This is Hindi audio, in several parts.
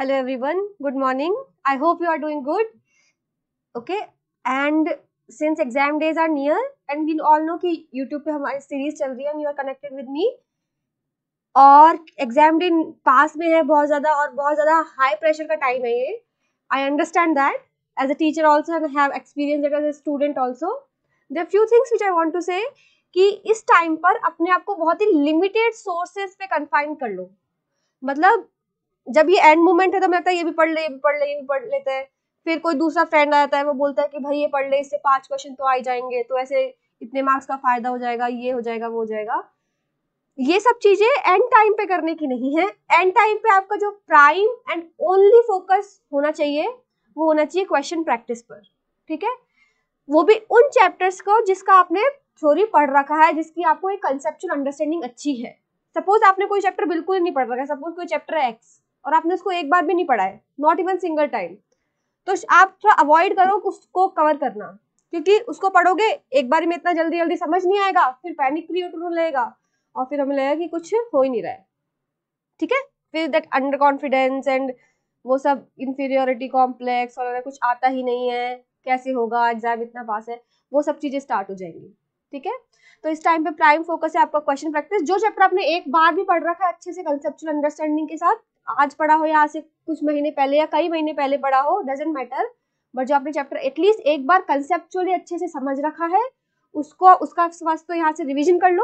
hello everyone good morning i hope you are doing good okay and since exam days are near and we all know कि YouTube पे हमारी सीरीज चल रही है and you are connected with me और एग्जाम डे पास में है बहुत ज़्यादा और बहुत ज़्यादा हाई प्रेशर का टाइम है ये I understand that as a teacher also and have experience as a student also there few things which I want to say कि इस टाइम पर अपने आप को बहुत ही लिमिटेड सोर्सेज पे कन्फाइन कर लो मतलब जब ये एंड मोमेंट है तो मैं लगता है ये भी पढ़ ले ये भी पढ़ ले ये भी पढ़ लेते हैं फिर कोई दूसरा फ्रेंड आ जाता है वो बोलता है कि भाई ये पढ़ ले इससे पांच क्वेश्चन तो आ ही जाएंगे तो ऐसे इतने मार्क्स का फायदा हो जाएगा ये हो जाएगा वो हो जाएगा ये सब चीजें एंड टाइम पे करने की नहीं है एंड टाइम पे आपका जो प्राइम एंड ओनली फोकस होना चाहिए वो होना चाहिए क्वेश्चन प्रैक्टिस पर ठीक है वो भी उन चैप्टर्स को जिसका आपने थ्योरी पढ़ रखा है जिसकी आपको एक कंसेप्चुअल अंडरस्टैंडिंग अच्छी है सपोज आपने कोई चैप्टर बिल्कुल नहीं पढ़ रखा है सपोज कोई चैप्टर एक्स और आपने उसको एक बार भी नहीं पढ़ा है नॉट इवन सिंगल टाइम तो आप थोड़ा अवॉइड करो उसको कवर करना क्योंकि उसको पढ़ोगे एक बार में इतना जल्दी जल्दी समझ नहीं आएगा फिर पैनिक क्रिएट होने लगेगा और फिर हमें लगेगा कि कुछ हो ही नहीं रहा है ठीक है फिर दैट अंडर कॉन्फिडेंस एंड वो सब इंफीरियोरिटी कॉम्प्लेक्स और कुछ आता ही नहीं है कैसे होगा एग्जाम इतना पास है वो सब चीज़ें स्टार्ट हो जाएंगी ठीक है तो इस टाइम पे प्राइम फोकस है आपका क्वेश्चन प्रैक्टिस जो चैप्टर आपने एक बार भी पढ़ रखा है अच्छे से कंसेप्चुअल अंडरस्टैंडिंग के साथ आज पढ़ा हो या आज से कुछ महीने पहले या कई महीने पहले पढ़ा हो डजेंट मैटर बट जो आपने चैप्टर एटलीस्ट एक बार कंसेप्चुअली अच्छे से समझ रखा है उसको उसका स्वास्थ्य तो यहाँ से रिविजन कर लो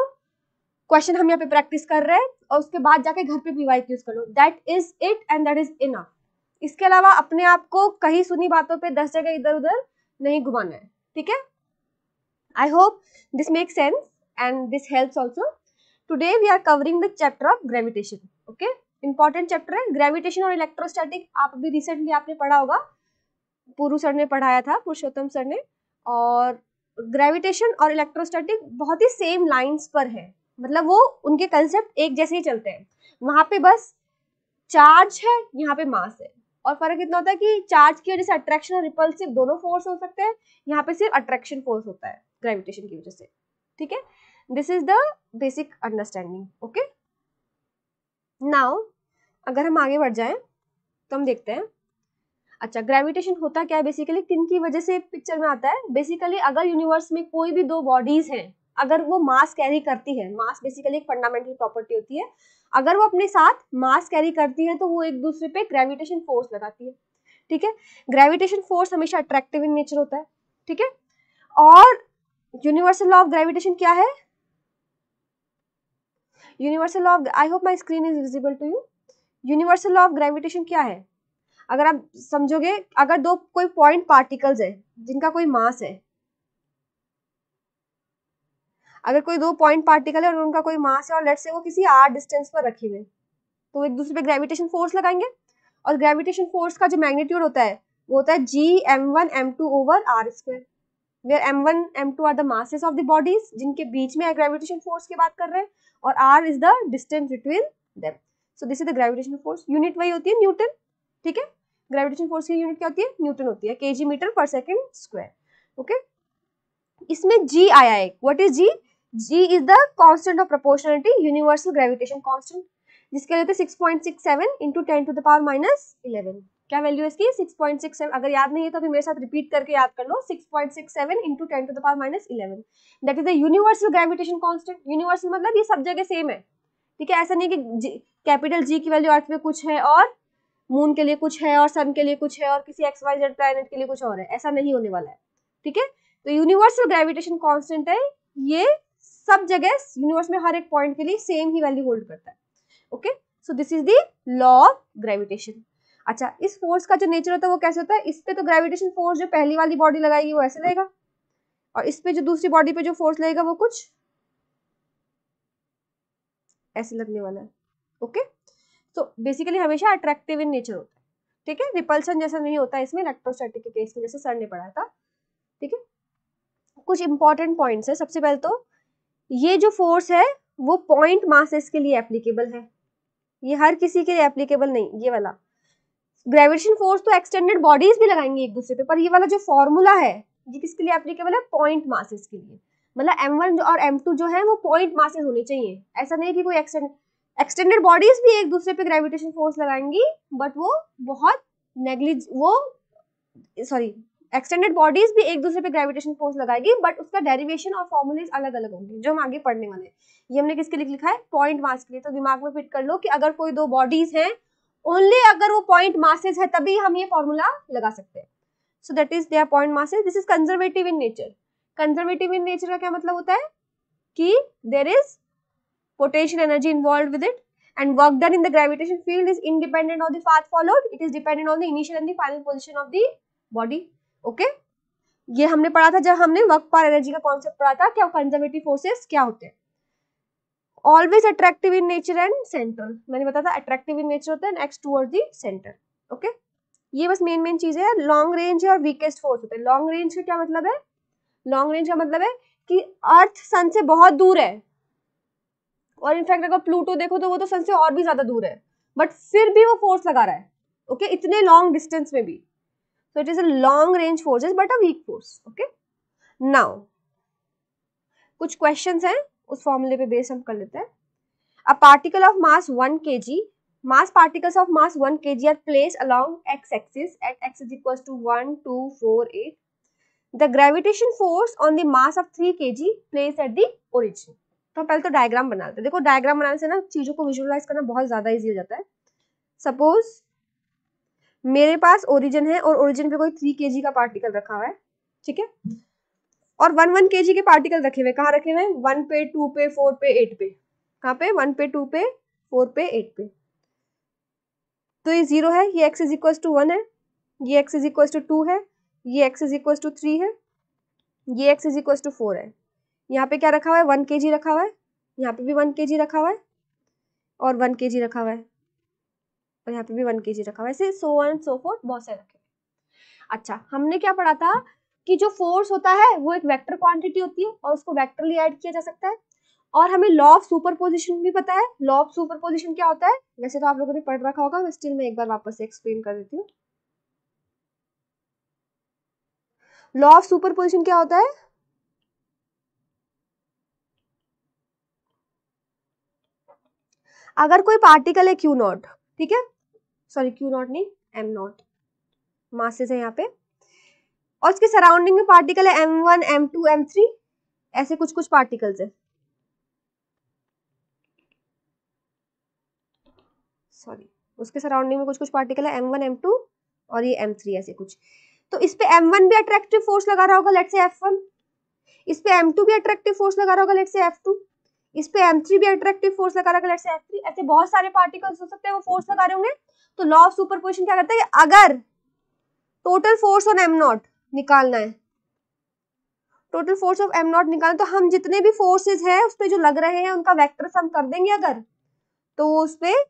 क्वेश्चन हम यहाँ पे प्रैक्टिस कर रहे हैं और उसके बाद जाके घर पे भी पीवाई यूज कर लो that is it and that is enough इसके अलावा अपने आप को कहीं सुनी बातों पे दस जगह इधर उधर नहीं घुमाना है ठीक है I hope this make sense and this helps also today we are covering the chapter of gravitation okay important chapter है ग्रेविटेशन और इलेक्ट्रोस्टैटिक आप भी रिसेंटली आपने पढ़ा होगा पुरु सर ने पढ़ाया था पुरुषोत्तम सर ने और ग्रेविटेशन और इलेक्ट्रोस्टैटिक बहुत ही सेम लाइंस पर है मतलब वो उनके कंसेप्ट एक जैसे ही चलते हैं वहां पे बस चार्ज है यहाँ पे मास है और फर्क इतना होता है कि चार्ज की वजह से अट्रैक्शन और रिपल्सिव दोनों फोर्स हो सकते हैं यहाँ पे सिर्फ अट्रैक्शन फोर्स होता है ग्रेविटेशन की वजह से ठीक है this is the basic understanding okay now अगर हम आगे बढ़ जाएं तो हम देखते हैं अच्छा ग्रेविटेशन होता क्या है बेसिकली किन की वजह से पिक्चर में आता है बेसिकली अगर यूनिवर्स में कोई भी दो बॉडीज हैं अगर वो मास कैरी करती है मास बेसिकली एक फंडामेंटल प्रॉपर्टी होती है अगर वो अपने साथ मास कैरी करती है तो वो एक दूसरे पे ग्रेविटेशन फोर्स लगाती है ठीक है ग्रेविटेशन फोर्स हमेशा अट्रैक्टिव इन नेचर होता है ठीक है और यूनिवर्सल लॉ ऑफ ग्रेविटेशन क्या है universal law of I hope my screen is visible to you universal law of gravitation क्या है अगर आप समझोगे अगर दो कोई पॉइंट पार्टिकल्स है जिनका कोई मास है अगर कोई दो पॉइंट पार्टिकल है और उनका कोई मास है और लेट से वो किसी आर डिस्टेंस पर रखे हुए तो एक दूसरे पे ग्रेविटेशन फोर्स लगाएंगे और ग्रेविटेशन फोर्स का जो मैग्नीट्यूड होता है वो होता है G M one M two over R square where M one M two are the masses of the bodies जिनके बीच में ग्रेविटेशन फोर्स की बात कर रहे हैं और R is the distance between them so this is the gravitation force unit वही होती है न्यूटन ठीक है ग्रेविटेशन फोर्स की यूनिट क्या होती है न्यूटन होती है के जी metre per second square okay इसमें जी आया है what is ji ji is the constant of proportionality universal gravitation constant जिसके लिए six point six seven into ten to the power minus eleven क्या वैल्यू पॉइंट इसकी 6.67 अगर याद नहीं है तो अभी मेरे साथ रिपीट करके याद कर लो 6.67 point six seven into ten to the power minus eleven that is the universal gravitation constant universal मतलब ये सब जगह सेम है ठीक है ऐसा नहीं कि कैपिटल जी की वैल्यू अर्थ में कुछ है और मून के लिए कुछ है और सन के लिए कुछ है और किसी एक्स वाई जेड प्लानट के लिए कुछ और है ऐसा नहीं होने वाला है ठीक है तो यूनिवर्सल ग्रेविटेशन कॉन्स्टेंट है ये सब जगह यूनिवर्स में हर एक पॉइंट के लिए सेम ही वैल्यू होल्ड करता है okay so this is the law of gravitation अच्छा इस फोर्स का जो नेचर होता है वो कैसे होता है इस पे तो ग्रेविटेशन फोर्स जो पहली वाली बॉडी लगाएगी वो ऐसे रहेगा और इस पे जो दूसरी बॉडी पे जो फोर्स लगेगा वो कुछ ऐसे लगने वाला है ओके तो बेसिकली हमेशा अट्रैक्टिव इन नेचर होता है ठीक है रिपल्सन जैसा नहीं होता इसमें इलेक्ट्रोस्टैटिक के केस में जैसे सर ने पढ़ा था ठीक है कुछ इंपॉर्टेंट पॉइंट्स है सबसे पहले तो ये जो फोर्स है वो पॉइंट मासेस के लिए एप्लीकेबल है ये हर किसी के लिए एप्लीकेबल नहीं ये वाला ग्रेविटेशन फोर्स तो एक्सटेंडेड बॉडीज भी लगाएंगे एक दूसरे पे पर ये वाला जो फॉर्मूला है ये किसके लिए एप्लीकेबल है पॉइंट मासेस के लिए मतलब एम वन और एम टू जो है वो पॉइंट मासेस होने चाहिए ऐसा नहीं कि कोई एक्सटेंड एक्सटेंडेड बॉडीज भी एक दूसरे पे ग्रेविटेशन फोर्स लगाएंगी बट वो बहुत नेग्लिज वो सॉरी एक्सटेंडेड बॉडीज भी एक दूसरे पे ग्रेविटेशन फोर्स लगाएगी बट उसका डेरिवेशन और फॉर्मूलेज अलग अलग होंगे जो हम आगे पढ़ने वाले हैं ये हमने किसके लिए लिखा है पॉइंट मास के लिए तो दिमाग में फिट कर लो कि अगर कोई दो बॉडीज हैं ओनली अगर वो पॉइंट मासेज है तभी हम ये फॉर्मूला लगा सकते हैं so that is there point masses this is conservative in nature conservative in nature का क्या मतलब होता है कि there is potential energy involve with it and work done in the gravitation field is independent of the path followed it is dependent on the initial and the final position of the body okay ये हमने पढ़ा था जब हमने वर्क पार एनर्जी का कॉन्सेप्ट पढ़ा था क्या कंजर्वेटिव फोर्सेस क्या होते हैं always attractive in nature and central मैंने बताया था अट्रैक्टिव इन नेचर होता है acts toward the centre okay ये बस मेन मेन चीज है लॉन्ग रेंज है और वीकेस्ट फोर्स होते हैं लॉन्ग रेंज का क्या मतलब है लॉन्ग रेंज का मतलब है कि अर्थ सन से बहुत दूर है और इनफैक्ट अगर प्लूटो देखो तो वो तो सन से और भी ज्यादा दूर है बट फिर भी वो फोर्स लगा रहा है ओके okay? इतने लॉन्ग डिस्टेंस में भी so it is a long range force but a weak force okay now कुछ क्वेश्चंस हैं उस फॉर्मूले पे बेस हम कर लेते हैं a particle of mass one K G mass of mass one K G are place along x axis at x is equal to one two four eight the gravitation force on the mass of three के G place at the origin तो पहले तो डायग्राम बना लेते हैं देखो डायग्राम बनाने से ना चीजों को विजुअलाइज करना बहुत ज्यादा ईजी हो जाता है सपोज मेरे पास ओरिजिन है और ओरिजिन पे कोई थ्री के का पार्टिकल रखा हुआ है ठीक है और वन वन के के पार्टिकल रखे हुए कहाँ रखे हुए हैं वन पे टू पे फोर पे एट पे कहाँ पे वन पे टू पे फोर पे एट पे तो ये जीरो है ये x is equal to one है ये x is equal to two है ये x is equal to three है ये x is equal to four है यहाँ पे क्या रखा हुआ है वन के रखा हुआ है यहाँ पे भी वन के रखा हुआ है और वन के रखा हुआ है और यहाँ पे भी वन के रखा हुआ है ऐसे सो वन सो फोर बहुत सारे रखे अच्छा हमने क्या पढ़ा था कि जो फोर्स होता है वो एक वेक्टर क्वांटिटी होती है और उसको वेक्टरली ऐड किया जा सकता है और हमें लॉ ऑफ सुपरपोजिशन भी पता है लॉ ऑफ सुपरपोजिशन क्या होता है वैसे तो आप लोगों ने पढ़ रखा होगा मैं स्टिल में एक बार वापस से एक्सप्लेन कर देती हूँ लॉ ऑफ सुपरपोजिशन क्या होता है अगर कोई पार्टिकल है क्यू नॉट ठीक है सॉरी क्यू नॉट नहीं एम नॉट मासेस है यहाँ पे और उसके सराउंडिंग में पार्टिकल है M one M two M three ऐसे कुछ कुछ पार्टिकल्स है सॉरी उसके सराउंडिंग में कुछ कुछ पार्टिकल है एम वन एम टू और ये एम थ्री ऐसे कुछ तो इस पे एम वन भी अट्रैक्टिव फोर्स लगा रहा होगा लेट से एफ वन इस पे एम टू भी अट्रैक्टिव फोर्स लगा रहा होगा लेट से एफ टू इस पे एम थ्री भी अट्रैक्टिव फोर्स लगा रहा होगा लेट से एफ थ्री ऐसे बहुत सारे पार्टिकल्स हो सकते हैं वो फोर्स लगा रहे होंगे तो लॉ ऑफ सुपरपोजिशन क्या करता है अगर total force on M naught निकालना है total force of M naught निकालना तो हम जितने भी फोर्सेस हैं उस पर जो लग रहे हैं उनका वेक्टर सम कर देंगे अगर तो उस पर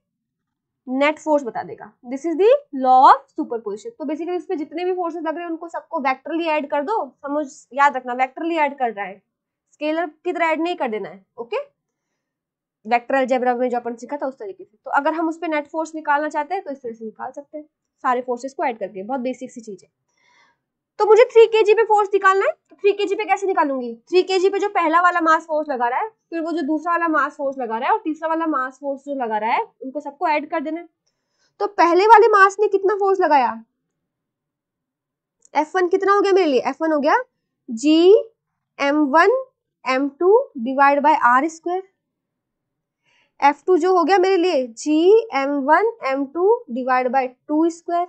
नेट फोर्स बता देगा this is the law of position तो बेसिकली उस पर जितने भी फोर्सेज लग रहे हैं उनको सबको वैक्टरली एड कर दो समझ याद रखना वैक्टरली एड कर रहा है स्केलर की तरह एड नहीं कर देना है ओके वेक्टर अलजेब्रा में जो अपन सीखा था उस तरीके से तो अगर हम उस पर नेट फोर्स निकालना चाहते हैं तो इस तरह से निकाल सकते हैं सारे फोर्सेस को ऐड करके बहुत बेसिक सी चीज़ है तो मुझे थ्री के पे फोर्स निकालना है थ्री तो के पे कैसे निकालूंगी थ्री के पे जो पहला वाला मास फोर्स लगा रहा है फिर वो जो दूसरा वाला मास फोर्स लगा रहा है और तीसरा वाला मास फोर्स जो लगा रहा है उनको सबको ऐड कर देना है तो पहले वाले मास ने कितना फोर्स लगाया F1 कितना हो गया मेरे लिए F1 हो गया G M one M two divide by are square F two जो हो गया मेरे लिए G M one M two divide by two square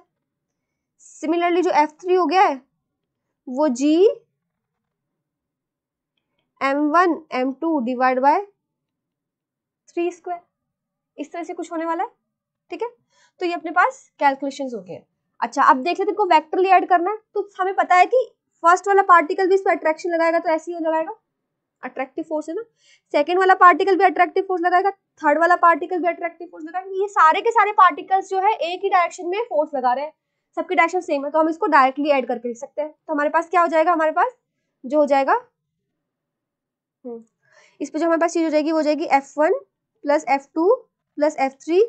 similarly जो एफ थ्री हो गया है वो one M two divide by three square इस तरह से कुछ होने वाला है ठीक है तो ये अपने पास कैलकुलेशंस हो गए अच्छा अब देख लेते इनको ले ऐड करना है तो हमें पता है कि फर्स्ट वाला पार्टिकल भी इस पर अट्रैक्शन लगाएगा तो ऐसे ही लगाएगा अट्रैक्टिव फोर्स है ना सेकेंड वाला पार्टिकल भी अट्रैक्टिव फोर्स लगाएगा थर्ड वाला पार्टिकल भी अट्रैक्टिव फोर्स लगाएगा ये सारे के सारे पार्टिकल्स जो है एक ही डायरेक्शन में फोर्स लगा रहे हैं सबके डायरेक्शन सेम है तो हम इसको डायरेक्टली ऐड करके लिख सकते हैं तो हमारे पास क्या हो जाएगा हमारे पास जो हो जाएगा हम्म, इस पर जो हमारे पास चीज़ हो जाएगी वो हो जाएगी F one plus F two plus F three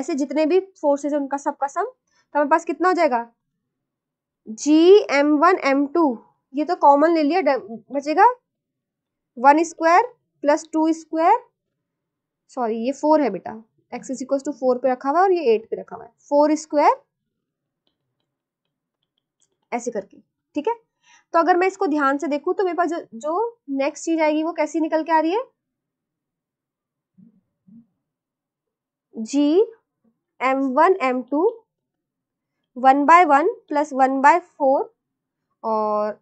ऐसे जितने भी फोर्सेज है उनका सबका सम तो हमारे पास कितना हो जाएगा G M one M two ये तो कॉमन ले लिया बचेगा one square plus two square sorry ये फोर है बेटा x is equal to four पे रखा हुआ है और ये एट पे रखा हुआ है फोर स्क्वायर ऐसे करके ठीक है तो अगर मैं इसको ध्यान से देखूं तो मेरे पास जो जो नेक्स्ट चीज आएगी वो कैसी निकल के आ रही है G M one M two one by one plus one by four और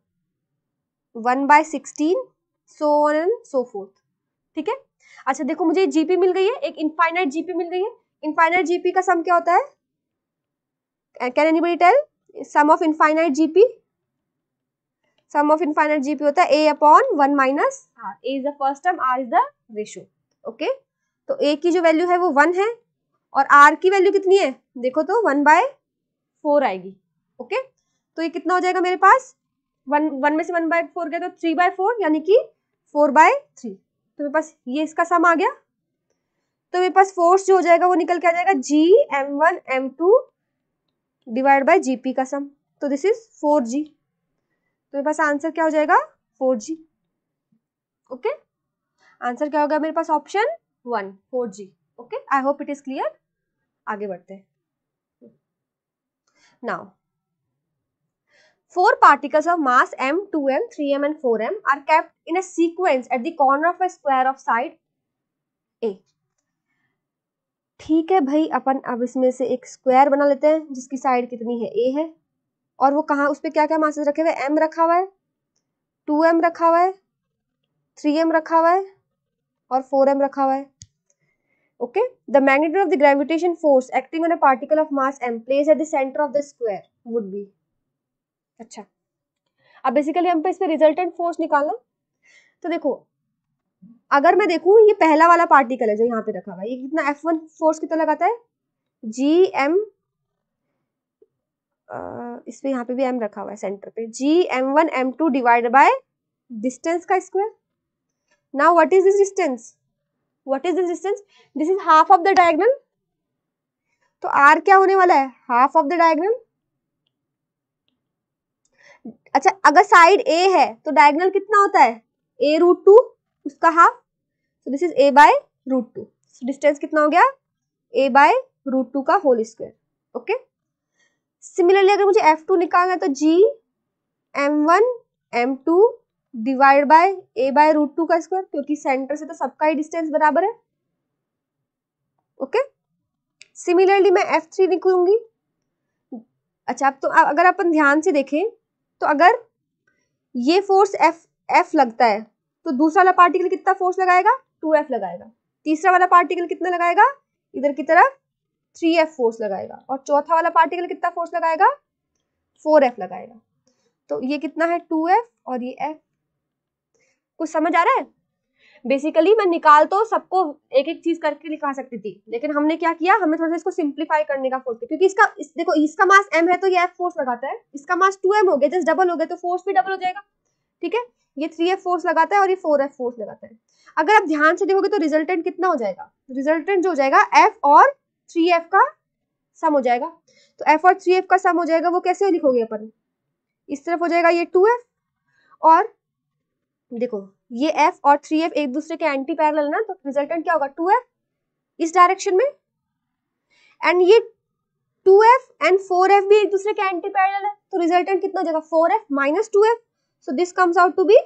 one by sixteen so one and so forth ठीक है अच्छा देखो मुझे जीपी मिल गई है एक इनफाइनाइट जीपी मिल गई है इनफाइनाइट जीपी का सम क्या होता है can anybody tell sum of infinite GP sum of infinite GP होता है A upon one minus R A is the first term R is the ratio okay तो ए की जो वैल्यू है वो वन है और आर की वैल्यू कितनी है देखो तो वन बाय फोर आएगी ओके तो ये कितना हो जाएगा मेरे पास वन वन में से वन बाय फोर गया तो थ्री बाय फोर यानी कि फोर बाय थ्री तो मेरे पास ये इसका सम आ गया तो मेरे पास फोर्स जो हो जाएगा वो निकल के आ जाएगा G M one M two divide by GP का सम तो दिस इज फोर जी तो मेरे पास आंसर क्या हो जाएगा फोर जी ओके आंसर क्या होगा मेरे पास option one four G okay I hope it is clear आगे बढ़ते हैं now four particles of mass M two M three M and four M are kept in a sequence at the corner of a square of side A ठीक है भाई अपन अब इसमें से एक स्क्वायर बना लेते हैं जिसकी साइड कितनी है ए है और वो कहाँ उस पर क्या क्या मासेस रखे हुए एम रखा हुआ है टू एम रखा हुआ है थ्री एम रखा हुआ है और फोर एम रखा हुआ है okay the magnitude of the gravitation force acting on a particle of mass M place at the centre of the square would be अच्छा अब बेसिकली हम पे इस पर रिजल्टेंट फोर्स निकालना तो देखो अगर मैं देखूँ ये पहला वाला पार्टिकल है जो यहाँ पे रखा हुआ है ये कितना एफ वन फोर्स कितना लगाता है जी एम इस पे यहाँ पे भी एम रखा हुआ है सेंटर पे G M one M two divide by distance का square now what is this distance what is this distance this is half of the diagonal तो आर क्या होने वाला है हाफ ऑफ द डायगनल अच्छा अगर साइड ए है तो डायगनल कितना होता है ए रूट टू उसका half so this is A by root two distance कितना हो गया ए बाय रूट टू का होल स्क्वायर ओके सिमिलरली अगर मुझे एफ टू निकालना है तो G M one M two divide by A by root two का स्क्वायर क्योंकि सेंटर से तो सबका ही डिस्टेंस बराबर है ओके सिमिलरली मैं एफ थ्री निकलूंगी अच्छा अब तो अगर अपन ध्यान से देखें तो अगर ये फोर्स एफ एफ लगता है तो दूसरा वाला पार्टिकल कितना फोर्स लगाएगा टू एफ लगाएगा तीसरा वाला पार्टिकल कितना लगाएगा इधर की तरफ थ्री एफ फोर्स लगाएगा और चौथा वाला पार्टिकल कितना फोर्स लगाएगा फोर एफ लगाएगा तो ये कितना है टू एफ और ये एफ कुछ समझ आ रहा है बेसिकली मैं निकाल तो सबको एक एक चीज करके निकाल सकती थी लेकिन हमने क्या किया हमने थोड़ा सा इसको सिंप्लीफाई करने का फोर्स किया क्योंकि इसका इस, देखो इसका मास एम है तो ये एफ फोर्स लगाता है इसका मास टू एम हो गया जस्ट डबल हो गया तो फोर्स भी डबल हो जाएगा ठीक है ये थ्री एफ फोर्स लगाता है और ये फोर एफ फोर्स लगाता है अगर आप ध्यान से देखोगे तो रिजल्टेंट कितना हो जाएगा रिजल्टेंट जो हो जाएगा एफ और थ्री एफ का सम हो जाएगा तो एफ और थ्री एफ का सम हो जाएगा वो कैसे लिखोगे अपन इस तरफ हो जाएगा ये टू एफ और देखो ये एफ और थ्री एफ एक दूसरे के एंटी पैरल ना तो रिजल्टेंट क्या होगा टू एफ इस डायरेक्शन में एंड ये two F and four F भी एक दूसरे के एंटी पैरल है तो रिजल्टेंट कितना हो जाएगा four F minus two F So this comes out to be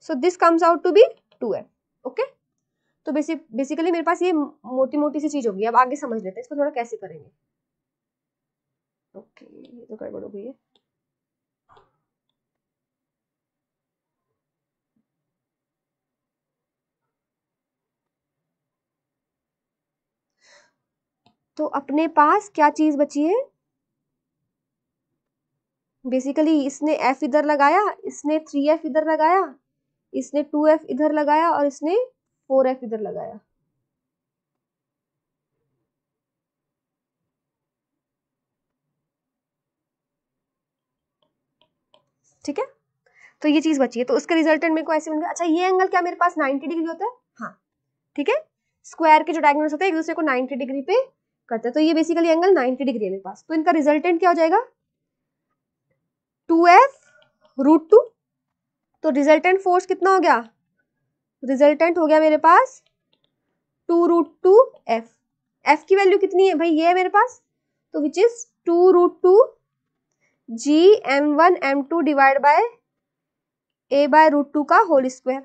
So this comes out to be 2m. Okay okay? तो बेसिक बेसिकली मेरे पास ये मोटी मोटी सी चीज होगी अब आगे समझ लेते हैं इसको थोड़ा कैसे करेंगे ओके okay, ये तो गड़बड़ हो गई है तो अपने पास क्या चीज बची है बेसिकली इसने एफ इधर लगाया इसने थ्री एफ इधर लगाया इसने टू एफ इधर लगाया और इसने फोर एफ इधर लगाया ठीक है तो ये चीज बची है तो उसका रिजल्टेंट मेरे को ऐसे मिल गया अच्छा ये एंगल क्या मेरे पास 90 डिग्री होता है हाँ ठीक है स्क्वायर के जो डायगोनल्स होते हैं एक दूसरे को 90 डिग्री पे करते हैं तो ये बेसिकली एंगल 90 डिग्री है मेरे पास तो इनका रिजल्टेंट क्या हो जाएगा टू एफ रूट टू तो रिजल्टेंट फोर्स कितना हो गया रिजल्टेंट हो गया मेरे पास two root two F F की वैल्यू कितनी है भाई ये है मेरे पास तो which is two root two G M one M two divide by A by root two का होल स्क्वायर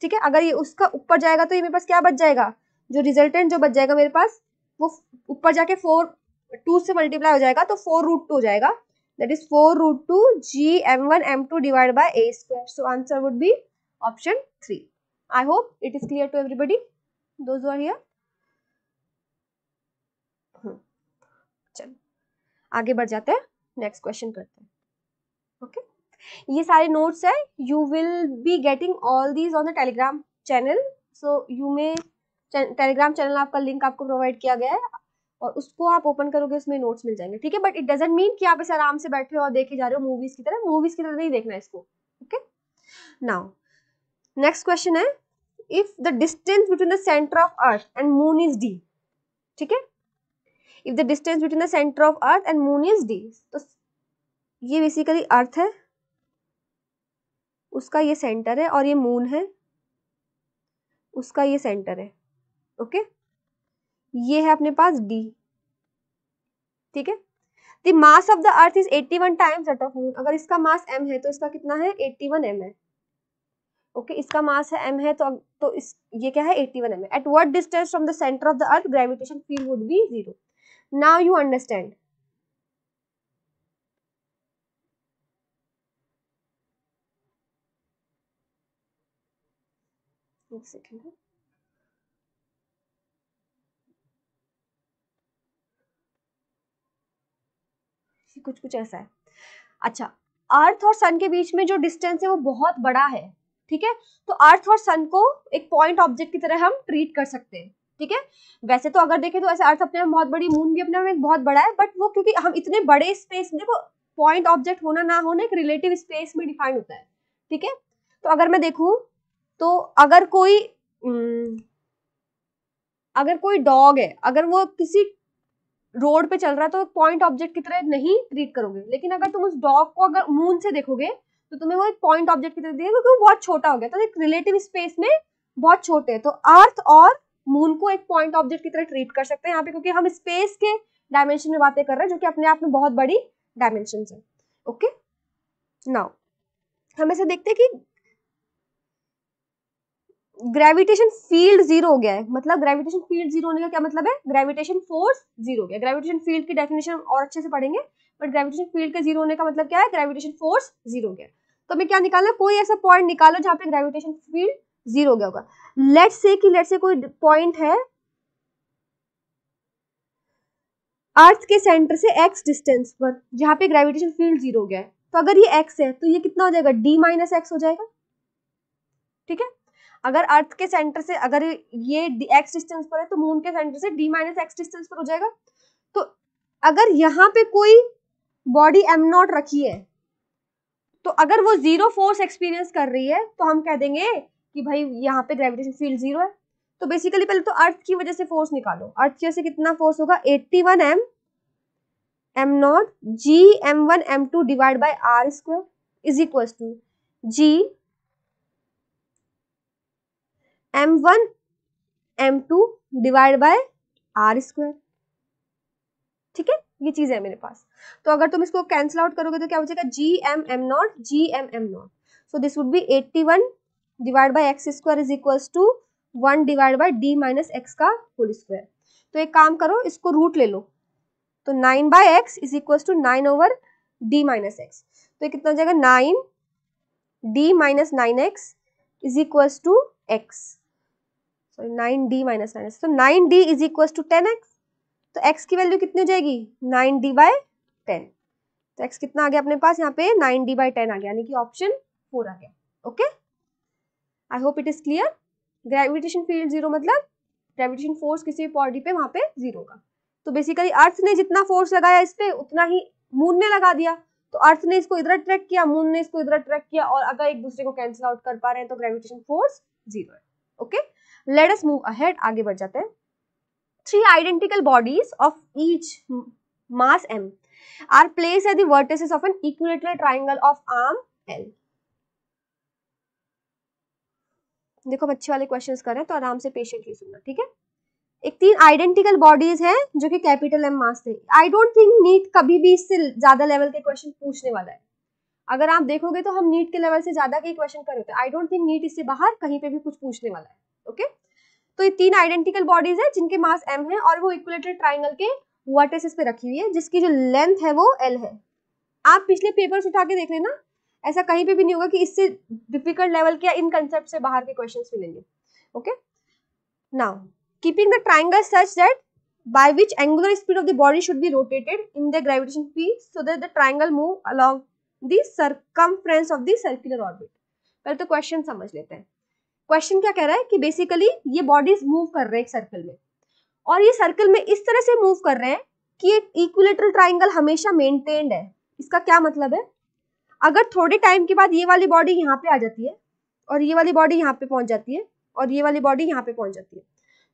ठीक है अगर ये उसका ऊपर जाएगा तो ये मेरे पास क्या बच जाएगा जो रिजल्टेंट जो बच जाएगा मेरे पास वो ऊपर जाके फोर टू से मल्टीप्लाई हो जाएगा तो फोर रूट टू हो जाएगा that is 4 root 2 g m1 m2 divided by a square. So answer would be option 3. I hope it is clear to everybody, those who are here. चलो आगे बढ़ जाते हैं नेक्स्ट क्वेश्चन करते हैं ओके okay? ये सारे नोट्स है you will be getting all these on the Telegram channel so you may Telegram channel आपका लिंक आपको प्रोवाइड किया गया है और उसको आप ओपन करोगे उसमें नोट्स मिल जाएंगे ठीक है बट इट डजेंट मीन कि आप इसे आराम से बैठे हो और देखे जा रहे हो मूवीज की तरह मूवीज की तरह नहीं देखना इसको ओके नाउ नेक्स्ट क्वेश्चन है if the distance between the centre of earth and moon is D ठीक है if the distance between the centre of earth and moon is D तो ये बेसिकली अर्थ है उसका ये सेंटर है और ये मून है उसका ये सेंटर है ओके okay? ये है अपने पास डी ठीक है the mass of the earth is 81 times that of moon अगर इसका मास एम है तो इसका कितना है 81 वन एम है ओके okay, इसका मास है एम है तो तो इस ये क्या है 81 m है at what distance from the centre of the earth gravitation field would be zero now you understand एक है हाँ। कुछ कुछ ऐसा है अच्छा अर्थ और सन के बीच में जो डिस्टेंस है वो बहुत बड़ा है ठीक है तो अर्थ और सन को एक पॉइंट ऑब्जेक्ट की तरह हम ट्रीट कर सकते हैं ठीक है वैसे तो अगर देखें तो ऐसे अर्थ अपने बहुत बड़ी मून भी अपने में बहुत बड़ा है बट वो क्योंकि हम इतने बड़े स्पेस में देखो पॉइंट ऑब्जेक्ट होना ना होना एक रिलेटिव स्पेस में डिफाइंड होता है ठीक है तो अगर मैं देखू तो अगर कोई अगर कोई डॉग है अगर वो किसी रोड पे चल रहा है तो पॉइंट ऑब्जेक्ट की तरह नहीं ट्रीट करोगे लेकिन अगर तुम उस डॉग को अगर मून से देखोगे तो तुम्हें वो एक पॉइंट ऑब्जेक्ट की तरह दिखेगा क्योंकि वो बहुत छोटा हो गया तो एक रिलेटिव स्पेस में बहुत छोटे है तो अर्थ और मून को एक पॉइंट ऑब्जेक्ट की तरह ट्रीट कर सकते हैं यहाँ पे क्योंकि हम स्पेस के डायमेंशन में बातें कर रहे हैं जो कि अपने आप में बहुत बड़ी डायमेंशन है ओके नाउ हम ऐसे देखते हैं कि ग्रेविटेशन फील्ड जीरो हो गया है मतलब ग्रेविटेशन फील्ड जीरो होने का क्या मतलब है ग्रेविटेशन फोर्स जीरो हो गया ग्रेविटेशन फील्ड की डेफिनेशन और अच्छे से पढ़ेंगे बट ग्रेविटेशन फील्ड के जीरो होने का मतलब क्या है ग्रेविटेशन फोर्स जीरो हो गया तो हमें क्या निकालना है कोई ऐसा पॉइंट निकालो जहां पे ग्रेविटेशन फील्ड जीरो हो गया होगा लेट से कि लेट से कोई पॉइंट है अर्थ के सेंटर से एक्स डिस्टेंस पर जहां पे ग्रेविटेशन फील्ड जीरो हो गया है तो अगर ये एक्स है तो ये कितना हो जाएगा डी माइनस एक्स हो जाएगा ठीक है अगर अर्थ के सेंटर से अगर ये एक्स डिस्टेंस पर है तो मून के सेंटर से डी माइनस एक्स डिस्टेंस पर हो जाएगा तो अगर यहाँ पे कोई बॉडी एम नॉट रखी है तो अगर वो जीरो फोर्स एक्सपीरियंस कर रही है तो हम कह देंगे कि भाई यहाँ पे ग्रेविटेशन फील्ड जीरो है तो बेसिकली पहले तो अर्थ की वजह से फोर्स निकालो अर्थ की वजह से कितना फोर्स होगा eighty one M M naught G M one M two divide by are square is equal to G M one M two divide by R square ठीक है ये चीज है मेरे पास तो अगर तुम इसको कैंसिल आउट करोगे तो क्या हो जाएगा जी M M naught G M M naught so this would be eighty one divide by x square is equal to one divide by D minus x का होल स्क्वायर तो एक काम करो इसको रूट ले लो तो nine by x is equal to nine over D minus x तो ये कितना हो जाएगा nine D minus nine x is equal to x sorry nine D minus nine x तो nine D is equal to ten x तो एक्स की वैल्यू कितनी हो जाएगी नाइन डी बाई टेन तो एक्स कितना आ गया अपने पास यहाँ पे नाइन डी बाई टेन आ गया यानी कि ऑप्शन फोर आ गया okay I hope it is clear gravitation field zero मतलब ग्रेविटेशन फोर्स किसी भी बॉडी पे वहां पे जीरो का तो बेसिकली अर्थ ने जितना फोर्स लगाया इस पे उतना ही मून ने लगा दिया तो अर्थ ने इसको इधर अट्रैक्ट किया मून ने इसको इधर अट्रैक्ट किया और अगर एक दूसरे को कैंसिल आउट कर पा रहे हैं तो ग्रेविटेशन फोर्स जीरो है okay okay? Let us move ahead आगे बढ़ जाते हैं three identical bodies of each mass M are place at the vertices of an equilateral triangle of arm L. देखो अच्छे वाले क्वेश्चंस कर रहे हैं तो आराम से पेशेंटली सुनना ठीक है एक तीन आइडेंटिकल बॉडीज हैं जो कि कैपिटल एम मास थे आई डोंट थिंक नीट कभी भी इससे ज्यादा लेवल के क्वेश्चन पूछने वाला है अगर आप देखोगे तो हम नीट के लेवल से ज्यादा के क्वेश्चन कर रहे होते आई डोंट थिंक नीट इससे बाहर कहीं पे भी कुछ पूछने वाला है ओके तो ये तीन आइडेंटिकल बॉडीज है जिनके मास एम है और वो इक्वलेटेड ट्राइंगल के वर्टेसिस पे रखी हुई है जिसकी जो लेंथ है वो एल है आप पिछले पेपर्स उठा के देख लेना ऐसा कहीं पे भी नहीं होगा कि इससे डिफिकल्ट लेवल के इन कंसेप्ट से बाहर के क्वेश्चंस मिलेंगे okay now keeping the triangle such that by which angular speed of the body should be rotated in their gravitation p so that the triangle move along the circumference of the circular orbit पहले तो क्वेश्चन समझ लेते हैं क्वेश्चन क्या कह रहा है कि बेसिकली ये बॉडीज मूव कर रहे हैं एक सर्कल में और ये सर्कल में इस तरह से मूव कर रहे हैं कि एक इक्विलेटरल ट्राइंगल हमेशा मेंटेन्ड है इसका क्या मतलब है अगर थोड़े टाइम के बाद ये वाली बॉडी यहाँ पे आ जाती है और ये वाली बॉडी यहाँ पे पहुंच जाती है और ये वाली बॉडी यहाँ पे पहुंच जाती है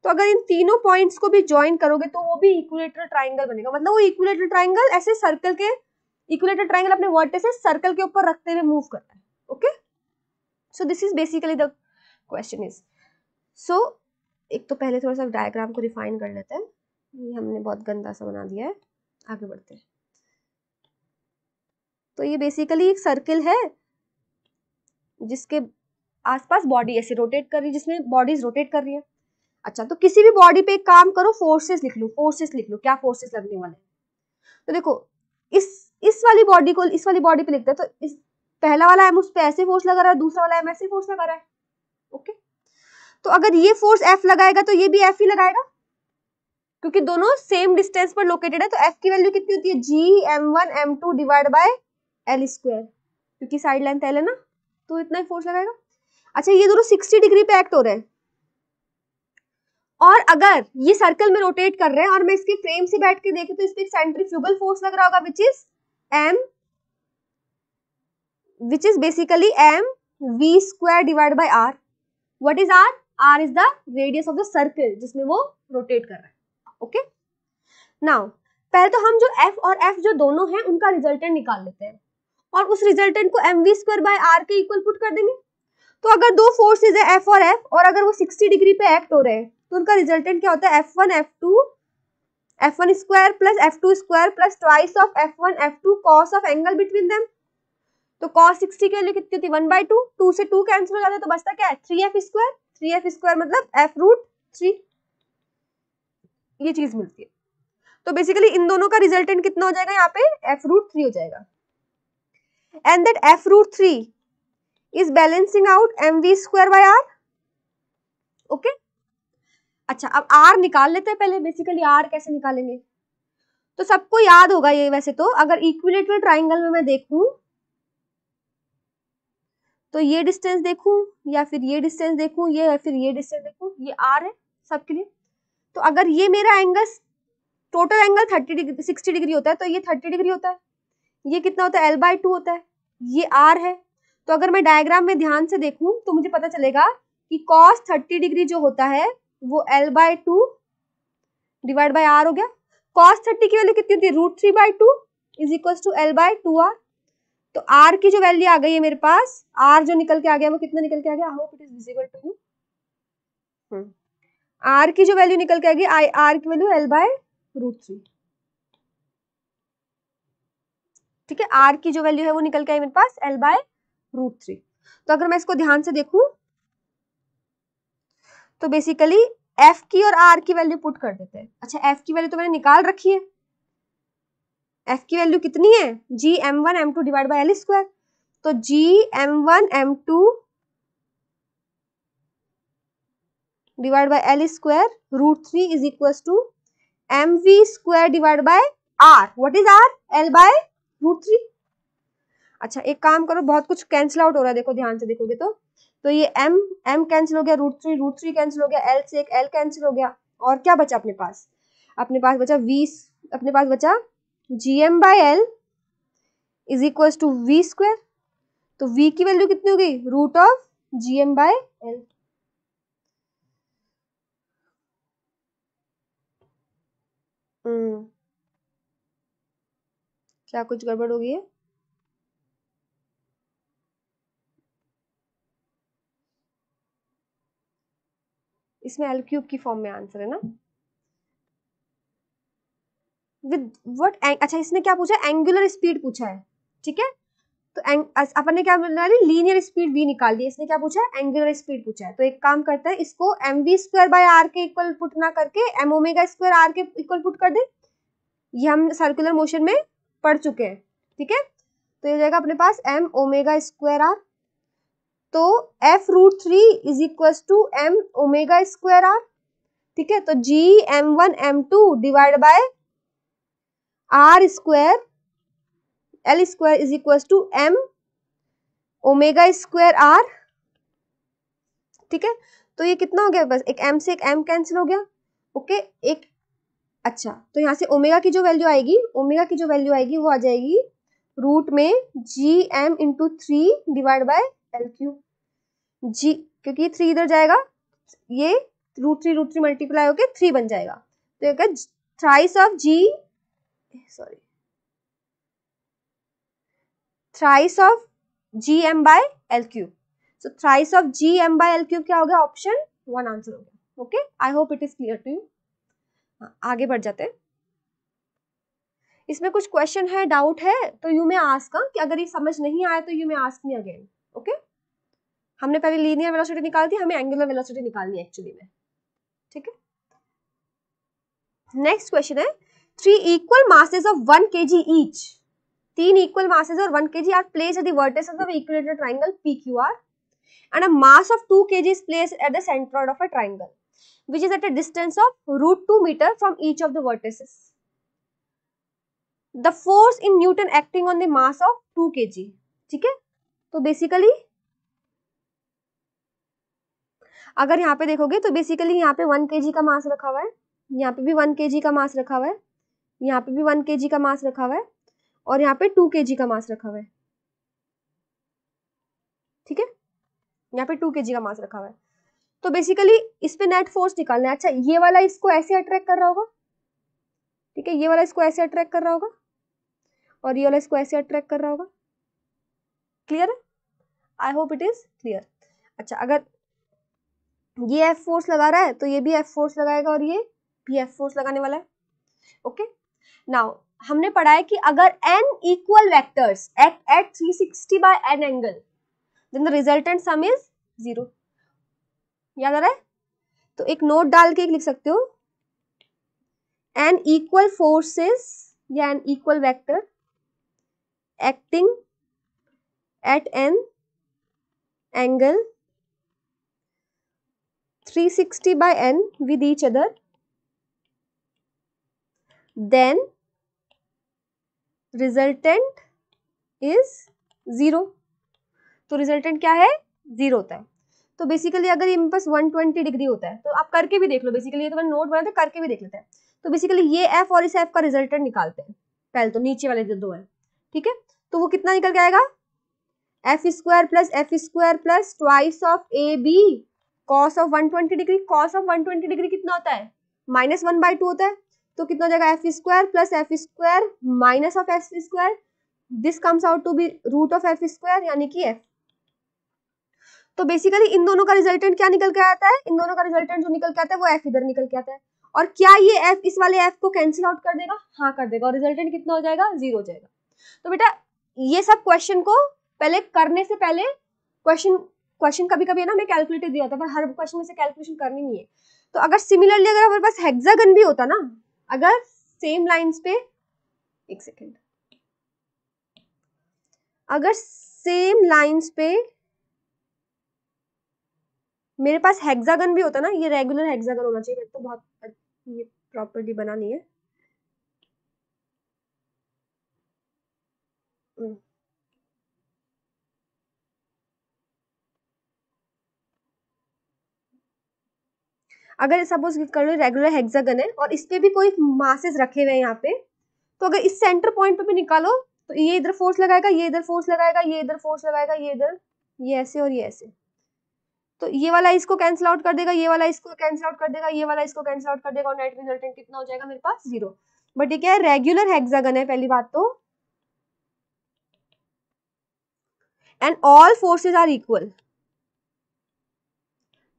तो अगर इन तीनों पॉइंट्स को भी ज्वाइन करोगे तो वो भी इक्विलेटरल ट्राइंगल बनेगा मतलब वो इक्विलेटरल ट्राइंगल ऐसे सर्कल के इक्विलेटरल ट्राइंगल अपने वर्टे से सर्कल के ऊपर रखते हुए मूव करता है okay so this is basically the question is so एक तो पहले थोड़ा सा डायग्राम को रिफाइन कर लेते हैं ये हमने बहुत गंदा सा बना दिया है आगे बढ़ते हैं तो ये बेसिकली एक सर्किल है जिसके आसपास बॉडी ऐसे रोटेट कर रही है जिसमें बॉडीज रोटेट कर रही है अच्छा तो किसी भी बॉडी पे एक काम करो फोर्सेस लिख लो फोर्सेस लिख लो क्या फोर्सेस लगने वाले तो देखो इस इस वाली बॉडी को इस वाली बॉडी पे लिखते हैं तो इस पहला वाला एम उस पर ऐसे फोर्स लगा रहा है दूसरा वाला एम ऐसे फोर्स लगा रहा है ओके तो अगर ये फोर्स एफ लगाएगा तो ये भी एफ ही लगाएगा क्योंकि दोनों सेम डिस्टेंस पर लोकेटेड है तो एफ की वैल्यू कितनी होती है G M one M two divide by L square क्योंकि साइड लेंथ एल है ना तो इतना ही फोर्स लगाएगा अच्छा ये दोनों सिक्सटी डिग्री पे एक्ट हो रहे हैं और अगर ये सर्कल में रोटेट कर रहे हैं और मैं इसके फ्रेम से बैठ के देखे तो इस पर सेंट्रीफ्यूगल फोर्स लग रहा होगा which is M which is basically M V square divide by R what is R R is the radius of the circle जिसमें वो रोटेट कर रहा है ओके okay? नाउ पहले तो हम जो एफ और एफ जो दोनों हैं उनका रिजल्टेंट निकाल लेते हैं और उस रिजल्टेंट को M V square by R के इक्वल पुट कर देंगे तो अगर दो फोर्सेज है एफ और एफ और अगर वो 60 डिग्री पे एक्ट हो रहे हैं तो उनका रिजल्टेंट क्या होता है F one F two F one square plus F two square plus twice of F one F two cos of angle between them तो कॉस सिक्सटी के लिए कितनी होती वन बाई टू टू से टू कैंसिल हो जाते तो बचता क्या है three F square three F square मतलब एफ रूट थ्री ये चीज मिलती है तो बेसिकली इन दोनों का रिजल्टेंट कितना हो जाएगा यहाँ पे एफ रूट थ्री हो जाएगा and that F root three is balancing out M V square by R okay अच्छा अब आर निकाल लेते हैं पहले बेसिकली आर कैसे निकालेंगे तो सबको याद होगा ये वैसे तो अगर इक्विलेटरल ट्राइंगल में मैं देखूं तो ये डिस्टेंस देखूँ या फिर ये डिस्टेंस देखूँ ये या फिर ये डिस्टेंस देखूँ ये आर है सबके लिए तो अगर ये मेरा angle total angle thirty degree sixty degree होता है तो ये थर्टी डिग्री होता है ये कितना होता है एल बाई टू होता है ये आर है तो अगर मैं डायग्राम में ध्यान से देखूं तो मुझे पता चलेगा कि कॉस थर्टी डिग्री जो होता है वो L by two divide by R हो गया कॉस थर्टी की वैल्यू कितनी होती है root three by two is equal to L by two R तो आर की जो वैल्यू आ गई है मेरे पास आर जो निकल के आ गया वो कितना निकल के आ गया I hope it is visible to you R की जो वैल्यू निकल के आ गई आई आर की value L by root three ठीक है आर की जो वैल्यू है वो निकल के आई मेरे पास एल बाय रूट थ्री तो अगर मैं इसको ध्यान से देखू तो बेसिकली एफ की और आर की वैल्यू पुट कर देते हैं अच्छा एफ की वैल्यू तो मैंने निकाल रखी है एफ की वैल्यू कितनी है G M one M two divide by L square तो G M one M two divide by L square root three is equal to M V square divide by R what is R L by root three अच्छा एक काम करो बहुत कुछ कैंसिल आउट हो रहा है देखो ध्यान से देखोगे तो तो ये m m कैंसिल हो गया root three root three cancel हो गया l से एक l कैंसिल हो गया और क्या बचा अपने पास अपने पास बचा v अपने पास बचा G M by L is equal to V square तो v की वैल्यू कितनी हो गई root of G M by L क्या कुछ गड़बड़ हो गई है इसमें एल क्यूब की फॉर्म में आंसर है ना विद वट अच्छा इसने क्या पूछा एंगुलर स्पीड पूछा है ठीक है तो अपन ने क्या निकाली लीनियर स्पीड वी निकाल दी इसने क्या पूछा है एंगुलर स्पीड पूछा है तो एक काम करता है इसको M V square by R के इक्वल पुट ना करके एम ओमेगा स्क्वायर आर के इक्वल पुट कर दे ये हम सर्कुलर मोशन में पढ़ चुके हैं ठीक है तो ये जाएगा अपने पास एम ओमेगा स्क्वायर आर तो F root three is equal to M omega square R ठीक है तो G M one M two divide by R square L square is equal to M omega square R ठीक है तो ये कितना हो गया बस एक एम से एक एम कैंसिल हो गया ओके एक अच्छा तो यहाँ से ओमेगा की जो वैल्यू आएगी ओमेगा की जो वैल्यू आएगी वो आ जाएगी रूट में G M into three divide by L cube G क्योंकि ये थ्री इधर जाएगा ये root three root three multiply होकर थ्री बन जाएगा तो ये thrice of G sorry thrice of G M by L gm so thrice of G M by L lq क्या हो गया ऑप्शन वन आंसर हो गया okay I hope it is clear to you आगे बढ़ जाते हैं इसमें कुछ क्वेश्चन है डाउट है तो यू मे आस्क कि अगर ये समझ नहीं आया तो you may ask me again okay हमने पहले लीनियर वेलोसिटी निकाल दी हमें एंगुलर वेलोसिटी निकालनी है एक्चुअली में ठीक है नेक्स्ट क्वेश्चन है three equal masses of one K G each तीन इक्वल मासेस और one K G are place at vertices of equilateral triangle P Q R and a mass of two K G is place at the of a triangle which is at a distance of root two metre from each of the the force in newton acting on the mass of two K जी ठीक है तो बेसिकली अगर यहाँ पे देखोगे तो बेसिकली यहाँ पे वन के जी का मास रखा हुआ है यहाँ पे भी वन के जी का मास रखा हुआ है यहाँ पे भी वन के का मास रखा हुआ है और यहाँ पे टू के का मास रखा हुआ है ठीक है यहाँ पे टू के का मास रखा हुआ है तो बेसिकली इस पे नेट फोर्स निकालना है अच्छा ये वाला इसको ऐसे अट्रैक्ट कर रहा होगा ठीक है ये वाला इसको ऐसे अट्रैक्ट कर रहा होगा और ये वाला इसको ऐसे अट्रैक्ट कर रहा होगा क्लियर है I hope it is clear अच्छा अगर ये एफ फोर्स लगा रहा है तो ये भी एफ फोर्स लगाएगा और ये भी एफ फोर्स लगाने वाला है ओके okay? नाउ हमने पढ़ा है कि अगर n equal vectors act at 360 by n angle then the resultant sum is zero याद आ रहा है तो एक नोट डाल के एक लिख सकते हो एन इक्वल फोर्सेस या N equal vector acting at N angle 360 by n with each other then resultant is zero तो रिजल्टेंट क्या है ज़ीरो होता है तो बेसिकली अगर ये पास 120 डिग्री होता है तो आप करके भी देख लो बेसिकली ये तो मैंने नोट बना था करके भी देख लेते हैं तो बेसिकली ये एफ और इस एफ का रिजल्टेंट निकालते हैं पहले तो नीचे वाले जो दो है ठीक है तो वो कितना निकल के आएगा F square plus F square plus twice of A B cos of 120 degree cos of 120 degree कितना होता है माइनस वन बाई टू होता है तो कितना हो जाएगा F square plus F square minus of F square this comes out to be root of F square यानी कि एफ तो बेसिकली इन दोनों का रिजल्टेंट क्या निकल के आता है इन दोनों का रिजल्टेंट जो निकल के आता है वो एफ इधर निकल के आता है और क्या ये एफ इस वाले एफ को कैंसिल आउट कर देगा हाँ कर देगा और रिजल्टेंट कितना हो जाएगा जीरो हो जाएगा तो बेटा ये सब क्वेश्चन को पहले करने से पहले क्वेश्चन क्वेश्चन कभी कभी ना मैं कैलकुलेटर दिया था पर हर क्वेश्चन में से कैलकुलेशन करनी नहीं है तो अगर सिमिलरली अगर हमारे पास हेक्सागन भी होता ना अगर सेम लाइंस पे एक सेकेंड अगर सेम लाइंस पे मेरे पास हेक्सागन भी होता ना ये रेगुलर हेक्सागन होना चाहिए मेरे को तो बहुत ये प्रॉपर्टी बनानी है अगर सपोज कर लो रेगुलर हेक्सागन है और इस पर भी कोई मासेस रखे हुए हैं यहाँ पे तो अगर इस सेंटर पॉइंट पे भी निकालो तो ये इधर फोर्स लगाएगा ये इधर फोर्स लगाएगा ये इधर फोर्स लगाएगा ये इधर ये ऐसे और ये ऐसे तो ये वाला इसको कैंसिल आउट कर देगा ये वाला इसको कैंसिल आउट कर देगा ये वाला इसको कैंसिल आउट कर देगा और नेट रिजल्टेंट कितना हो जाएगा मेरे पास जीरो बट ये क्या है रेगुलर हेक्सागन है पहली बात तो and all forces are equal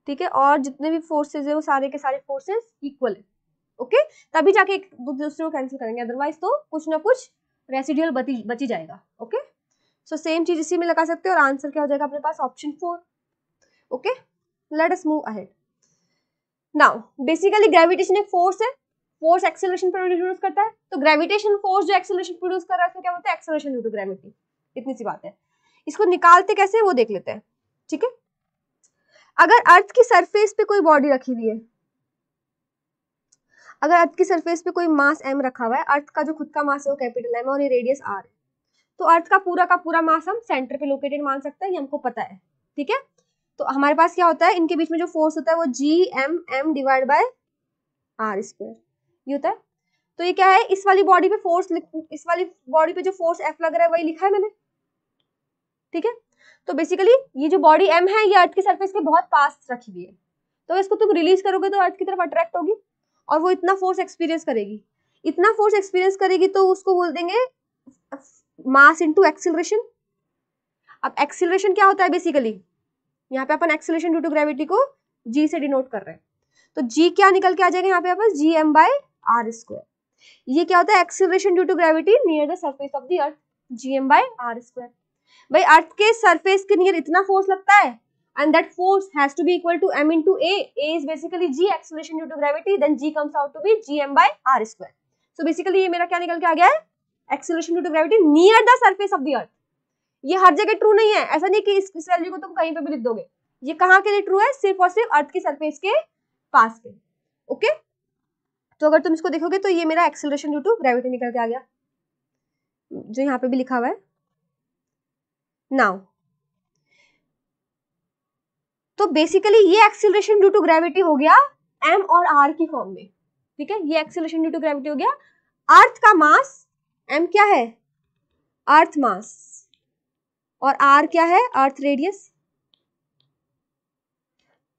ठीक है और जितने भी फोर्सेज है वो सारे के सारे फोर्सेज इक्वल है ओके तभी जाके एक दूसरे को कैंसिल करेंगे अदरवाइज तो कुछ ना कुछ रेसिडियल बची बची जाएगा ओके सो सेम चीज इसी में लगा सकते हैं और आंसर क्या हो जाएगा अपने पास option four okay let us move ahead now basically gravitation एक फोर्स है फोर्स एक्सेलरेशन प्रोड्यूस करता है तो ग्रेविटेशन फोर्स जो एक्सेलरेशन प्रोड्यूस कर रहा है क्या बोलते हैं एक्सेलरेशन ड्यू टू ग्रेविटी इतनी सी बात है इसको निकालते कैसे वो देख लेते हैं ठीक है अगर अर्थ की सरफेस पे कोई बॉडी रखी हुई है अगर अर्थ की सरफेस पे कोई मास एम रखा हुआ है अर्थ का जो खुद का मास है वो कैपिटल एम और ये रेडियस आर है तो अर्थ का पूरा का पूरा मास हम सेंटर पे लोकेटेड मान सकते हैं ये हमको पता है ठीक है तो हमारे पास क्या होता है इनके बीच में जो फोर्स होता है वो G M M divide by R square ये होता है तो ये क्या है इस वाली बॉडी पे फोर्स इस वाली बॉडी पे जो फोर्स एफ लग रहा है वही लिखा है मैंने ठीक है तो बेसिकली ये जो बॉडी एम है ये अर्थ की सर्फेस के बहुत पास रखी हुई है तो इसको तुम रिलीज करोगे तो अर्थ की तरफ अट्रैक्ट होगी और वो इतना फोर्स एक्सपीरियंस करेगी इतना फोर्स एक्सपीरियंस करेगी तो उसको बोल देंगे मास इनटू एक्सिलरेशन अब एक्सिलरेशन क्या होता है बेसिकली यहाँ पे अपन एक्सिलेशन ड्यू टू ग्रेविटी को जी से डिनोट कर रहे हैं तो जी क्या निकल के आ जाएगा यहाँ पे अपन G M by R square ये क्या होता है acceleration due to gravity near the surface of the earth G M by R square भाई अर्थ के सरफेस के नियर इतना फोर्स लगता है and that force has to be equal to M into A A is basically G acceleration due to gravity then G comes out to be GM by R square so basically ये मेरा क्या निकल के आ गया है acceleration due to gravity near the surface of the earth ये हर जगह ट्रू नहीं है ऐसा नहीं कि इस इस वैल्यू को तुम कहीं पे भी लिख दोगे ये कहां के लिए ट्रू है सिर्फ और सिर्फ अर्थ के सरफेस के पास पे ओके तो अगर तुम इसको देखोगे तो ये मेरा एक्सेलरेशन ड्यू टू ग्रेविटी निकल के आ गया जो यहां पे भी लिखा हुआ है नाउ तो बेसिकली ये एक्सिलेशन ड्यू टू ग्रेविटी हो गया एम और आर की फॉर्म में ठीक है ये एक्सिलेशन ड्यू टू ग्रेविटी हो गया अर्थ का मास एम क्या है अर्थ मास और आर क्या है अर्थ रेडियस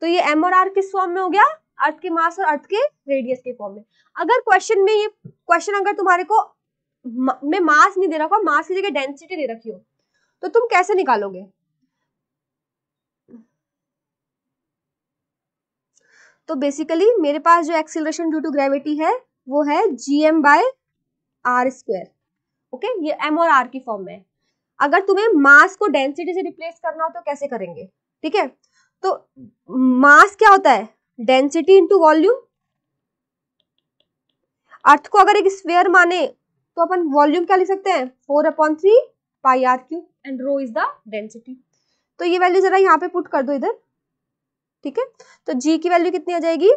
तो ये एम और आर किस फॉर्म में हो गया अर्थ के मास और अर्थ के रेडियस के फॉर्म में अगर क्वेश्चन में ये क्वेश्चन अगर तुम्हारे को मैं मास नहीं दे रखा मास की जगह डेंसिटी दे रखी हो तो तुम कैसे निकालोगे तो बेसिकली मेरे पास जो एक्सिलेशन ड्यू टू ग्रेविटी है वो है G M by R square okay ये एम और आर की फॉर्म में अगर तुम्हें मास को डेंसिटी से रिप्लेस करना हो तो कैसे करेंगे ठीक है तो मास क्या होता है डेंसिटी इंटू वॉल्यूम अर्थ को अगर एक स्फेयर माने तो अपन वॉल्यूम क्या लिख सकते हैं four upon three pi R cube and rho is the density तो ये वैल्यू जरा यहाँ पे पुट कर दो इधर ठीक है तो जी की वैल्यू कितनी आ जाएगी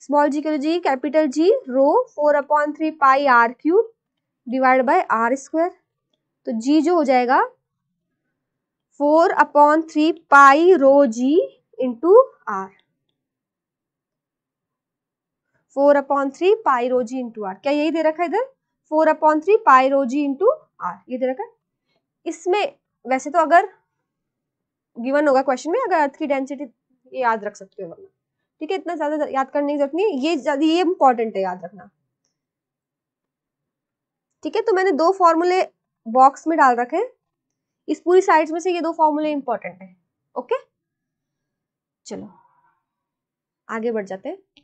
स्मॉल जी के G capital G rho four upon three pi R cube divide by R square तो जी जो हो जाएगा four upon three pi rho G into R four upon three pi rho G into R क्या यही दे रखा है इधर four upon three pi rho G into R ये दे रखा है इसमें वैसे तो अगर गिवन होगा क्वेश्चन में अगर अर्थ की डेंसिटी ये याद रख सकते हो वरना ठीक है इतना ज्यादा याद करने की जरूरत नहीं ये ये इंपॉर्टेंट है याद रखना ठीक है तो मैंने दो फॉर्मूले बॉक्स में डाल रखे हैं इस पूरी साइड में से ये दो फॉर्मूले इंपॉर्टेंट है ओके चलो आगे बढ़ जाते हैं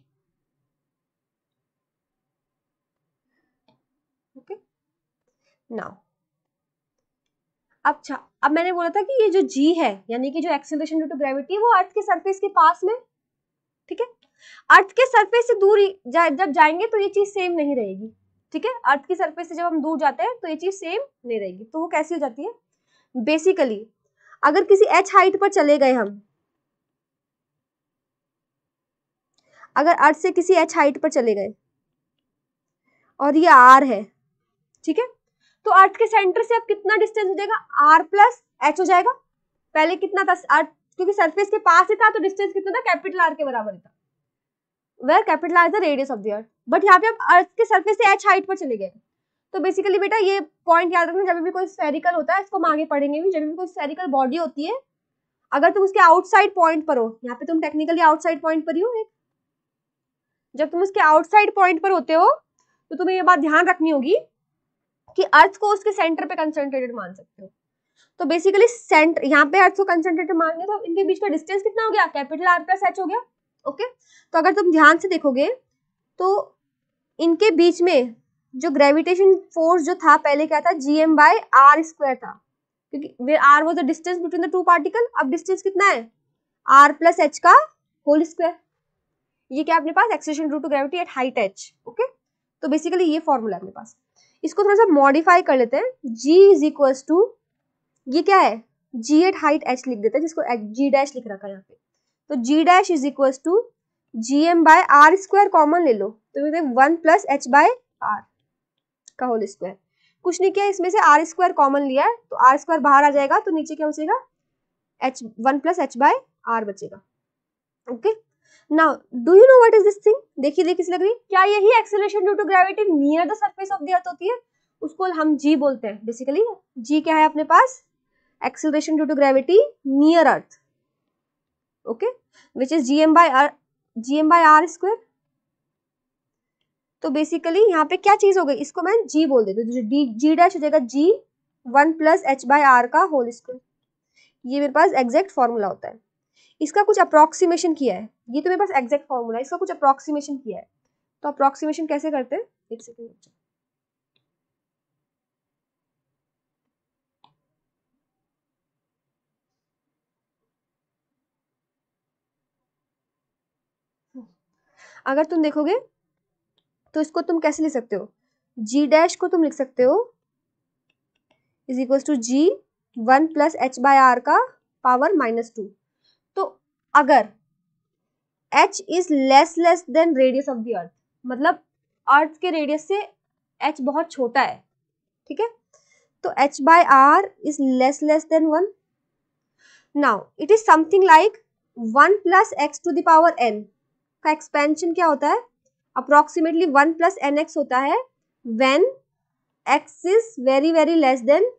ओके नाउ अच्छा अब मैंने बोला था कि ये जो जी है यानी कि जो एक्सेलरेशन ड्यू टू ग्रेविटी वो अर्थ के सरफेस के पास में ठीक है अर्थ के सरफेस से दूर जा, जब जाएंगे तो ये चीज सेम नहीं रहेगी ठीक है अर्थ की सरफेस से जब हम दूर जाते हैं तो ये चीज सेम नहीं रहेगी तो वो कैसी हो जाती है बेसिकली अगर किसी एच हाइट पर चले गए हम अगर अर्थ से किसी एच हाइट पर चले गए और ये आर है ठीक है तो अर्थ के सेंटर से अब कितना डिस्टेंस हो जाएगा आर प्लस एच हो जाएगा पहले कितना था अर्थ क्योंकि सरफेस के पास ही था तो डिस्टेंस कितना था कैपिटल आर के बराबर था where capital R is the radius of the earth but यहाँ पे अब अर्थ के सरफेस से एच हाइट पर चले गए तो बेसिकली बेटा ये पॉइंट याद रखना जब भी कोई स्फेरिकल होता है इसको हम आगे पढ़ेंगे भी जब भी कोई स्फेरिकल बॉडी होती है अगर तुम उसके आउटसाइड पॉइंट पर हो यहाँ पे तुम टेक्निकली आउटसाइड पॉइंट पर ही हो एक जब तुम उसके आउटसाइड पॉइंट पर होते हो तो तुम्हें ये बात ध्यान रखनी होगी कि अर्थ को उसके सेंटर पे कंसेंट्रेटेड मान सकते हो तो बेसिकली सेंटर यहाँ पे अर्थ को कंसेंट्रेटेड मान मानेंगे तो इनके बीच का डिस्टेंस कितना हो गया कैपिटल आर प्लस एच हो गया ओके तो अगर तुम ध्यान से देखोगे तो इनके बीच में जो ग्रेविटेशन फोर्स जो था पहले क्या था G M by are square था क्योंकि R was the distance between the two particle अब डिस्टेंस कितना है आर प्लस एच का होल स्क्वायर ये क्या अपने पास acceleration due to gravity at height H okay तो बेसिकली ये फॉर्मूला अपने पास इसको थोड़ा सा मॉडिफाई कर लेते हैं जी इज इक्वल्स टू ये क्या है जी एट हाइट एच लिख देते हैं जिसको जी डैश लिख रखा है यहाँ पे तो जी dash is equals to G M by R square common ले लो तो one plus H by are का होल स्क्वायर कुछ नहीं किया इसमें से आर स्क्वायर कॉमन लिया है तो आर स्क्वायर बाहर आ जाएगा तो नीचे क्या बचेगा H one plus H by R बचेगा okay okay? Now do you know what is this thing देखिए देखिए लग रही क्या यही acceleration due to gravity near the surface of the earth होती है उसको हम जी बोलते हैं बेसिकली जी क्या है अपने पास acceleration due to gravity near earth okay which is G M by R G M by are square तो बेसिकली यहाँ पे क्या चीज हो गई इसको मैं जी बोल देती हूँ जी डैश हो जाएगा G one plus H by are का होल स्क्वायर ये मेरे पास एग्जैक्ट फॉर्मूला होता है इसका कुछ अप्रोक्सीमेशन किया है ये तो मेरे पास एग्जैक्ट फॉर्मूला है इसका कुछ अप्रोक्सीमेशन किया है तो अप्रोक्सीमेशन कैसे करते हैं एक सेकेंड बच्चा अगर तुम देखोगे तो इसको तुम कैसे लिख सकते हो जी डैश को तुम लिख सकते हो is equal to G one plus H by are का पावर माइनस टू अगर H is less less than radius of the earth मतलब अर्थ के रेडियस से एच बहुत छोटा है ठीक है तो H by R is less less than one now it is something like one plus X to the power N का एक्सपेंशन क्या होता है approximately one plus N X होता है when X is very very less than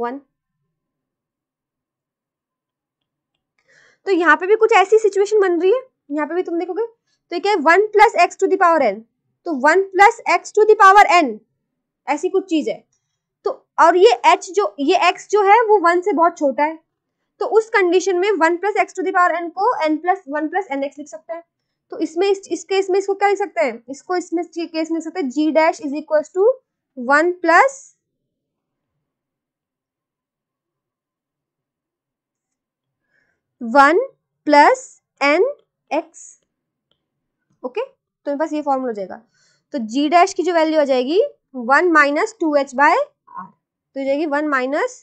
one तो यहाँ पे भी कुछ ऐसी सिचुएशन बन रही है यहाँ पे भी तुम देखोगे तो क्या one plus X to the power N तो one plus X to the power N ऐसी कुछ चीज है तो और ये एच जो ये एक्स जो है वो वन से बहुत छोटा है तो उस कंडीशन में one plus X to the power N को N plus one plus N X लिख सकते हैं तो इसमें इस, इस केस में इसको क्या लिख सकते हैं इसको इसमें केस में लिख सकते हैं G dash is equal to one plus one plus N X okay तो मेरे पास ये फॉर्मूला हो जाएगा तो जी डैश की जो वैल्यू आ जाएगी one minus two H by R तो जाएगी one minus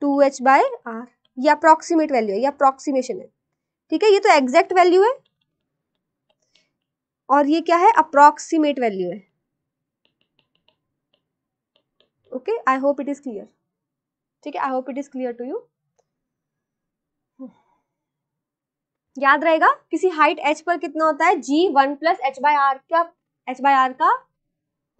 two H by are ये अप्रोक्सीमेट वैल्यू है ये अप्रोक्सीमेशन है ठीक है ये तो एग्जैक्ट वैल्यू है और ये क्या है अप्रोक्सीमेट वैल्यू है okay I hope it is clear ठीक है I hope it is clear to you याद रहेगा किसी हाइट एच पर कितना होता है जी one plus H by are का एच बाई आर का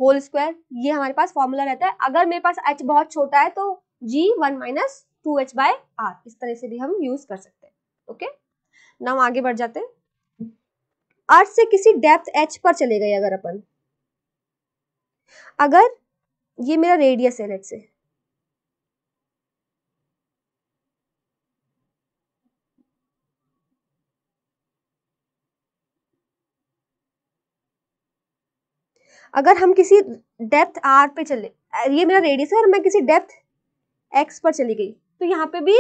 होल स्क्वायर ये हमारे पास फॉर्मूला रहता है अगर मेरे पास एच बहुत छोटा है तो G one minus two H by R इस तरह से भी हम यूज कर सकते हैं ओके ना आगे बढ़ जाते हैं अर्थ से किसी डेप्थ एच पर चले गए अगर अपन अगर ये मेरा रेडियस है लेट से अगर हम किसी डेप्थ आर पे चले ये मेरा रेडियस है और मैं किसी डेप्थ एक्स पर चली गई तो यहाँ पे भी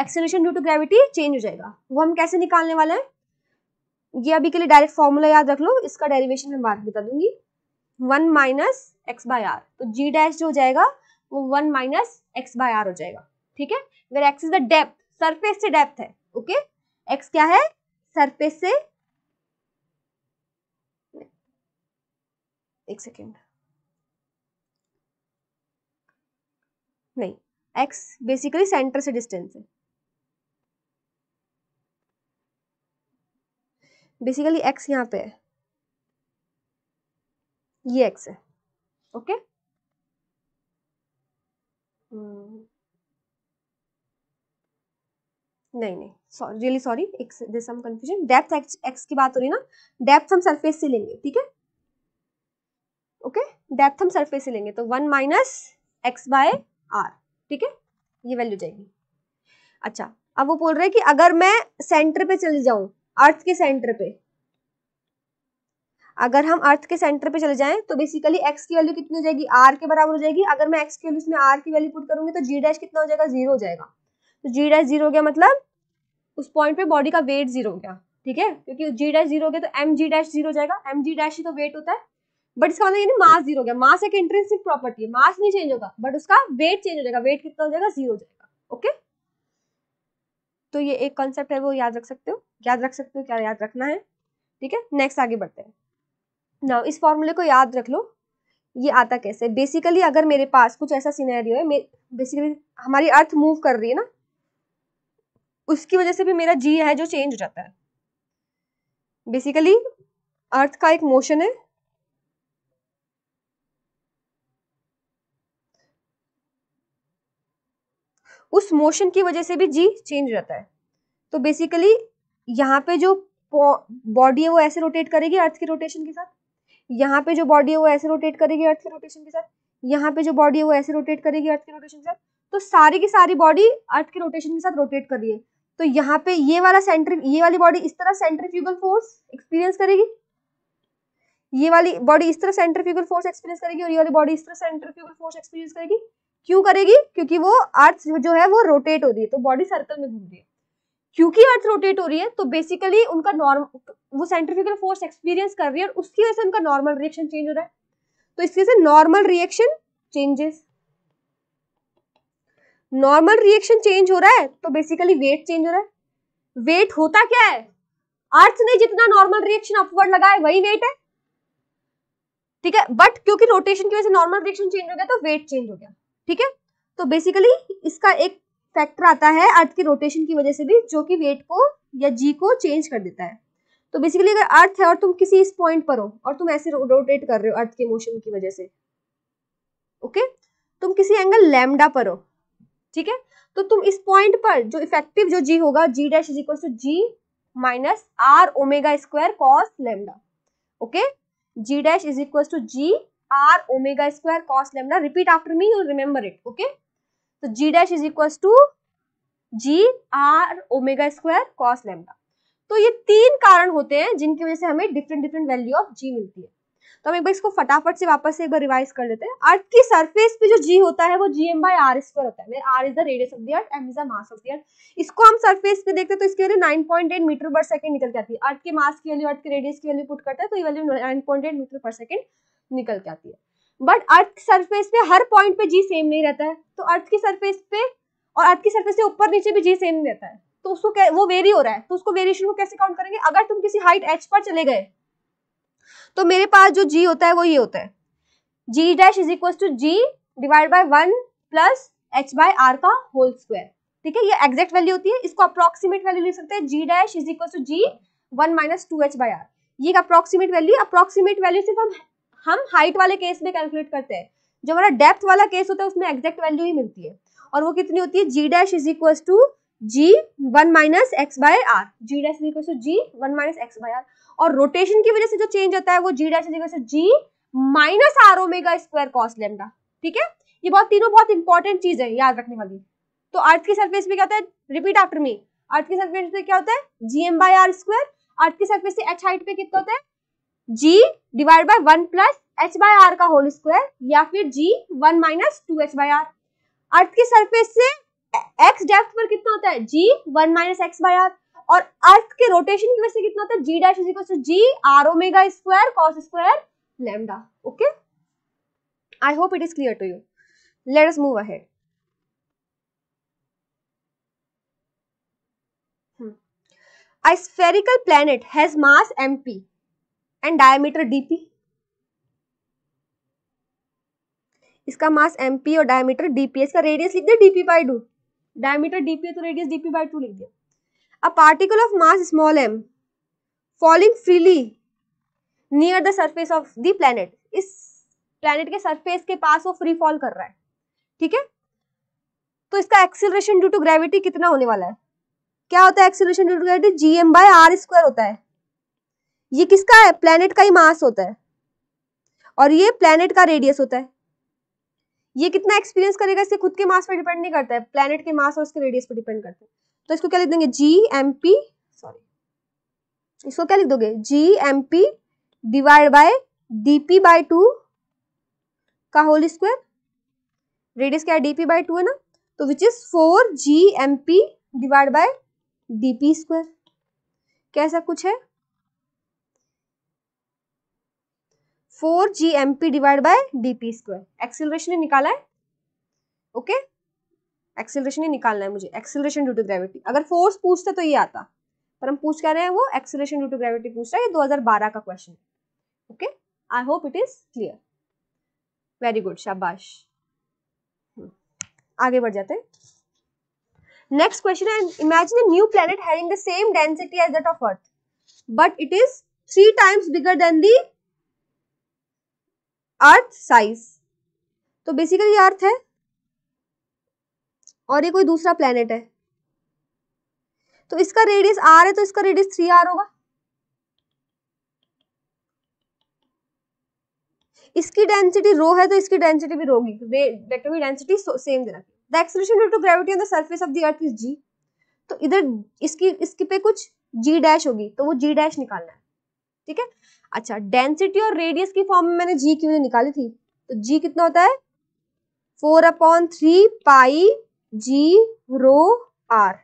acceleration due to gravity change हो जाएगा वो हम कैसे निकालने वाले हैं ये अभी के लिए डायरेक्ट फॉर्मूला याद रख लो इसका डेरिवेशन मैं बाद बता दूंगी one minus x by R तो जी डैश जो हो जाएगा वो one minus x by R हो जाएगा ठीक है where X is the depth surface से डेप्थ है ओके okay? एक्स क्या है सरफेस से एक सेकेंड नहीं एक्स बेसिकली सेंटर से डिस्टेंस है बेसिकली एक्स यहाँ पे है ये x है ओके hmm. नहीं नहीं sorry really sorry this some confusion depth X की बात हो रही है ना डेप्थ हम सरफेस से लेंगे ठीक है ओके डेप्थ हम सरफेस से लेंगे तो one minus x by R ठीक है ये वैल्यू जाएगी अच्छा अब वो बोल रहे हैं कि अगर मैं सेंटर पे चले जाऊं अर्थ के सेंटर पे अगर हम अर्थ के सेंटर पे चले जाएं तो बेसिकली एक्स की वैल्यू कितनी हो जाएगी आर के बराबर हो जाएगी अगर मैं एक्स की वैल्यू इसमें आर की वैल्यू पुट करूंगी तो जी डैश कितना हो जाएगा जीरो हो जाएगा तो जी डैश जीरो हो गया मतलब उस पॉइंट पे बॉडी का वेट जीरो हो गया ठीक है क्योंकि जी डैश जीरो हो गया तो एम जी डैश जीरो हो जाएगा एम जी डैश ही तो वेट होता है बट इसका मतलब मास जीरो गया मास एक इंट्रेंसिक प्रॉपर्टी है मास नहीं चेंज होगा बट उसका वेट चेंज हो जाएगा वेट कितना हो जाएगा जीरो हो जाएगा ओके तो ये एक कॉन्सेप्ट है वो याद रख सकते हो याद रख सकते हो क्या याद रखना है ठीक है नेक्स्ट आगे बढ़ते हैं ना इस फॉर्मूले को याद रख लो ये आता कैसे बेसिकली अगर मेरे पास कुछ ऐसा सिनेरियो है बेसिकली हमारी अर्थ मूव कर रही है ना उसकी वजह से भी मेरा जी है जो चेंज हो जाता है बेसिकली अर्थ का एक मोशन है उस मोशन की वजह से भी जी चेंज रहता है तो बेसिकली यहाँ पे जो बॉडी है वो ऐसे रोटेट करेगी अर्थ के रोटेशन के साथ यहाँ पे जो बॉडी है वो ऐसे रोटेट करेगी अर्थ के रोटेशन के साथ यहाँ पे जो बॉडी है वो ऐसे रोटेट करेगी अर्थ के रोटेशन के साथ तो सारी की सारी बॉडी अर्थ के रोटेशन के साथ रोटेट कर रही है तो यहाँ पे ये वाला सेंटर ये वाली बॉडी इस तरह सेंट्रीफ्यूगल फोर्स एक्सपीरियंस करेगी ये वाली बॉडी इस तरह सेंट्रीफ्यूगल फोर्स एक्सपीरियंस करेगी और ये वाली बॉडी इस तरह सेंट्रीफ्यूगल फोर्स एक्सपीरियंस करेगी क्यों करेगी क्योंकि वो अर्थ जो है वो रोटेट हो रही है तो बॉडी सर्कल में घूम रही है क्योंकि अर्थ रोटेट हो रही है तो बेसिकली उनका नॉर्म वो सेंट्रिफिकल फोर्स एक्सपीरियंस कर रही है और उसकी वजह से उनका नॉर्मल रिएक्शन चेंज हो रहा है तो इसकी वजह से normal reaction changes normal reaction change हो रहा है तो बेसिकली वेट चेंज हो रहा है वेट होता क्या है अर्थ ने जितना नॉर्मल रिएक्शन अपवर्ड लगा है वही वेट है ठीक है बट क्योंकि रोटेशन की वजह से नॉर्मल रिएक्शन चेंज हो गया तो वेट चेंज हो गया ठीक है तो बेसिकली इसका एक फैक्टर आता है अर्थ के रोटेशन की वजह से भी जो कि वेट को या जी को चेंज कर देता है तो बेसिकली अगर अर्थ है और तुम किसी इस पॉइंट पर हो और तुम ऐसे रोटेट कर रहे हो अर्थ के मोशन की वजह से ओके तुम किसी एंगल लैमडा पर हो ठीक है तो तुम इस पॉइंट पर जो इफेक्टिव जो जी होगा G dash is equal to ji minus are omega square cos lambda okay G dash is equal to G R omega square cos lambda repeat after me you remember it okay तो जी dash is equal to G R omega square cos lambda तो ये तीन कारण होते हैं जिनकी वजह से हमें different different value of G मिलती है तो हम एक बार इसको फटाफट से वापस से एक बार रिवाइज कर लेते हैं अर्थ की सरफेस पे जो जी होता है वो G M by are square होता है R is the radius of the earth M is the mass of the earth इसको हम सरफेस पे देखते हैं तो इसकी वैल्यू 9.8 मीटर पर सेकंड निकल जाती है अर्थ के मास की वैल्यू अर्थ के रेडियस की वैल्यू पुट करता है तो ये वैल्यू 9.8 मीटर पर सेकंड निकल के आती है बट अर्थ सरफेस पे हर पॉइंट पे जी सेम नहीं रहता है तो अर्थ की सरफेस पे और अर्थ की सरफेस से ऊपर नीचे भी जी सेम नहीं रहता है तो उसको वो वेरी हो रहा है तो उसको वेरिएशन को कैसे काउंट करेंगे अगर तुम किसी हाइट एच पर चले गए तो मेरे पास जो जी होता है वो ये होता है जी dash is equal to G divide by one plus H by are का होल स्क्वायर ठीक है ये एग्जैक्ट वैल्यू होती है इसको अप्रोक्सीमेट वैल्यू लिख सकते हैं G dash is equal to G one minus two H by are ये अप्रोक्सीमेट वैल्यू अप्रोक्सीमेट वैल्यू सिर्फ हम हम हाइट वाले केस में कैलकुलेट करते हैं जो हमारा डेप्थ वाला केस होता है उसमें एग्जैक्ट वैल्यू ही मिलती है और वो कितनी होती है जी dash is equal to G one minus x by R G dash is equal to G one minus x by R और रोटेशन की वजह से जो चेंज होता है वो G dash is equal to ji minus are omega square cos lambda ठीक है ये बहुत तीनों बहुत इंपॉर्टेंट चीज है याद रखने वाली तो अर्थ की सर्फेस में क्या होता है रिपीट आफ्टर मी अर्थ की सर्फेस पे क्या होता है G M by R square earth की सर्फेस से एच हाइट पे कितना होता है G divide by one plus H by are का होल स्क्वायर या फिर G one minus two H by R earth के सरफेस से एक्स डेप्थ पर कितना होता है जी one minus X by R और अर्थ के रोटेशन की वजह से कितना होता है जी dash equal to G R omega square cos square lambda okay I hope it is clear to you let us move ahead A spherical planet has mass mp and diameter DP इसका मास एमपी और डायमीटर डीपी इसका रेडियस लिख दिया DP by two diameter DP है तो रेडियस डीपी बाई टू लिख दे a particle of mass small M falling freely near the surface of the planet इस प्लेनेट के सरफेस के पास वो फ्री फॉल कर रहा है ठीक है तो इसका एक्सिलेशन ड्यू टू ग्रेविटी कितना होने वाला है क्या होता है acceleration due to gravity G M by R square होता है ये किसका है प्लेनेट का ही मास होता है और ये प्लेनेट का रेडियस होता है ये कितना एक्सपीरियंस करेगा इसके खुद के मास पर डिपेंड नहीं करता है प्लेनेट के मास और उसके रेडियस पर डिपेंड करता है तो इसको क्या लिख देंगे जी एम पी सॉरी इसको क्या लिख दोगे G M P divide by D P by two का होल स्क्वायर रेडियस क्या है डी पी बाई टू है ना तो which is four G M P divide by D P square कैसा कुछ है four G M P divide by D P square acceleration ही निकाला है ओके okay? एक्सिलेशन ही निकालना है मुझे एक्सिलेशन ड्यू टू ग्रेविटी अगर फोर्स पूछते तो ये आता पर हम पूछ कर रहे हैं वो एक्सिलेशन ड्यू टू ग्रेविटी पूछ रहा है ये 2012 का question okay I hope it is clear very good शाबाश हम्म. आगे बढ़ जाते हैं नेक्स्ट क्वेश्चन है imagine a new planet having the same density as that of earth but it is three times bigger than the earth size तो बेसिकली अर्थ है और ये कोई दूसरा प्लेनेट है तो इसका रेडियस आर है तो इसका रेडियस थ्री आर होगा इसकी डेंसिटी रो है तो इसकी डेंसिटी भी रोगी वेक्टर की डेंसिटी सेम दे देना the acceleration due to gravity on the surface of the earth is G तो इधर इसकी इसकी पे कुछ जी डैश होगी तो वो जी डैश निकालना है ठीक है अच्छा डेंसिटी और रेडियस की फॉर्म में मैंने जी की निकाली थी तो जी कितना होता है four upon three pi G rho R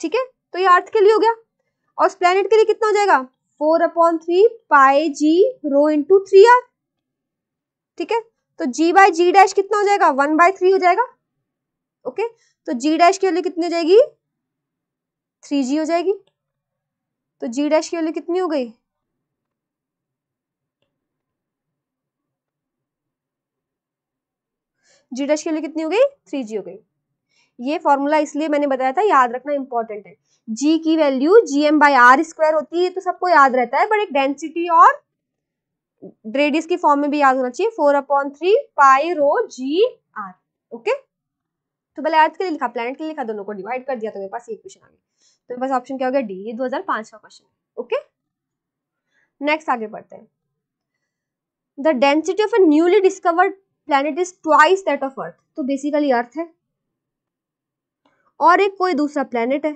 ठीक है तो ये अर्थ के लिए हो गया और प्लेनेट के लिए कितना हो जाएगा four upon three pi G rho into three R ठीक है तो जी बाई जी डैश कितना हो जाएगा वन बाई थ्री हो जाएगा ओके तो जी डैश की वैल्यू कितनी हो जाएगी थ्री जी हो जाएगी तो जी डैश की वैल्यू कितनी हो गई जी डैश की वैल्यू कितनी हो गई थ्री जी हो गई ये फॉर्मूला इसलिए मैंने बताया था याद रखना इंपॉर्टेंट है जी की value G M by are square होती है ये तो सबको याद रहता है बट एक डेंसिटी और रेडियस की फॉर्म में भी याद होना चाहिए four upon three pi rho G R okay तो भले अर्थ के लिए लिखा प्लैनेट के लिए लिखा दोनों को डिवाइड कर दिया तो मेरे पास ये क्वेश्चन आ गया तो मेरे पास ऑप्शन क्या हो गया डी ये पांच का क्वेश्चन ओके नेक्स्ट आगे बढ़ते हैं the density of a newly discovered planet is twice that of earth तो बेसिकली अर्थ है और एक कोई दूसरा प्लैनेट है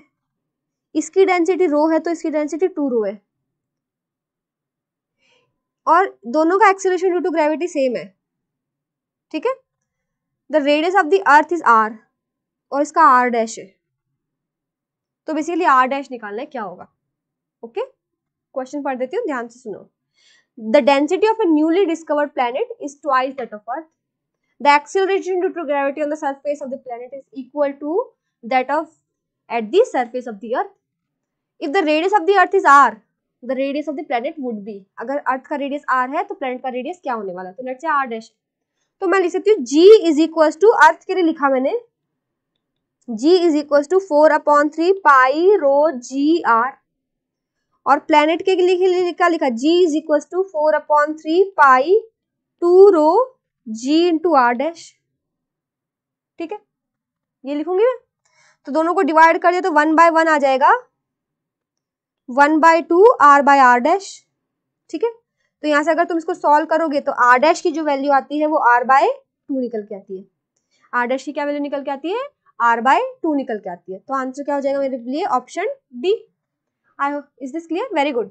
इसकी डेंसिटी रो है तो इसकी डेंसिटी टू रो है और दोनों का acceleration due to gravity same है ठीक है the radius of the earth is R और इसका आर डैश है तो बेसिकली आर डैश निकालना है क्या होगा ओके क्वेश्चन पढ़ देती हूँ ध्यान से सुनो the density of a newly discovered planet is twice that of earth the acceleration due to gravity on the surface of the planet is equal to that of at the surface of the earth if the radius of the earth is r the radius of the planet would be agar earth ka radius r hai to planet ka radius kya hone wala है let's say r dash to main likh sakti hu g is equals to earth ke liye likha maine g is equals to 4 upon 3 pi rho g r और प्लेनेट के लिए क्या लिखा G is equal to four upon three pi two rho G into R dash ठीक है ये लिखूंगी मैं तो दोनों को डिवाइड कर दिया तो वन बाय वन आ जाएगा one by two R by R dash ठीक है तो यहां से अगर तुम इसको सॉल्व करोगे तो आर डैश की जो वैल्यू आती है वो आर बाय टू निकल के आती है आर डैश की क्या वैल्यू निकल के आती है आर बाय टू निकल के आती है तो आंसर क्या हो जाएगा मेरे लिए option D I hope is this clear very good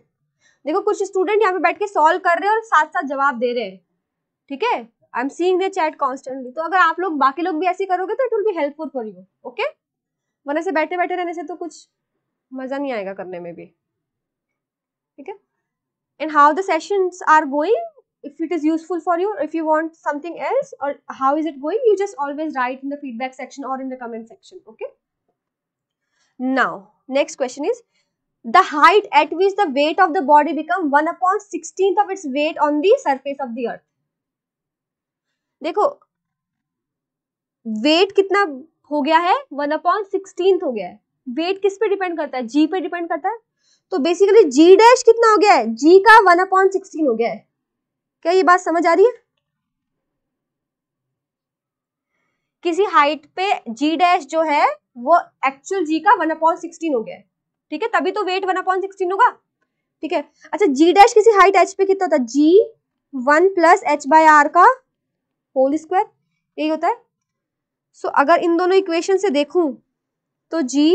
देखो कुछ स्टूडेंट यहाँ पे बैठ के सॉल्व कर रहे हैं और साथ साथ जवाब दे रहे हैं ठीक है I am seeing the chat constantly तो अगर आप लोग बाकी लोग भी ऐसी करोगे तो it will be helpful for you okay वरना से बैठे बैठे रहने से तो कुछ मजा नहीं आएगा करने में भी ठीक है and how the sessions are going if it is useful for you if you want something else or how is it going you just always write in the feedback section or in the comment section okay now next question is the height at which the weight of the body become 1 upon 16th of its weight on the surface of the earth देखो वेट कितना हो गया है वन अपॉन सिक्सटीन हो गया है वेट किस पे डिपेंड करता है जी पे डिपेंड करता है तो बेसिकली जी डैश कितना हो गया है जी का वन अपॉन सिक्सटीन हो गया है क्या ये बात समझ आ रही है किसी हाइट पे जी डैश जो है वो एक्चुअल जी का वन अपॉन सिक्सटीन हो गया है ठीक है तभी तो वेट वन अपॉन सिक्सटीन होगा ठीक है अच्छा जी डैश किसी हाइट एच पे कितना होता है जी one plus H by are का होल स्क्वायर यही होता है सो so, अगर इन दोनों इक्वेशन से देखूं तो G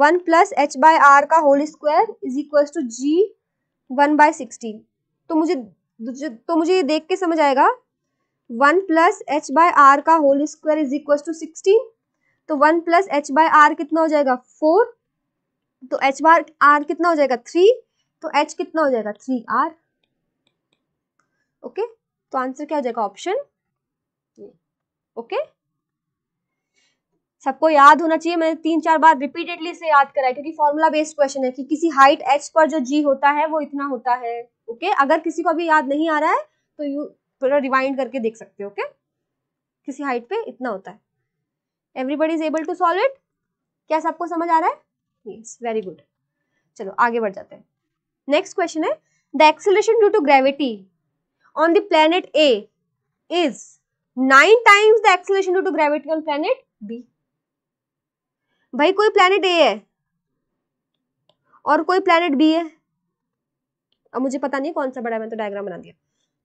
one plus H by are का whole square is equal to G one by sixteen तो मुझे तो मुझे ये देख के समझ आएगा one plus H by are का whole square is equal to sixteen तो one plus H by R कितना हो जाएगा फोर तो एच बार आर कितना हो जाएगा थ्री तो एच कितना हो जाएगा थ्री आर ओके तो आंसर क्या हो जाएगा ऑप्शन ओके सबको याद होना चाहिए मैंने तीन चार बार रिपीटेडली से याद कराया क्योंकि फॉर्मूला बेस्ड क्वेश्चन है कि किसी हाइट एच पर जो जी होता है वो इतना होता है ओके okay? अगर किसी को अभी याद नहीं आ रहा है तो यू थोड़ा रिवाइंड करके देख सकते हो ओके किसी हाइट पे इतना होता है everybody is able to solve it क्या सबको समझ आ रहा है यस वेरी गुड चलो आगे बढ़ जाते हैं नेक्स्ट क्वेश्चन है the acceleration due to gravity on the planet A is nine times the acceleration due to gravity on planet B भाई कोई प्लेनेट ए है और कोई प्लेनेट बी है अब मुझे पता नहीं कौन सा बड़ा मैंने तो डायग्राम बना दिया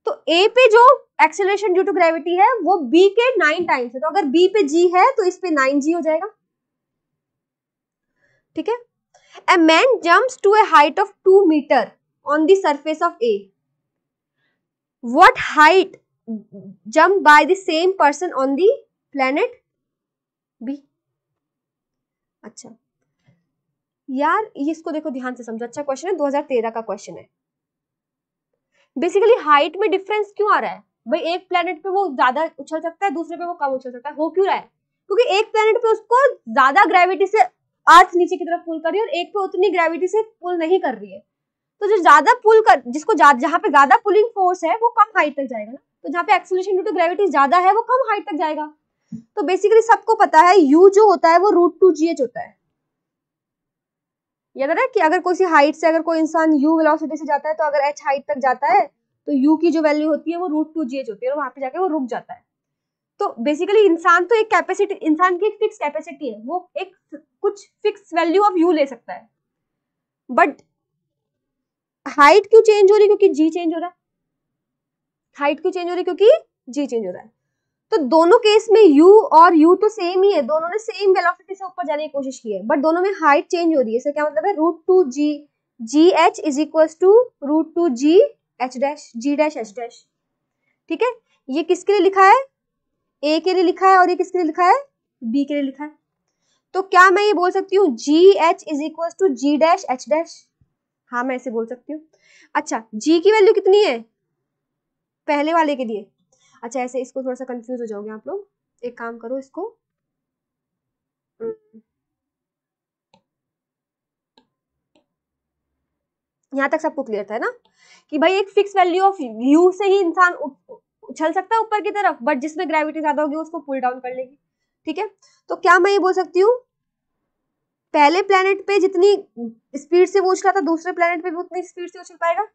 तो ए पे जो एक्सेलरेशन ड्यू टू ग्रेविटी है वो बी के नाइन टाइम्स है तो अगर बी पे जी है तो इस पे नाइन जी हो जाएगा ठीक है a man jumps to a height of two metre on the surface of a what height jump by the same person on the planet b अच्छा यार इसको देखो ध्यान से समझो अच्छा क्वेश्चन है 2013 का क्वेश्चन है बेसिकली हाइट में डिफरेंस क्यों आ रहा है भाई एक प्लेनेट पे वो ज्यादा उछल सकता है दूसरे पे वो कम उछल सकता है हो क्यों रहा है क्योंकि एक प्लेनेट पे उसको ज्यादा ग्रेविटी से अर्थ नीचे की तरफ पुल कर रही है और एक पे उतनी ग्रेविटी से पुल नहीं कर रही है तो जो ज्यादा पुल कर जिसको जहां पे ज्यादा पुलिंग फोर्स है वो कम हाइट तक जाएगा ना तो जहाँ पे एक्सलेशन ड्यू टू ग्रेविटी ज्यादा है वो कम हाइट तक जाएगा तो बेसिकली सबको पता है यू जो होता है वो रूट टू जी एच होता है याद है कि अगर कोई सी हाइट से अगर कोई इंसान यू वेलोसिटी से जाता है तो अगर एच हाइट तक जाता है तो यू की जो वैल्यू होती है वो रूट टू जी एच होती है और वहां पे जाके वो रुक जाता है तो बेसिकली इंसान तो एक कैपेसिटी इंसान की एक फिक्स कैपेसिटी है वो एक कुछ फिक्स वैल्यू ऑफ यू ले सकता है बट हाइट क्यों चेंज हो रही क्योंकि जी चेंज हो रहा है हाइट क्यों चेंज हो रही है क्योंकि जी चेंज हो रहा है तो दोनों केस में यू और यू तो सेम ही है दोनों ने सेम वेलोसिटी से ऊपर जाने की कोशिश की है बट दोनों में हाइट चेंज हो रही है इसका क्या मतलब है root two G G H is equal to root two G H dash G dash H dash ठीक है ये किसके लिए लिखा है ए के लिए लिखा है और ये किसके लिए लिखा है बी के लिए लिखा है तो क्या मैं ये बोल सकती हूँ G H is equal to G dash H dash हाँ मैं ऐसे बोल सकती हूँ अच्छा जी की वैल्यू कितनी है पहले वाले के लिए अच्छा ऐसे इसको थोड़ा सा कंफ्यूज हो जाओगे आप लोग एक काम करो इसको यहाँ तक सबको क्लियर था ना कि भाई एक फिक्स वैल्यू ऑफ यू से ही इंसान उछल सकता है ऊपर की तरफ बट जिसमें ग्रेविटी ज्यादा होगी उसको पुल डाउन कर लेगी ठीक है तो क्या मैं ये बोल सकती हूँ पहले प्लेनेट पे जितनी स्पीड से वो उछला था दूसरे प्लेनेट पे भी उतनी स्पीड से उछल पाएगा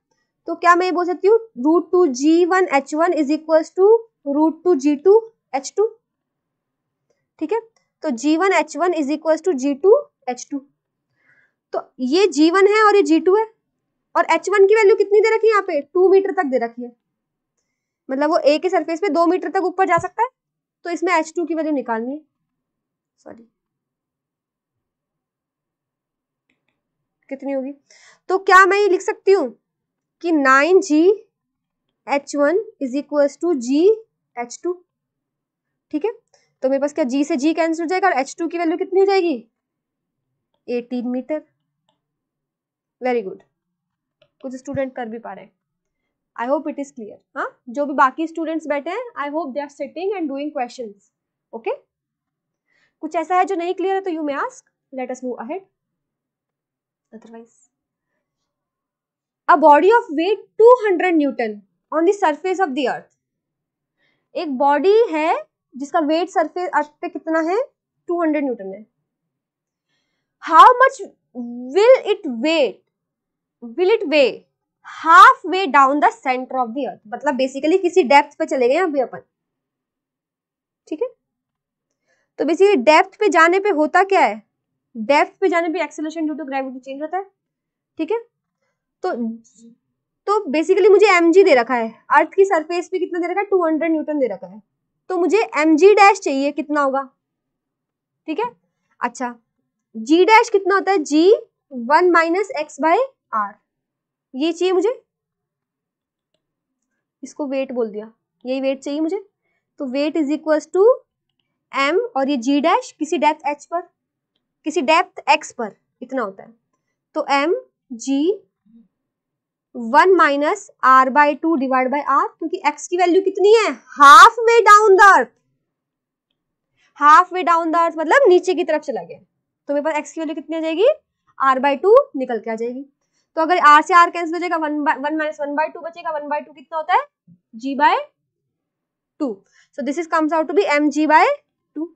तो क्या मैं ये बोल सकती हूँ root two G one H one is equal to root two G two H two ठीक है तो G one H one is equal to G two H two तो ये जी वन है और ये जी टू है और एच वन की वैल्यू कितनी दे रखी है यहाँ पे टू मीटर तक दे रखी है मतलब वो ए के सरफेस पे दो मीटर तक ऊपर जा सकता है तो इसमें एच टू की वैल्यू निकालनी है सॉरी कितनी होगी तो क्या मैं ये लिख सकती हूँ कि nine G H one is equal to G H two ठीक है तो मेरे पास क्या जी से जी कैंसिल हो जाएगा और एच टू की वैल्यू कितनी हो जाएगी एटीन मीटर वेरी गुड कुछ स्टूडेंट कर भी पा रहे हैं I hope it is clear हाँ जो भी बाकी स्टूडेंट्स बैठे हैं I hope they are sitting and doing question okay कुछ ऐसा है जो नहीं क्लियर है तो you may ask let us move ahead otherwise a body of weight 200 newton on the surface of the earth एक बॉडी है जिसका वेट सरफेस अर्थ पे कितना है टू हंड्रेड न्यूटन है how much will it weight will it weigh half way down the centre of the earth मतलब बेसिकली किसी डेप्थ पे चले गए अभी अपन ठीक है तो बेसिकली डेप्थ पे जाने पे होता क्या है डेप्थ पे जाने पे acceleration due to gravity change होता है ठीक है तो तो बेसिकली मुझे एम दे रखा है अर्थ की सरफेस पे कितना दे रखा है टू हंड्रेड न्यूटन दे रखा है तो मुझे एम डैश चाहिए कितना होगा ठीक है अच्छा जी डैश कितना होता है जी one minus x by are ये चाहिए मुझे इसको वेट बोल दिया यही वेट चाहिए मुझे तो weight is equal to m और ये जी डैश किसी डेप्थ एच पर किसी डेप्थ एक्स पर इतना होता है तो m g one minus r by two divide by r क्योंकि x की वैल्यू कितनी है half way down the earth half way down the earth मतलब नीचे की तरफ चला गया तो मेरे पास x की वैल्यू कितनी आ जाएगी आर बाई टू निकल के आ जाएगी तो अगर आर से आर कैंसिल हो जाएगा one by one minus one by two बचेगा वन बाई टू कितना होता है g by two so this is comes out to be m g by two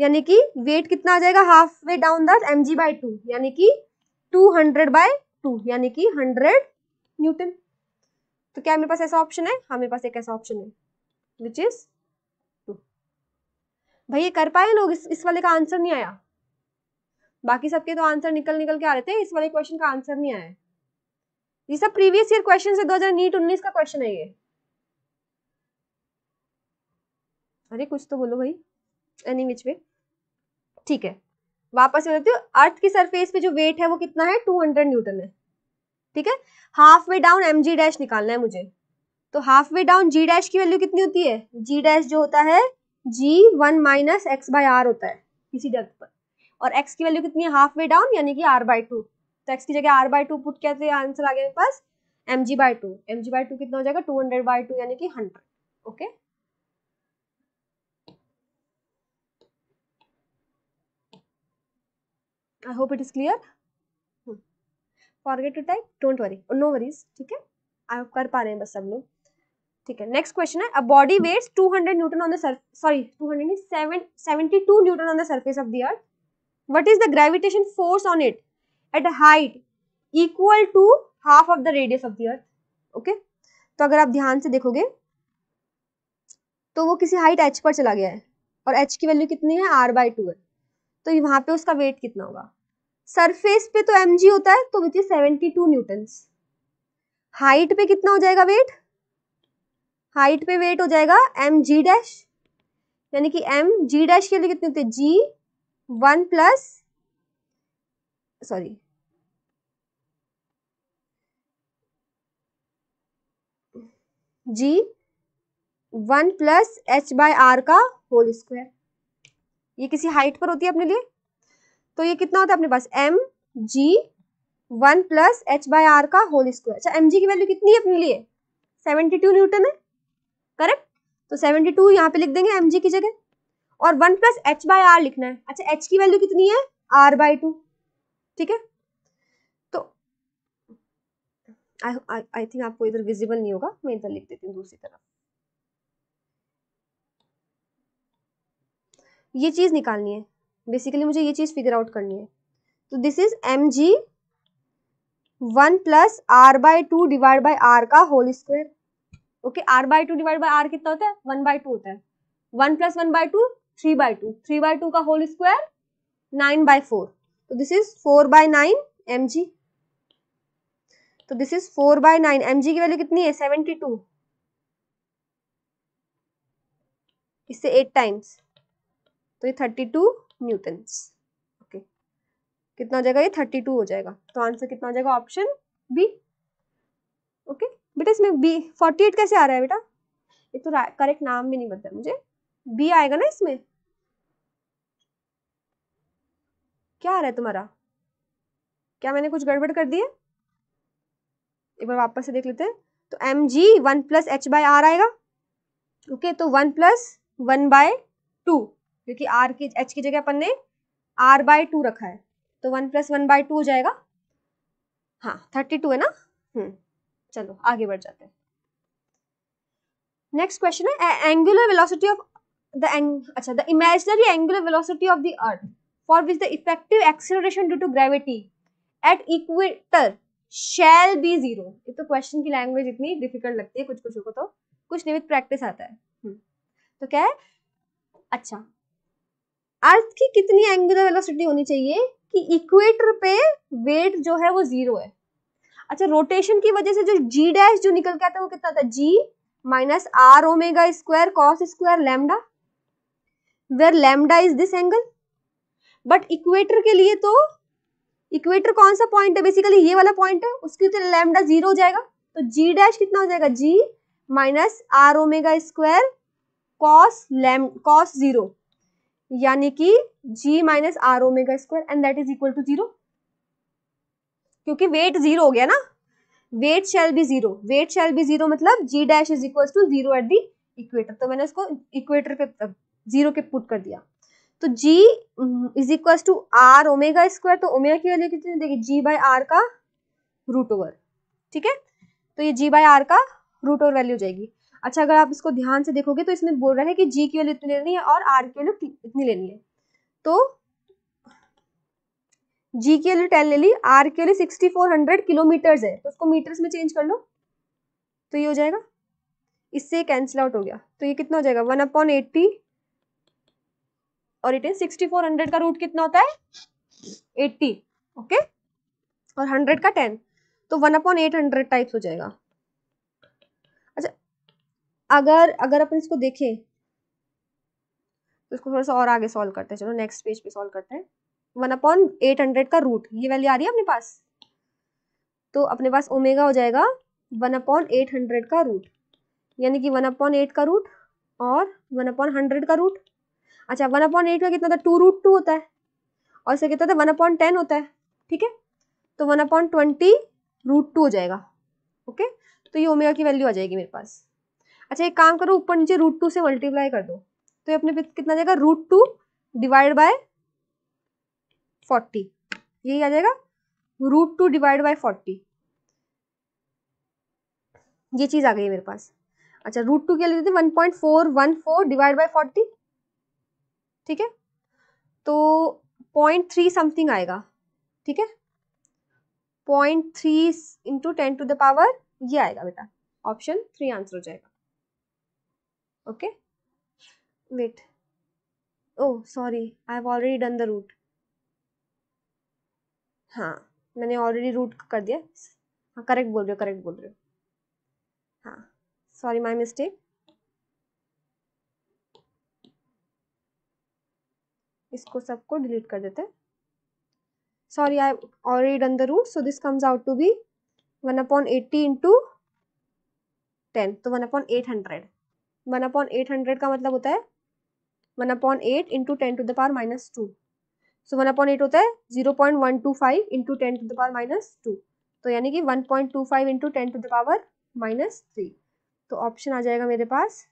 यानी कि वेट कितना आ जाएगा half way down the m g by two यानी कि टू हंड्रेड बाय टू यानी कि हंड्रेड न्यूटन तो क्या मेरे पास ऐसा ऑप्शन है हाँ मेरे पास एक ऐसा ऑप्शन है विच इज टू भाई कर पाए लोग इस, इस वाले का आंसर नहीं आया बाकी सबके तो आंसर निकल निकल के आ रहे थे इस वाले क्वेश्चन का आंसर नहीं आया ये सब प्रीवियस ईयर क्वेश्चन है दो हजार नीट उन्नीस का क्वेश्चन है ये अरे कुछ तो बोलो भाई एनी विच वे ठीक है वापस अर्थ की सरफेस पे जो वेट है वो कितना है टू हंड्रेड न्यूटन है ठीक है half way down m g dash निकालना है मुझे तो half way down g dash की वैल्यू कितनी होती है जी डैश जो होता है जी one minus x by are होता है किसी डेप्थ पर और एक्स की वैल्यू कितनी है हाफ वे डाउन यानी कि आर बाय टू तो एक्स की जगह आर बाय टू पुट कहते हैं आंसर आ गया मेरे पास m g by two m g by two कितना हो जाएगा टू हंड्रेड बाय टू यानी कि hundred okay okay? I hope it is clear. Forget to type don't worry no worries ठीक है आप कर पा रहे हैं बस सब लोग ठीक है नेक्स्ट क्वेश्चन है a body weights 200 newton on the sorry 200 नहीं 72 newton on the surface of the earth what is the gravitation force on it at a height equal to half of the radius of the earth okay तो अगर आप ध्यान से देखोगे तो वो किसी हाइट एच पर चला गया है और एच की वैल्यू कितनी है आर बाई टू है तो वहां पे उसका वेट कितना होगा सरफेस पे तो एम होता है तो which is seventy two newtons height पे कितना हो जाएगा वेट हाइट पे वेट हो जाएगा एम जी डैश यानी कि एम जी डैश के लिए कितने होते हैं g one plus sorry g one plus H by are का होल स्क्वायर ये किसी हाइट पर होती है अपने लिए तो ये कितना होता है अपने पास m g one plus H by are का होल स्क्वायर अच्छा एम जी की वैल्यू कितनी है अपने लिए सेवेंटी टू न्यूटन है करेक्ट तो सेवेंटी टू यहाँ पे लिख देंगे एम जी की जगह और one plus H by r लिखना है अच्छा एच की वैल्यू कितनी है आर बाई टू ठीक है तो आई आई थिंक आपको इधर विजिबल नहीं होगा मैं इधर लिख देती हूँ दूसरी तरफ ये चीज निकालनी है बेसिकली मुझे ये चीज़ फिगर आउट करनी है तो this is m g one plus r by two divide by are का whole square okay r by two divide by are कितना होता है वन बाई टू होता है one plus one by two three by two three by two का whole square nine by four तो this is four by nine m g तो this is four by nine m g की वैल्यू कितनी है सेवेंटी टू इससे एट टाइम्स तो ये थर्टी टू न्यूटन ओके कितना जाएगा ये थर्टी टू हो जाएगा तो आंसर कितना जाएगा ऑप्शन बी ओके बेटा इसमें बी फोर्टी एट कैसे आ रहा है बेटा ये तो करेक्ट नाम भी नहीं बता मुझे बी आएगा ना इसमें क्या आ रहा है तुम्हारा क्या मैंने कुछ गड़बड़ कर दी है एक बार वापस से देख लेते हैं तो m g one plus H by r आएगा ओके तो one plus one by two क्योंकि आर की एच की जगह अपन ने आर बाय टू रखा है तो one plus one by two हो जाएगा हाँ थर्टी टू है ना हम्म चलो आगे बढ़ जाते हैं नेक्स्ट क्वेश्चन है एंगुलर वेलोसिटी ऑफ द एंग अच्छा the imaginary angular velocity of the earth for which the effective acceleration due to gravity at equator shall be zero ये तो क्वेश्चन की लैंग्वेज इतनी डिफिकल्ट लगती है कुछ कुछ को तो कुछ नहीं विद प्रैक्टिस आता है हम्म, तो क्या है अच्छा अर्थ की कितनी एंगुलर वेलोसिटी होनी चाहिए कि इक्वेटर पे वेट जो है वो जीरो है अच्छा रोटेशन की वजह से जो जी डैश जो निकल के आता है वो कितना था g minus are omega square cos square lambda where lambda is this angle but equator के लिए तो इक्वेटर कौन सा पॉइंट है बेसिकली ये वाला पॉइंट है उसके तो लैमडा जीरो हो जाएगा तो जी डैश कितना हो जाएगा g minus are omega square cos लैम कॉस जीरो यानी कि g minus are omega square and that is equal to zero क्योंकि वेट जीरो हो गया ना weight shall be zero weight shall be zero मतलब g dash is equal to zero at the equator तो मैंने उसको इक्वेटर पे जीरो के पुट कर दिया तो g is equal to r omega square तो ओमेगा की वैल्यू कितनी देखिए g बाय आर का रूट ओवर ठीक है तो ये g बाय आर का रूट ओवर वैल्यू हो जाएगी अच्छा अगर आप इसको ध्यान से देखोगे तो इसमें बोल रहा है कि जी की वैल्यू इतनी लेनी है और आर की वैल्यू इतनी लेनी है तो जी की वैल्यू टेन ले ली आर की value sixty four hundred kilometre है तो उसको मीटर्स में चेंज कर लो तो ये हो जाएगा इससे कैंसिल आउट हो गया तो ये कितना हो जाएगा वन अपॉन एट्टी और it is sixty four hundred का रूट कितना होता है एट्टी ओके और हंड्रेड का टेन तो one upon eight hundred types हो जाएगा अगर अगर अपन इसको देखें तो इसको थोड़ा सा और आगे सॉल्व करते हैं चलो नेक्स्ट पेज पे सॉल्व करते हैं वन अपॉन एट हंड्रेड का रूट ये वैल्यू आ रही है अपने पास तो अपने पास ओमेगा हो जाएगा वन अपॉन एट हंड्रेड का रूट यानी कि वन अपॉन एट का रूट और वन अपॉन हंड्रेड का रूट अच्छा वन अपॉन एट का कितना था टू रूट टू होता है और इसका कितना था वन अपॉन टेन होता है ठीक है तो one upon twenty root two हो जाएगा ओके तो ये ओमेगा की वैल्यू आ जाएगी मेरे पास अच्छा एक काम करो ऊपर नीचे रूट टू से मल्टीप्लाई कर दो तो ये अपने कितना जाएगा root two divide by forty यही आ जाएगा root two divide by forty ये चीज़ आ गई मेरे पास अच्छा रूट टू क्या लेते थे one point four one four divide by forty ठीक है तो पॉइंट थ्री समथिंग आएगा ठीक है point three into ten to the power ये आएगा बेटा ऑप्शन थ्री आंसर हो जाएगा okay wait oh sorry i've already done the root हाँ मैंने ऑलरेडी रूट कर दिया हाँ करेक्ट बोल रहे हो करेक्ट बोल रहे हो हाँ सॉरी माय मिस्टेक इसको सबको डिलीट कर देते हैं sorry I already done the root so this comes out to be one upon eighty into ten तो one upon eight hundred one upon eight hundred का मतलब होता है one upon eight into ten to the power minus two so one upon eight होता है zero point one two five into ten to the power minus two तो यानी कि one point two five into ten to the power minus three तो ऑप्शन आ जाएगा मेरे पास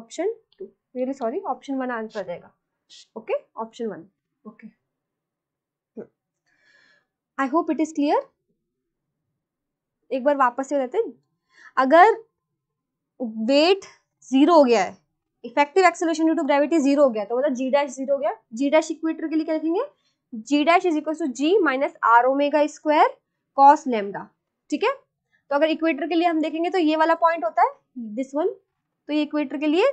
ऑप्शन टू मेरे सॉरी ऑप्शन वन आंसर आ जाएगा okay option one okay I hope it is clear एक बार वापस से बताते हैं अगर वेट जीरो हो गया है effective acceleration due to gravity zero हो गया तो मतलब जी डैश जीरो हो गया जी डैश इक्वेटर के लिए क्या लिखेंगे g dash is equal to ji minus are omega square cos lambda ठीक है तो अगर इक्वेटर के लिए हम देखेंगे तो ये वाला पॉइंट होता है दिस वन तो ये इक्वेटर के लिए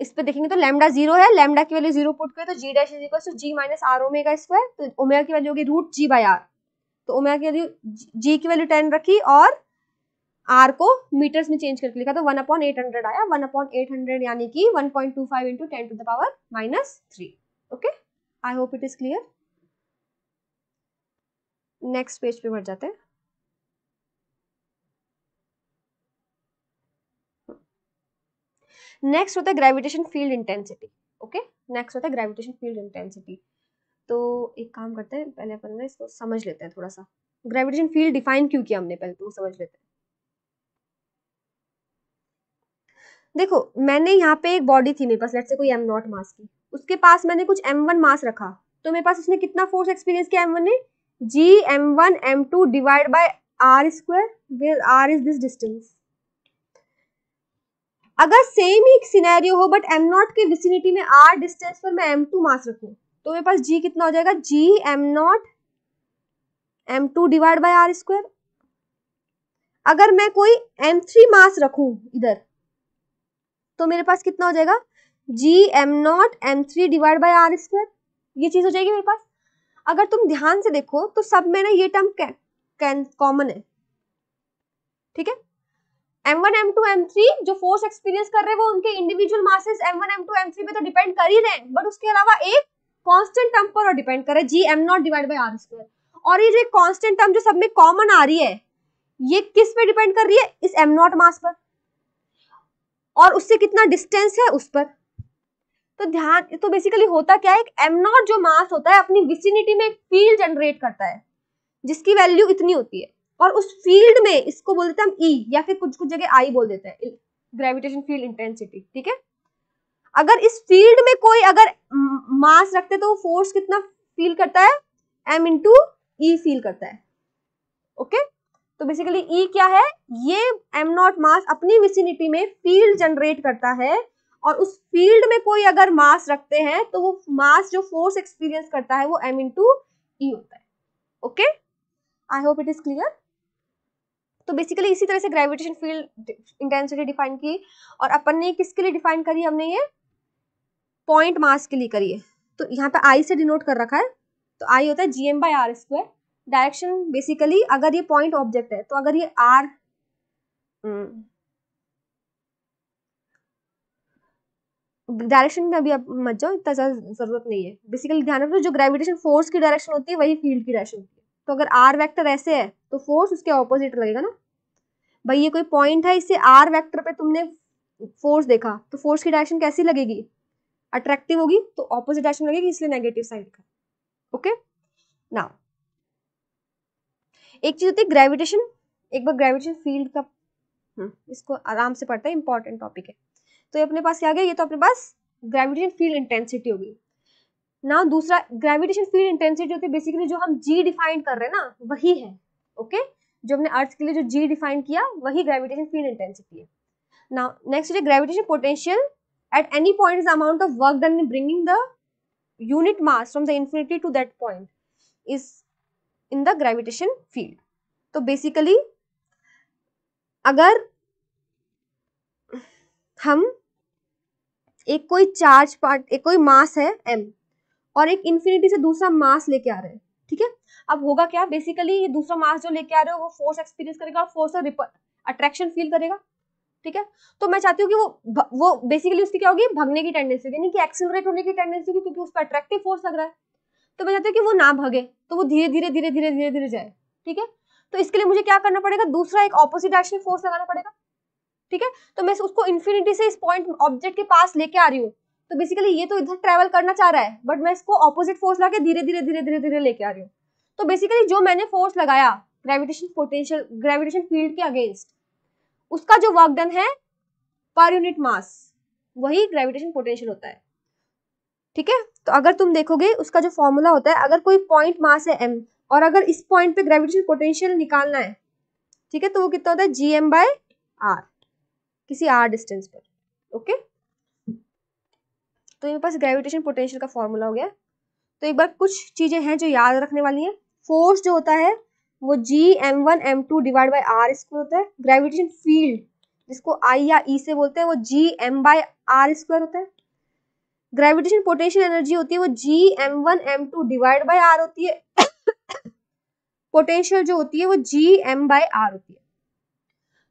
इस पे देखेंगे तो लेमडा जीरो है लेमडा की वैल्यू जीरो पुट करें तो जी dash is equal to ji minus are omega square तो ओमेगा की वैल्यू होगी रूट जी बाई आर तो ओमेगा की वैल्यू जी की वैल्यू टेन रखी और आर को मीटर्स में चेंज करके लिखा तो वन अपॉन एट हंड्रेड आया वन अपॉन एट हंड्रेड यानी कि one point two five into ten to the power minus three okay I hope it is clear next page पे बढ़ जाते हैं नेक्स्ट होता है gravitation field intensity okay next होता है ग्रेविटेशन फील्ड इंटेंसिटी तो एक काम करते हैं पहले अपन ने इसको समझ लेते हैं थोड़ा सा ग्रेविटेशन फील्ड डिफाइन क्यों किया हमने पहले तो समझ लेते हैं देखो मैंने यहाँ पे एक बॉडी थी मेरे पास लेट से कोई एम नॉट मास की उसके पास मैंने कुछ एम वन मास रखा तो मेरे पास उसने कितना फोर्स एक्सपीरियंस किया एम वन ने g M one M two divide by are square where r is this distance अगर सेम ही सिनेरियो हो बट एम नॉट के विसिनिटी में आर डिस्टेंस पर मैं एम टू मास रखूं तो मेरे पास जी कितना हो जाएगा G M not m two divide by are square अगर मैं कोई एम थ्री मास रखूं इधर तो मेरे पास कितना हो जाएगा G M not m three divide by are square ये चीज़ हो जाएगी मेरे पास अगर तुम ध्यान से देखो तो सब में ना ये टर्म कैन कॉमन है ठीक है M one M two M three जो फोर्स एक्सपीरियंस कर रहे हैं वो उनके individual masses m one M two M three पे तो डिपेंड कर ही रहे हैं बट उसके अलावा एक कॉन्स्टेंट टर्म पर डिपेंड कर रहा है G M not divide by are square और ये जो एक कांस्टेंट टर्म जो सब में कॉमन आ रही है ये किस पे डिपेंड कर रही है इस एम नॉट मास पर और उससे कितना डिस्टेंस है उस पर तो ध्यान तो बेसिकली होता क्या है एम नॉट जो मास होता है अपनी विसिनिटी में एक फील्ड जनरेट करता है जिसकी वैल्यू इतनी होती है और उस फील्ड में इसको बोल देते हैं हम ई e, या फिर कुछ कुछ जगह आई बोल देते हैं ग्रेविटेशन फील्ड इंटेंसिटी ठीक है अगर इस फील्ड में कोई अगर मास रखते तो फोर्स कितना फील करता है एम इंटू ई फील करता है ओके okay? तो बेसिकली ई e क्या है ये एम नॉट मास अपनी विसिनिटी में फील्ड जनरेट करता है और उस फील्ड में कोई अगर मास रखते हैं तो वो मास जो फोर्स एक्सपीरियंस करता है वो एम टू ई होता है okay I hope it is clear तो बेसिकली इसी तरह से ग्रेविटेशन फील्ड इंटेंसिटी डिफाइन की और अपन ने किसके लिए डिफाइन करी हमने ये पॉइंट मास के लिए करी है तो यहाँ पे आई से डिनोट कर रखा है तो आई होता है G M by are square direction basically अगर ये पॉइंट ऑब्जेक्ट है तो अगर ये आर हम्म, डायरेक्शन में अभी आप मत जाओ इतना ज़्यादा जरूरत नहीं है बेसिकली ध्यान रखो जो ग्रेविटेशन फोर्स की डायरेक्शन होती है वही फील्ड की डायरेक्शन होती है तो अगर आर वेक्टर ऐसे है तो फोर्स उसके ऑपोजिट लगेगा ना भाई ये कोई पॉइंट है इससे आर वेक्टर पे तुमने फोर्स देखा तो फोर्स की डायरेक्शन कैसी लगेगी अट्रैक्टिव होगी तो ऑपोजिट डायरेक्शन लगेगी इसलिए नेगेटिव साइड का ओके नाउ एक चीज़ होती है ग्रेविटेशन एक बार ग्रेविटेशन फील्ड का हम्म, इसको आराम से पढ़ता है इंपॉर्टेंट टॉपिक है तो ये अपने पास क्या गया ये तो अपने पास ग्रेविटेशन फील्ड इंटेंसिटी होगी ना दूसरा ग्रेविटेशन फील्ड इंटेंसिटी होती है बेसिकली जो हम जी डिफाइन कर रहे हैं ना वही है ओके जो हमने अर्थ के लिए जो जी डिफाइन किया वही ग्रेविटेशन फील्ड इंटेंसिटी है ना next gravitation potential at any point is amount of work done in bringing the unit mass from the infinity to that point is in the gravitation field तो बेसिकली अगर हम एक कोई चार्ज पार्ट एक कोई मास है एम और एक इंफिनिटी से दूसरा मास लेके आ रहे हैं ठीक है अब होगा क्या बेसिकली ये दूसरा मास जो लेके आ रहे हो वो फोर्स एक्सपीरियंस करेगा और फोर्स अट्रैक्शन फील करेगा ठीक है तो मैं चाहती हूँ कि वो वो बेसिकली उसकी क्या होगी भगने की टेंडेंसी यानी कि एक्सेलरेट होने की टेंडेंसी होगी क्योंकि उस पर अट्रैक्टिव फोर्स लग रहा है तो मैं चाहती हूँ कि वो ना भागे तो वो धीरे धीरे धीरे धीरे धीरे धीरे जाए ठीक है तो इसके लिए मुझे क्या करना पड़ेगा दूसरा एक ऑपोजिट डायरेक्शन फोर्स लगाना पड़ेगा ठीक है तो मैं उसको इन्फिनिटी से इस पॉइंट ऑब्जेक्ट के पास लेके आ रही हूँ तो बेसिकली ये तो इधर ट्रेवल करना चाह रहा है बट मैं इसको ऑपोजिट फोर्स लगा धीरे धीरे धीरे धीरे धीरे लेके आ रही हूँ तो बेसिकली जो मैंने फोर्स लगाया ग्रेविटेशन पोटेंशियल ग्रेविटेशन फील्ड के अगेंस्ट उसका जो वर्क डन है पर यूनिट मास वही ग्रेविटेशन पोटेंशियल होता है ठीक है तो अगर तुम देखोगे उसका जो फॉर्मूला होता है अगर कोई पॉइंट मास है एम और अगर इस पॉइंट पे ग्रेविटेशन पोटेंशियल निकालना है ठीक है तो वो कितना होता है जी एम बाय आर किसी आर डिस्टेंस पर ओके तो मेरे पास ग्रेविटेशन पोटेंशियल का फॉर्मूला हो गया तो एक बार कुछ चीजें हैं जो याद रखने वाली हैं फोर्स जो होता है वो G M one M two divide by are square होता है ग्रेविटेशन फील्ड जिसको आई या ई e से बोलते हैं वो G M by are square होता है ग्रेविटेशन पोटेंशियल एनर्जी होती है वो G M one M two divide by R होती है पोटेंशियल जो होती है वो जी एम बाई आर होती है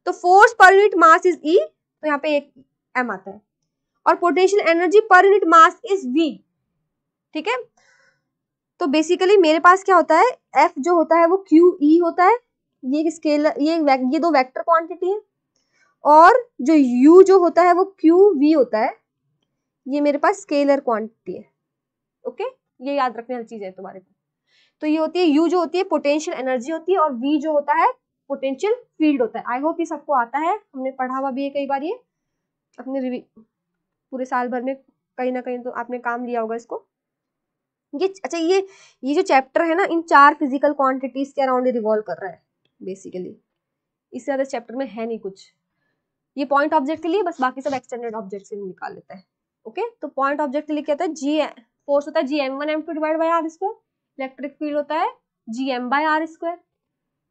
तो फोर्स पर यूनिट मास इज ई तो यहाँ पे एक एम आता है और potential energy per unit mass is V ठीक है तो बेसिकली मेरे पास क्या होता है एफ जो होता है वो क्यू ई e होता है ये स्केल ये ये दो वेक्टर क्वांटिटी है और जो यू जो होता है वो क्यू वी होता है ये मेरे पास स्केलर क्वांटिटी है ओके ये याद रखने वाली चीज है तुम्हारे पास तो ये होती है यू जो होती है पोटेंशियल एनर्जी होती है और वी जो होता है पोटेंशियल फील्ड होता है आई होप ये सबको आता है हमने पढ़ा हुआ भी है कई बार ये अपने पूरे साल भर में कहीं ना कहीं तो आपने काम लिया होगा इसको ये अच्छा ये ये जो चैप्टर है ना इन चार फिजिकल क्वांटिटीज के अराउंड रिवॉल्व कर रहा है बेसिकली इससे ज़्यादा चैप्टर में है नहीं कुछ ये पॉइंट ऑब्जेक्ट के लिए बस बाकी सब एक्सटेंडेड ऑब्जेक्ट से निकाल लेता है ओके तो पॉइंट ऑब्जेक्ट के लिए क्या होता है जी फोर्स होता है G M one M two divide by are square electric field होता है G M by are square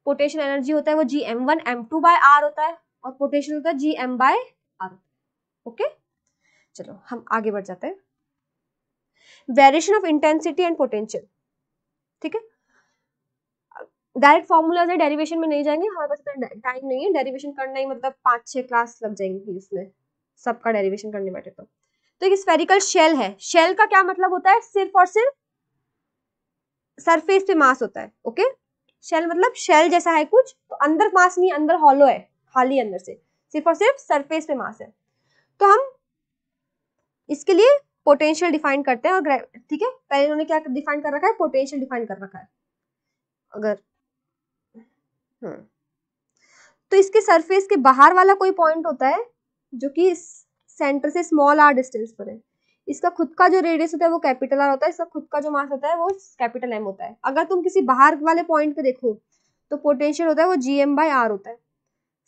पोटेशन एनर्जी होता है वो G M one M two by are होता है और पोटेशन होता है G M by R okay चलो हम आगे बढ़ जाते हैं variation of intensity and potential ठीक है डायरेक्ट फॉर्मूलाज है डेरिवेशन में नहीं जाएंगे हमारे पास इतना टाइम नहीं है डेरिवेशन करना ही मतलब पांच छह क्लास लग जाएंगे इसमें सबका डेरिवेशन करने बैठे तो तो एक स्पेरिकल शेल है शेल का क्या मतलब होता है सिर्फ और सिर्फ सरफेस पे मास होता है ओके शेल मतलब शेल जैसा है कुछ तो अंदर मास नहीं अंदर हॉलो है खाली अंदर से सिर्फ और सिर्फ सरफेस पे मास है तो हम इसके लिए पोटेंशियल डिफाइन करते हैं और ठीक है पहले उन्होंने क्या डिफाइन कर रखा है पोटेंशियल डिफाइन कर रखा है अगर हम्म तो इसके सरफेस के बाहर वाला कोई पॉइंट होता है जो कि सेंटर से स्मॉल आर डिस्टेंस पर है इसका खुद का जो रेडियस होता है वो कैपिटल आर होता है इसका खुद का जो मास होता है वो कैपिटल एम होता है अगर तुम किसी बाहर वाले पॉइंट पे देखो तो पोटेंशियल होता है वो जी एम बाई आर होता है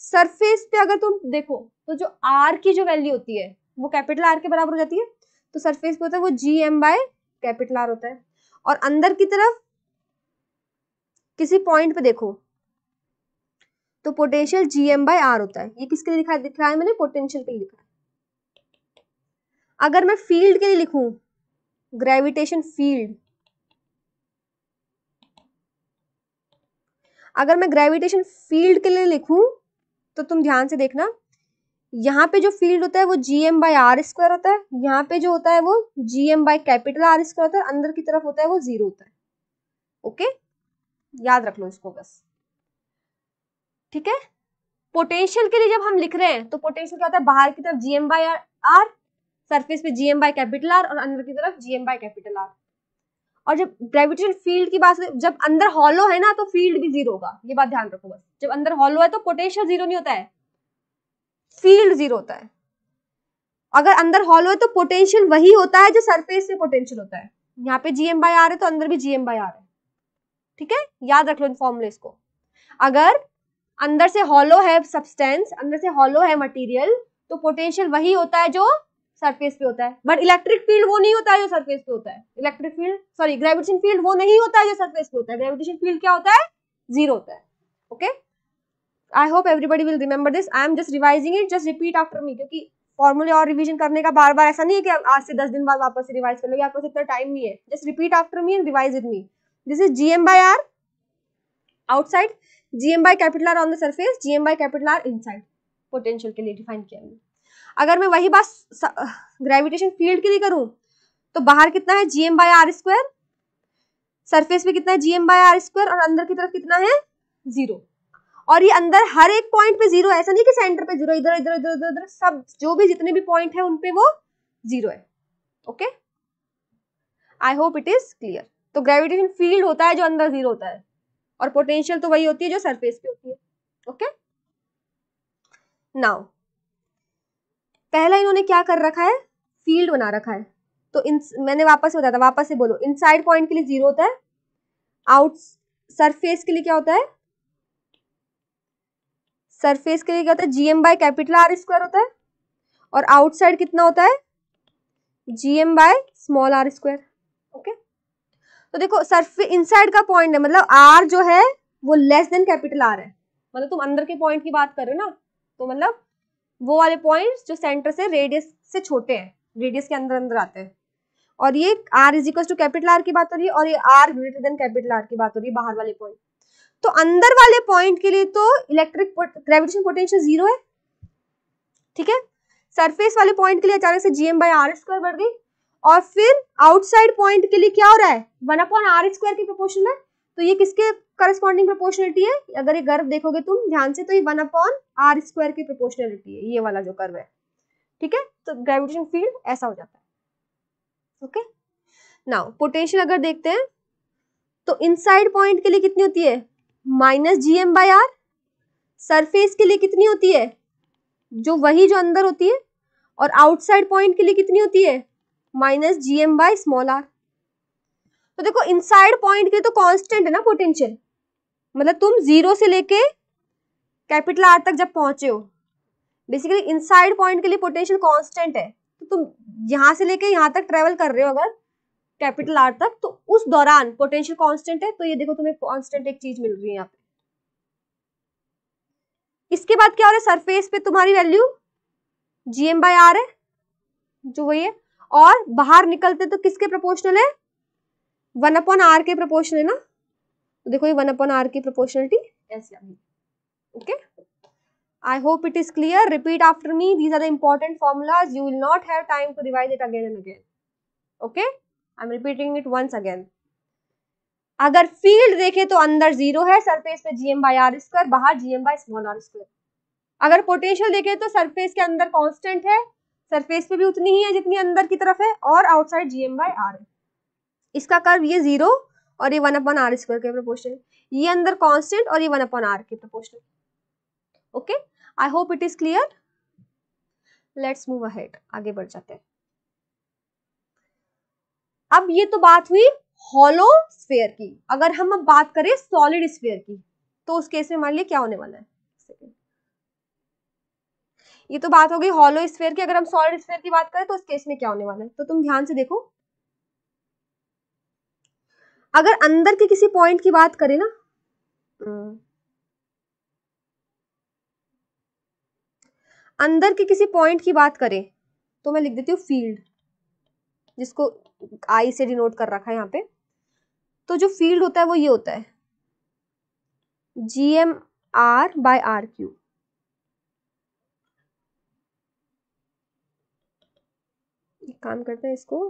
सरफेस पे अगर तुम देखो तो जो आर की जो वैल्यू होती है वो कैपिटल आर के बराबर हो जाती है तो सरफेस पे होता है वो G M by capital R होता है और अंदर की तरफ किसी पॉइंट पे देखो तो potential G M by are होता है ये किसके लिए दिख रहा है मैंने पोटेंशियल के लिए लिखा है अगर मैं फील्ड के लिए लिखूं ग्रेविटेशन फील्ड अगर मैं ग्रेविटेशन फील्ड के लिए लिखूं तो तुम ध्यान से देखना यहाँ पे जो फील्ड होता है वो G M by are square होता है यहाँ पे जो होता है वो G M by capital R square होता है अंदर की तरफ होता है वो जीरो होता है ओके याद रख लो इसको बस ठीक है पोटेंशियल के लिए जब हम लिख रहे हैं तो पोटेंशियल क्या होता है बाहर की तरफ G M by R surface पे जीएम बाय कैपिटल आर और अंदर की तरफ जीएम बाय कैपिटल आर और जब ग्रेविटेशन फील्ड की बात जब अंदर हॉलो है ना तो फील्ड भी जीरो होगा ये बात ध्यान रखो बस जब अंदर हॉलो है तो पोटेंशियल जीरो नहीं होता है फील्ड जीरो होता है अगर अंदर हॉलो है तो पोटेंशियल वही होता है जो सरफेस पे पोटेंशियल होता है यहाँ पे जीएम बाय आर है तो अंदर भी जीएम बाय आर है ठीक है याद रख लो इन फॉर्मुले को अगर अंदर से हॉलो है सब्सटेंस अंदर से हॉलो है मटेरियल तो पोटेंशियल वही होता है जो सरफेस पे होता है बट इलेक्ट्रिक फील्ड वो नहीं होता है जो सरफेस पे होता है electric field sorry gravitation field वो नहीं होता है जो सरफेस पे होता है ग्रेविटेशन फील्ड क्या होता है जीरो होता है okay I hope everybody will remember this I am just revising it just repeat after me क्योंकि फॉर्मूले और रिविजन करने का बार बार ऐसा नहीं है कि आज से दस दिन बाद वापस रिवाइज कर लो आपके पास इतना टाइम नहीं है just repeat after me and revise it me this is G M by R outside G M by capital R on the surface G M by capital R inside potential के लिए डिफाइन किया हमने अगर मैं वही बात ग्रेविटेशन फील्ड के लिए करूं तो बाहर कितना है GM by R square surface पे कितना है जीएम बाय आर स्क्वायर और अंदर की तरफ कितना है जीरो और ये अंदर हर एक पॉइंट पे जीरो ऐसा नहीं कि सेंटर पे जीरो इधर इधर इधर इधर इधर सब जो भी जितने भी पॉइंट है उनपे वो जीरो है okay I hope it is clear तो ग्रेविटेशन फील्ड होता है जो अंदर जीरो होता है और पोटेंशियल तो वही होती है जो सरफेस पे होती है ओके नाउ पहला इन्होंने क्या कर रखा है फील्ड बना रखा है तो इन मैंने वापस से बताया था वापस से बोलो इनसाइड पॉइंट के लिए जीरो होता है आउट सरफेस के लिए क्या होता है सरफेस के लिए क्या होता है GM by capital R square होता है और आउटसाइड कितना होता है GM by small R square okay तो देखो सरफे इनसाइड का पॉइंट है मतलब आर जो है वो लेस देन कैपिटल आर है मतलब तुम अंदर के पॉइंट की बात कर रहे हो ना तो मतलब वो वाले पॉइंट्स जो सेंटर से रेडियस से छोटे हैं रेडियस के अंदर अंदर आते हैं और ये R is equal to capital R की बात हो रही है और ये R greater than capital R की बात हो रही है बाहर वाले पॉइंट तो अंदर वाले पॉइंट के लिए तो इलेक्ट्रिक ग्रेविटेशन पोटेंशियल जीरो है ठीक है सरफेस वाले पॉइंट के लिए अचानक से जीएम बाई आर स्क्वायर बढ़ गई और फिर आउटसाइड पॉइंट के लिए क्या हो रहा है वन अपॉन आर स्क्वायर के प्रोपोर्शन में तो ये किसके करस्पॉन्डिंग प्रोपोर्शनलिटी है अगर ये गर्व देखोगे तुम ध्यान से तो ये वन अपॉन आर स्क्वायर की प्रोपोर्शनलिटी है ये वाला जो कर्व है ठीक है तो ग्रेविटेशन फील्ड ऐसा हो जाता है ओके नाउ पोटेंशियल अगर देखते हैं तो इनसाइड पॉइंट के लिए कितनी होती है minus G M by R surface के लिए कितनी होती है जो वही जो अंदर होती है और आउटसाइड पॉइंट के लिए कितनी होती है minus G M by small R तो देखो इनसाइड पॉइंट के तो कांस्टेंट है ना पोटेंशियल मतलब तुम जीरो से लेके कैपिटल आर तक जब पहुंचे हो बेसिकली इनसाइड पॉइंट के लिए पोटेंशियल कांस्टेंट है तो तुम यहां से लेके यहाँ तक ट्रेवल कर रहे हो अगर कैपिटल आर तक तो उस दौरान पोटेंशियल कॉन्स्टेंट है तो ये देखो तुम्हें कॉन्स्टेंट एक चीज मिल रही है यहाँ पे इसके बाद क्या हो रहा है सरफेस पे तुम्हारी value GM by by R है जो वही है और बाहर निकलते तो किसके प्रोपोर्शनल है वन अपॉन आर के प्रोपोर्शन है ना तो देखो ये वन अपॉन आर की proportionality okay I hope it is clear repeat after me these are the important formulas you will not have time to revise it again and again okay I am repeating it once again अगर फील्ड देखे तो अंदर जीरो है सरफेस पे जीएम बाई आर स्क्वायर बाहर GM by small R square अगर पोटेंशियल देखे तो सरफेस के अंदर कांस्टेंट है सरफेस पे भी उतनी ही है जितनी अंदर की तरफ है और आउटसाइड जीएम बाई आर है इसका कर्व ये जीरो और ये वन अपॉन आर स्क्वायर के प्रपोर्शन ये अंदर कॉन्स्टेंट और ये वन अपॉन आर के proportion okay I hope it is clear let's move ahead आगे बढ़ जाते हैं अब ये तो बात हुई हॉलो स्फेयर की अगर हम अब बात करें सॉलिड स्फेयर की तो उस केस में हमारे लिए क्या होने वाला है ये तो बात हो गई हॉलो स्फेयर की अगर हम सॉलिड स्फेयर की बात करें तो उस केस में क्या होने वाला है तो तुम ध्यान से देखो अगर अंदर के किसी पॉइंट की बात करें ना हम्म। अंदर के किसी पॉइंट की बात करें तो मैं लिख देती हूँ फील्ड जिसको आई से डिनोट कर रखा है यहाँ पे तो जो फील्ड होता है वो ये होता है G M R by R cube काम करते हैं इसको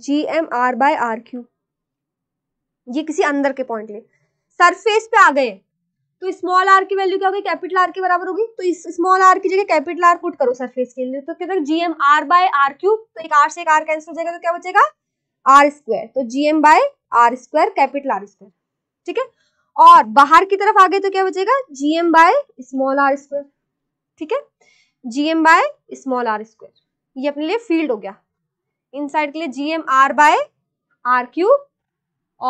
G M R by R cube ये किसी अंदर के पॉइंट ले सरफेस पे आ गए तो स्मॉल आर की वैल्यू क्या होगी कैपिटल आर के बराबर होगी तो इस स्मॉल आर की जगह कैपिटल आर पुट करो सरफेस के लिए तो क्या G M R by R cube तो एक आर से एक आर कैंसिल हो जाएगा तो क्या बचेगा आर स्क्वायर तो G M by R square capital R square ठीक है और बाहर की तरफ आ गए तो क्या बचेगा G M by small R square ठीक है G M by small R square ये अपने लिए फील्ड हो गया इनसाइड के लिए G M R by R cube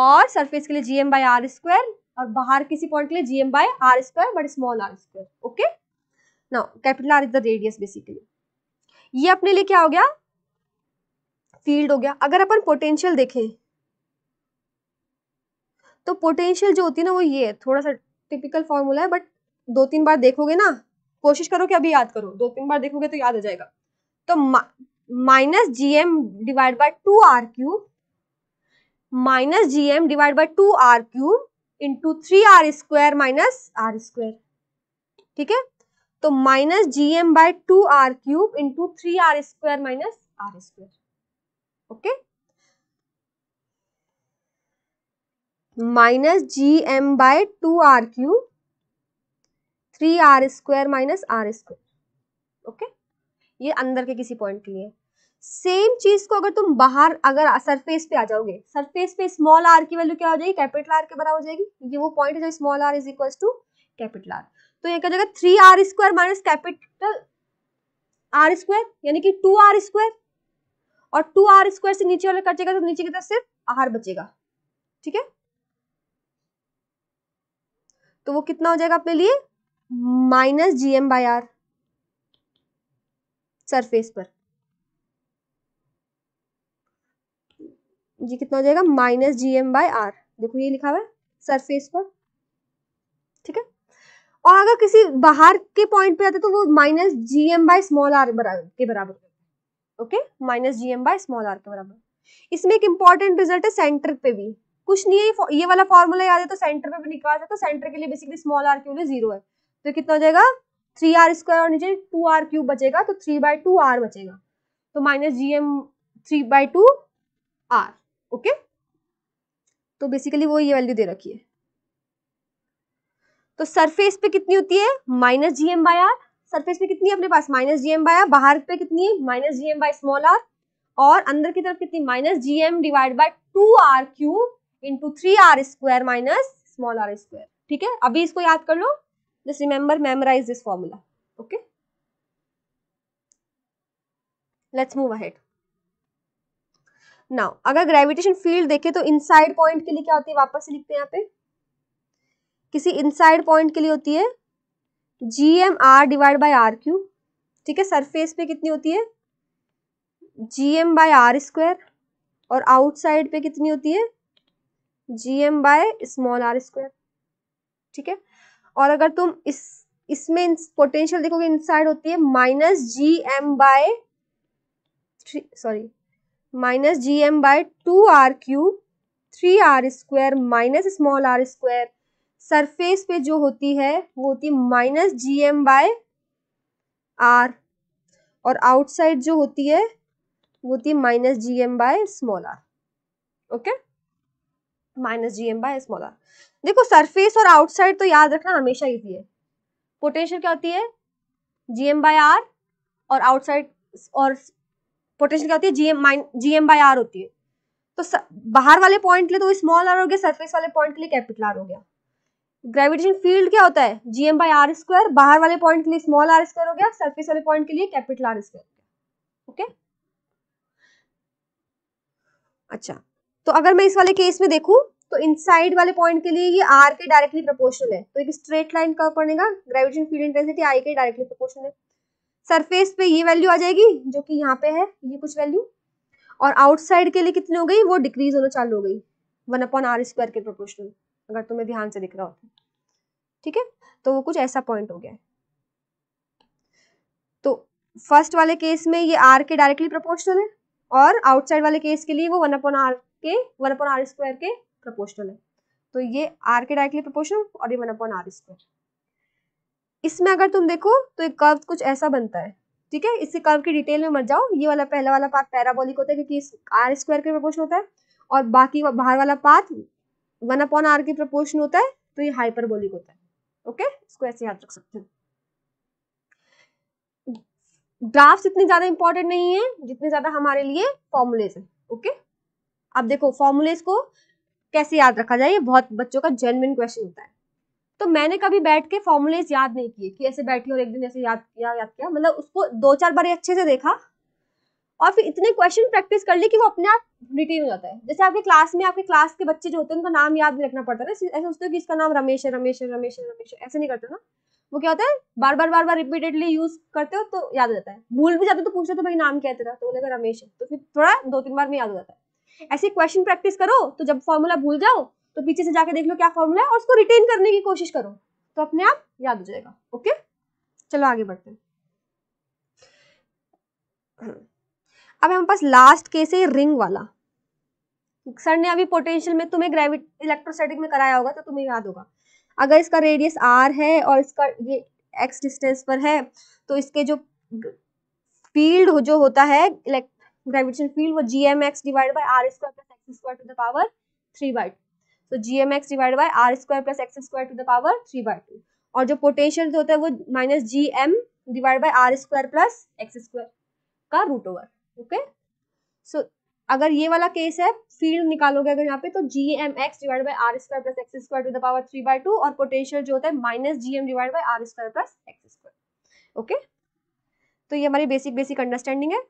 और सरफेस के लिए G M by R square और बाहर किसी पॉइंट के लिए G M by R square but small R square okay now capital R is the radius basically ये अपने लिए क्या हो गया फील्ड हो गया अगर अपन पोटेंशियल देखें तो पोटेंशियल जो होती है ना वो ये है थोड़ा सा टिपिकल फॉर्मूला है बट दो तीन बार देखोगे ना कोशिश करो कि अभी याद करो दो तीन बार देखोगे तो याद आ जाएगा तो minus G M divide by two R cube minus G M divide by two R cube into three R square minus R square ठीक है तो minus G M by two R cube into three R square minus R square okay minus G M by two R cube three R square minus R square okay ये अंदर के किसी पॉइंट के लिए सेम चीज को अगर तुम बाहर अगर सरफेस पे आ जाओगे सरफेस पे स्मॉल आर की वैल्यू क्या हो जाएगी कैपिटल आर के बराबर हो जाएगी ये वो पॉइंट है जो small R is equal to capital R तो ये क्या three R square minus capital R square यानी कि टू आर स्क्वायर और टू आर स्क्वायर से नीचे वाले कट जाएगा तो नीचे की तरफ सिर्फ आर बचेगा ठीक है तो वो कितना हो जाएगा अपने लिए minus GM M by R surface पर जी कितना हो जाएगा minus G M by R देखो ये लिखा हुआ है सरफेस पर ठीक है और अगर किसी बाहर के पॉइंट पे आते तो वो minus G M by small R के बराबर ओके minus G M by small R के बराबर इसमें एक इंपॉर्टेंट रिजल्ट है सेंटर पे भी कुछ नहीं है ये वाला फॉर्मूला याद है तो सेंटर पे भी निकाल सकते हो सेंटर के लिए बेसिकली स्मॉल आर के लिए जीरो है तो कितना हो जाएगा थ्री आर स्क्वायर और नीचे टू आर क्यूब बचेगा तो थ्री बाई टू आर बचेगा तो minus G M three by two R okay तो बेसिकली वो ये वैल्यू दे रखी है तो सरफेस पे कितनी होती है minus G M R surface पे कितनी है अपने पास माइनस जी एम आर बाहर पे कितनी है minus G M by small R और अंदर की तरफ कितनी minus G M divide by two R cube into three R square minus small R square ठीक है अभी इसको याद कर लो just remember memorize this formula okay let's move ahead now agar gravitation field dekhe to inside point ke liye kya hoti hai wapas likhte hain yahan pe kisi inside point ke liye hoti hai gm r R by r cube ठीक है सरफेस पे कितनी होती है G M by R square और आउटसाइड पे कितनी होती है G M by small R square ठीक है और अगर तुम इस इसमें पोटेंशियल देखोगे इनसाइड होती है minus G M by sorry minus G M by two R cube three R square minus small R square surface पे जो होती है वो होती है minus G M by R और आउटसाइड जो होती है वो होती है minus G M by small R okay minus G M by small R देखो सरफेस और आउटसाइड तो याद रखना हमेशा ही है पोटेंशियल क्या होती है जी एम आर और आउटसाइड और पोटेंशियल क्या होती है G M minus G M R होती है तो स, बाहर वाले पॉइंट के लिए तो स्मॉल आर हो गया सरफेस वाले पॉइंट के लिए कैपिटल आर हो गया ग्रेविटेशन फील्ड क्या होता है G M by are square बाहर वाले पॉइंट के लिए स्मॉल आर स्क्वायर हो गया सरफेस वाले पॉइंट के लिए कैपिटल आर स्क्वायर ओके अच्छा तो अगर मैं इस वाले केस में देखूं तो इनसाइड वाले पॉइंट के लिए ये आर के डायरेक्टली प्रोपोर्शनल है तो एक स्ट्रेट लाइन का पड़ेगा ग्रेविटेशन फील्ड इंटेंसिटी आई के डायरेक्टली प्रोपोर्शनल है सरफेस पे ये वैल्यू आ जाएगी जो कि यहाँ पे है ये कुछ वैल्यू और आउटसाइड के लिए कितनी हो गई वो डिक्रीज होना चालू हो गई वन अपॉन आर स्क्वायर के प्रोपोर्शनल अगर तुम्हें ध्यान से दिख रहा होता तो। ठीक है तो वो कुछ ऐसा पॉइंट हो गया तो फर्स्ट वाले केस में ये आर के डायरेक्टली प्रोपोर्शनल है और आउटसाइड वाले केस के लिए वो वन अपॉन आर के वन अपॉन आर स्क्वायर के प्रपोर्शनल है तो ये आर के डायरेक्टली प्रपोर्शनल और ये वन अपॉन आर स्क्वायर इसमें अगर तुम देखो तो एक कर्व कुछ ऐसा बनता है ठीक है इससे कर्व की डिटेल में मत जाओ ये वाला पहला वाला पार्ट पैराबोलिक होता है क्योंकि इस आर स्क्वायर के प्रपोर्शन होता है और बाकी बाहर वाला पार्ट वन अपॉन आर के प्रपोर्शन होता है तो ये हाइपरबोलिक होता है ओके इसको ऐसे याद रख सकते हो ग्राफ्स इतने ज्यादा इंपॉर्टेंट नहीं है जितने ज्यादा हमारे लिए फॉर्मुलेज है ओके अब देखो फॉर्मुलेज को कैसे याद रखा जाए ये बहुत बच्चों का जेनविन क्वेश्चन होता है तो मैंने कभी बैठ के फॉर्मुलेज याद नहीं किए कि ऐसे बैठी और एक दिन ऐसे याद किया याद किया मतलब उसको दो चार बार अच्छे से देखा और फिर इतने क्वेश्चन प्रैक्टिस कर ली कि वो अपने आप रिटेन हो जाता है जैसे आपके क्लास में आपके क्लास के बच्चे जो होते हैं उनका नाम याद नहीं रखना पड़ता ना ऐसे सोचते हो कि इसका नाम रमेश है रमेश है रमेश है रमेश है ऐसे नहीं करते ना वो क्या होता है बार बार बार बार रिपीटेडली यूज करते हो तो याद हो जाता है भूल भी जाते तो पूछते तो भाई नाम क्या है तेरा तो बोलेगा रमेश है तो फिर थोड़ा दो तीन बार में याद हो जाता है ऐसे क्वेश्चन प्रैक्टिस करो तो जब फॉर्मूला भूल जाओ तो पीछे से जाके देख लो क्या फॉर्मूला है और उसको रिटेन करने की कोशिश करो तो अपने आप याद हो जाएगा ओके चलो आगे बढ़ते हैं अब हमारे पास लास्ट केस है रिंग वाला सर ने अभी पोटेंशियल में तुम्हें ग्रेविटी इलेक्ट्रोस्टैटिक में कराया होगा तो तुम्हें याद होगा अगर इसका रेडियस आर है और इसका ये एक्स डिस्टेंस पर है तो इसके जो फील्ड हो जो होता है इलेक्ट ग्रेविटेशन फील्ड वो G M X divide by are square plus X square to the power three by two तो G M X divide by are square plus X square to the power three by two और जो पोटेंशियल होता है वो minus G M divide by are square plus X square का रूट ओवर ओके सो अगर ये वाला केस है फील्ड निकालोगे अगर यहाँ पे तो G M X divide by are square plus X square to the power three by two और पोटेंशियल जो होता है minus G M divide by are square plus X square okay तो ये हमारी बेसिक बेसिक अंडरस्टैंडिंग है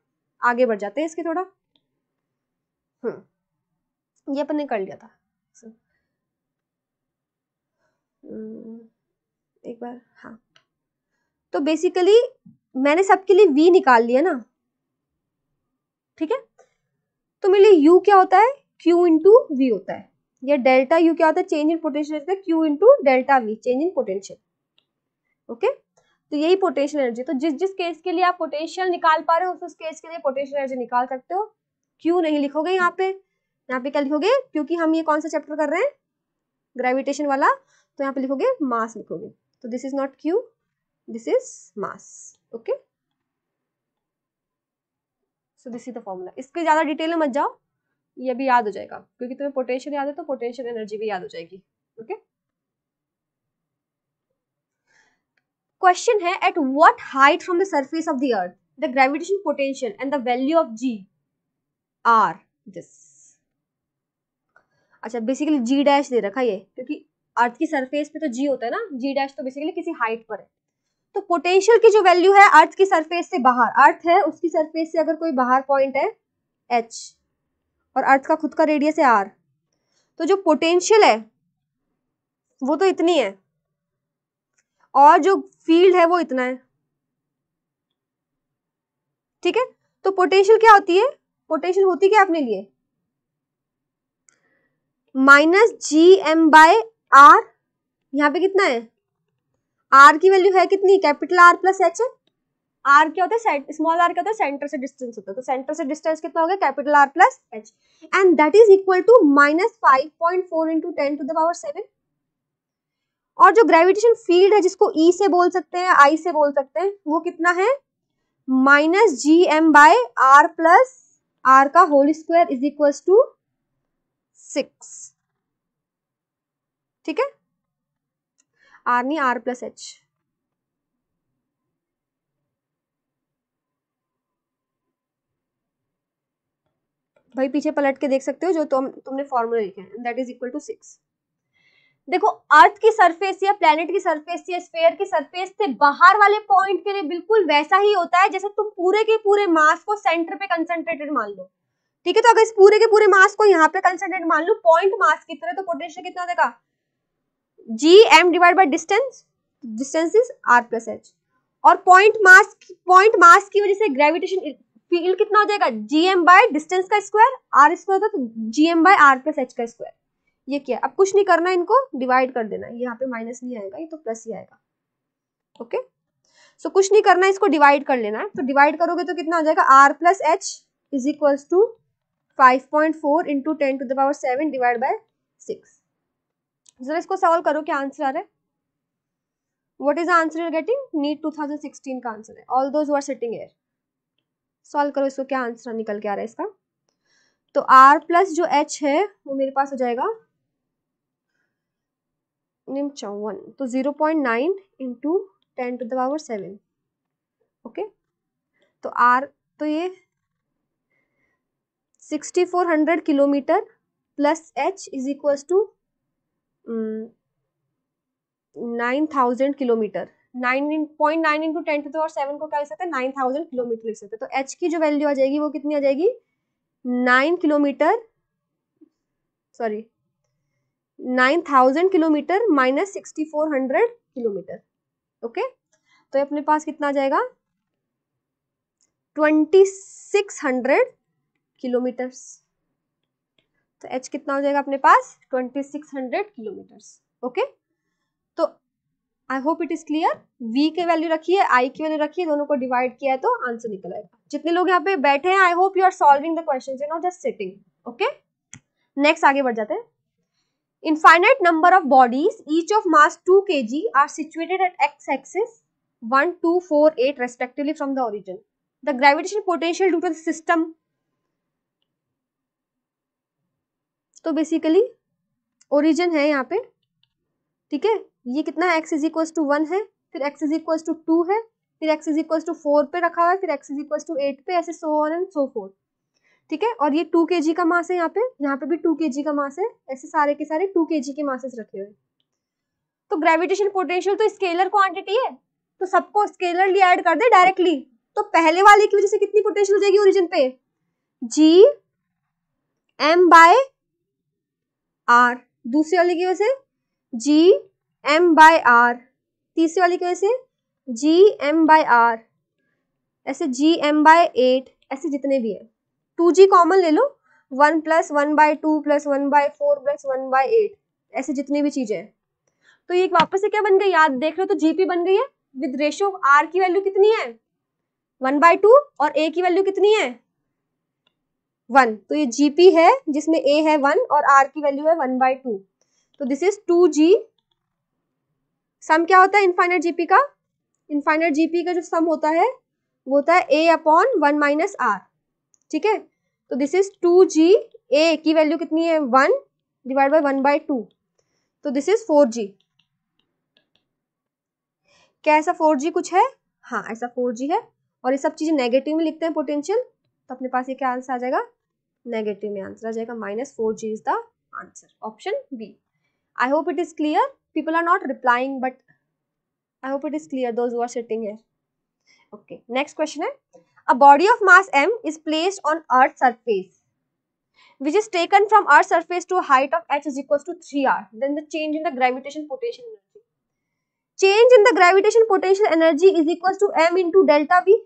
आगे बढ़ जाते हैं इसके थोड़ा हम्म ये अपन ने कर लिया था हम्म, एक बार हाँ तो बेसिकली मैंने सबके लिए वी निकाल लिया ना ठीक है तो मेरे लिए यू क्या होता है क्यू इंटू वी होता है या डेल्टा यू क्या होता है change in potential Q into delta V change in potential okay तो यही पोटेंशियल एनर्जी तो जिस जिस केस के लिए आप पोटेंशियल निकाल पा रहे हो उस उस केस के लिए पोटेंशियल एनर्जी निकाल सकते हो क्यों नहीं लिखोगे यहाँ पे यहाँ पे क्या लिखोगे क्योंकि हम ये कौन सा चैप्टर कर रहे हैं ग्रेविटेशन वाला तो यहाँ पे लिखोगे मास लिखोगे तो this is not Q this is mass okay so this is the formula इसके ज़्यादा डिटेल में मत जाओ ये भी याद हो जाएगा क्योंकि तुम्हें पोटेंशियल याद है तो पोटेंशियल एनर्जी भी याद हो जाएगी ओके okay? क्वेश्चन है at what height from the surface of the earth the gravitation potential and the value of G R this अच्छा बेसिकली जी डैश दे रखा ये क्योंकि अर्थ की सरफेस पे तो जी होता है ना जी डैश तो बेसिकली किसी हाइट पर है तो पोटेंशियल की जो वैल्यू है अर्थ की सरफेस से बाहर अर्थ है उसकी सरफेस से अगर कोई बाहर पॉइंट है एच और अर्थ का खुद का रेडियस है आर तो जो पोटेंशियल है वो तो इतनी है और जो फील्ड है वो इतना है ठीक है तो पोटेंशियल क्या होती है पोटेंशियल होती क्या अपने लिए minus G M by R यहाँ पे कितना है आर की वैल्यू है कितनी कैपिटल आर प्लस एच है आर क्या होता है स्मॉल आर क्या होता है सेंटर से डिस्टेंस होता है तो सेंटर से डिस्टेंस कितना होगा capital R plus H and that is equal to minus five point four into ten to the power seven और जो ग्रेविटेशन फील्ड है जिसको ई e से बोल सकते हैं आई से बोल सकते हैं वो कितना है minus G M by R plus R का whole square is equal to six ठीक है आर नी आर प्लस एच भाई पीछे पलट के देख सकते हो जो तुम तुमने फॉर्मूला लिखे हैं that is equal to six देखो अर्थ की सरफेस या प्लेनेट की सरफेस या स्पेयर की सरफेस से बाहर वाले पॉइंट के लिए बिल्कुल वैसा ही होता है जैसे तुम पूरे के पूरे मास को सेंटर पे कंसेंट्रेटेड मान लो ठीक है तो अगर इस पूरे के पूरे मास को यहाँ पे कंसेंट्रेट मान लो पॉइंट मास की तरह तो पोटेंशियल कितना देगा G M divide by distance distance is R plus H और पॉइंट मास पॉइंट मास की वजह से ग्रेविटेशन फील्ड कितना हो जाएगा जी एम बाय डिस्टेंस का स्क्वायर आर स्क्वायर तो G M by R plus H का स्क्वायर ये किया अब कुछ नहीं करना इनको डिवाइड कर देना यहाँ पे माइनस नहीं आएगा ये तो प्लस ही आएगा ओके सो कुछ नहीं करना इसको डिवाइड कर लेना है तो डिवाइड करोगे तो कितना आ जाएगा R plus H is equal to five point four into ten to the power seven divide by six जरा इसको सॉल्व करो क्या आंसर आ रहा है what is answer you're getting NEET two thousand sixteen का आंसर है all those are sitting here solve करो इसको क्या आंसर निकल के आ रहा है इसका तो आर प्लस जो एच है वो मेरे पास हो जाएगा चौवन तो zero point nine into ten to the power seven okay तो आर तो ये sixty four hundred kilometre plus H is equals to nine thousand kilometre nine point nine into ten to the power seven को क्या लिख सकते हैं नाइन थाउजेंड किलोमीटर लिख सकते तो एच की जो वैल्यू आ जाएगी वो कितनी आ जाएगी nine kilometre sorry 9000 kilometre minus sixty four hundred kilometre okay तो अपने पास कितना जाएगा ट्वेंटी सिक्स हंड्रेड किलोमीटर्स तो एच कितना हो जाएगा अपने पास 2600 किलोमीटर्स ओके तो I hope it is clear V के वैल्यू रखिए आई की वैल्यू रखिए दोनों को डिवाइड किया है तो आंसर निकल आएगा जितने लोग यहाँ पे बैठे हैं I hope you are solving the question you not just sitting okay next आगे बढ़ जाते हैं Infinite number of bodies, each of mass 2 kg, are situated at x-axis 1, 2, 4, 8 respectively from the origin. The gravitational potential due to the system. तो बेसिकली ओरिजिन है यहाँ पे ठीक है ये कितना है X is equal to one है फिर X is equal to two है फिर X is equal to four पे रखा हुआ है फिर X is equal to eight पे ऐसे so on and so forth ठीक है और ये टू के जी का मास है यहाँ पे यहाँ पे भी टू के जी का मास है ऐसे सारे के सारे टू के जी के मासेस रखे हुए तो ग्रेविटेशन पोटेंशियल तो स्केलर क्वांटिटी है तो सबको स्केलरली एड कर दे डायरेक्टली तो पहले वाले की वजह से कितनी पोटेंशियल हो जाएगी ओरिजिन पे जी एम बाय आर दूसरे वाले की वजह से जी एम बाय आर तीसरे वाले की वजह से जी एम बाय आर ऐसे जी एम बाय एट ऐसे जितने भी हैं टू जी कॉमन ले लो one plus one by two plus one by four plus one by eight ऐसे जितनी भी चीजें हैं तो ये वापस से क्या बन गया याद देख रहे हो तो जीपी बन गई है विद रेशियो आर की वैल्यू कितनी है वन बाय टू और ए की वैल्यू कितनी है वन तो ये जीपी है जिसमें ए है वन और आर की वैल्यू है वन बाय टू तो this is two G sum क्या होता है इनफाइनेट जीपी का इनफाइनेट जीपी का जो सम होता है वो होता है A upon one minus R ठीक है तो this is two G A की वैल्यू कितनी है one divide by one by two तो दिस इज फोर जी क्या ऐसा फोर जी कुछ है हाँ ऐसा फोर जी है और ये सब चीज़ें नेगेटिव में लिखते हैं पोटेंशियल तो अपने पास ये क्या आंसर आ जाएगा नेगेटिव में आंसर आ जाएगा minus four G is the answer option B I hope it is clear people are not replying but I hope it is clear those are sitting है ओके नेक्स्ट क्वेश्चन है A body of mass m is placed on earth surface which is taken from earth surface to a height of h is equals to 3r. Then the change in the gravitation potential energy. Change in the gravitation potential energy is equals to m into delta v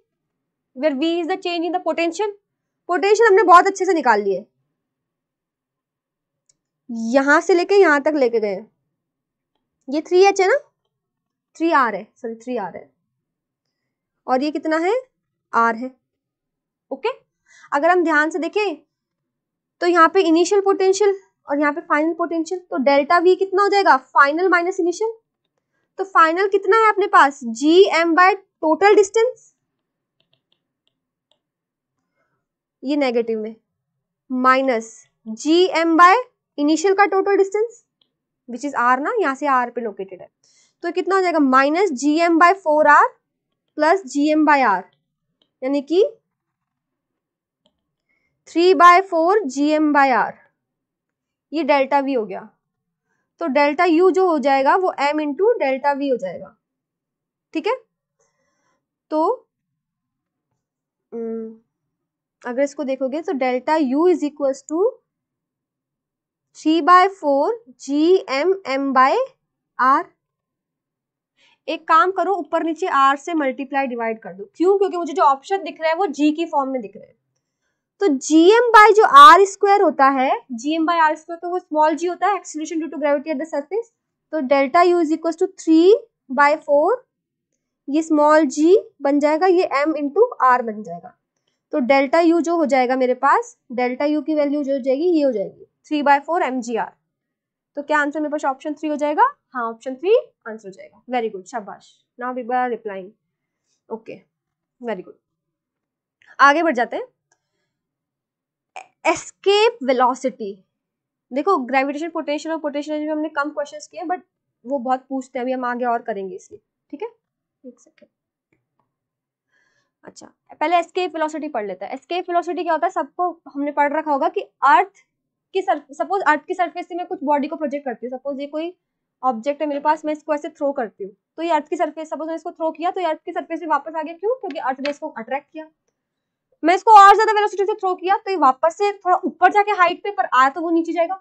where v is the change in the potential. Potential हमने बहुत अच्छे से निकाल लिए यहां से लेके यहां तक लेके गए ये थ्री एच है ना थ्री आर है सॉरी थ्री आर है और ये कितना है आर है ओके अगर हम ध्यान से देखें तो यहाँ पे इनिशियल पोटेंशियल और यहाँ पे फाइनल पोटेंशियल तो डेल्टा वी कितना हो जाएगा फाइनल माइनस इनिशियल तो फाइनल कितना है अपने पास G M by total distance ये नेगेटिव में minus G M by initial का total distance which is R ना यहाँ से आर पे लोकेटेड है तो कितना हो जाएगा minus G M by four R plus G M by R यानी कि three by four G M by are ये डेल्टा वी हो गया तो डेल्टा यू जो हो जाएगा वो एम इंटू डेल्टा वी हो जाएगा ठीक है तो हम्म, अगर इसको देखोगे तो delta U is equal to three by four G M M by R एक काम करो ऊपर नीचे आर से मल्टीप्लाई डिवाइड कर दो क्यों क्योंकि मुझे जो ऑप्शन दिख रहा है वो जी की फॉर्म में दिख रहे हैं तो जी एम बाई जो आर स्क्वायर होता है G M by are square तो वो स्मॉल जी होता है acceleration due to gravity at the surface तो delta U is equal to three by four ये स्मॉल जी बन जाएगा ये एम इंटू आर बन जाएगा तो डेल्टा यू जो हो जाएगा मेरे पास डेल्टा यू की वैल्यू जो हो जाएगी ये हो जाएगी three by four M G R तो क्या आंसर मेरे पास ऑप्शन थ्री हो जाएगा हाँ ऑप्शन थ्री आंसर हो जाएगा वेरी गुड शाबाश now people are replying okay very good आगे बढ़ जाते हैं एस्केप वेलोसिटी देखो ग्रेविटेशन पोटेंशियल और पोटेंशियल एनर्जी में हमने कम क्वेश्चंस किए बट वो बहुत पूछते हैं अभी हम आगे और करेंगे इसलिए ठीक है एक सेकेंड अच्छा पहले एस्केप वेलोसिटी पढ़ लेते हैं एस्केप वेलोसिटी क्या होता है सबको हमने पढ़ रखा होगा कि अर्थ की सपोज अर्थ की सरफेस से मैं कुछ बॉडी को प्रोजेक्ट करती हूँ सपोज ये कोई ऑब्जेक्ट है मेरे पास मैं इसको ऐसे थ्रो करती हूँ तो ये अर्थ की सरफेस सपोज मैंने इसको थ्रो किया तो ये अर्थ की सरफेस पे वापस आ गया क्यों क्योंकि अर्थ ने इसको अट्रैक्ट किया मैं इसको और ज्यादा वेलोसिटी से थ्रो किया तो ये वापस से थोड़ा ऊपर जाके हाइट पे पर आया तो वो नीचे जाएगा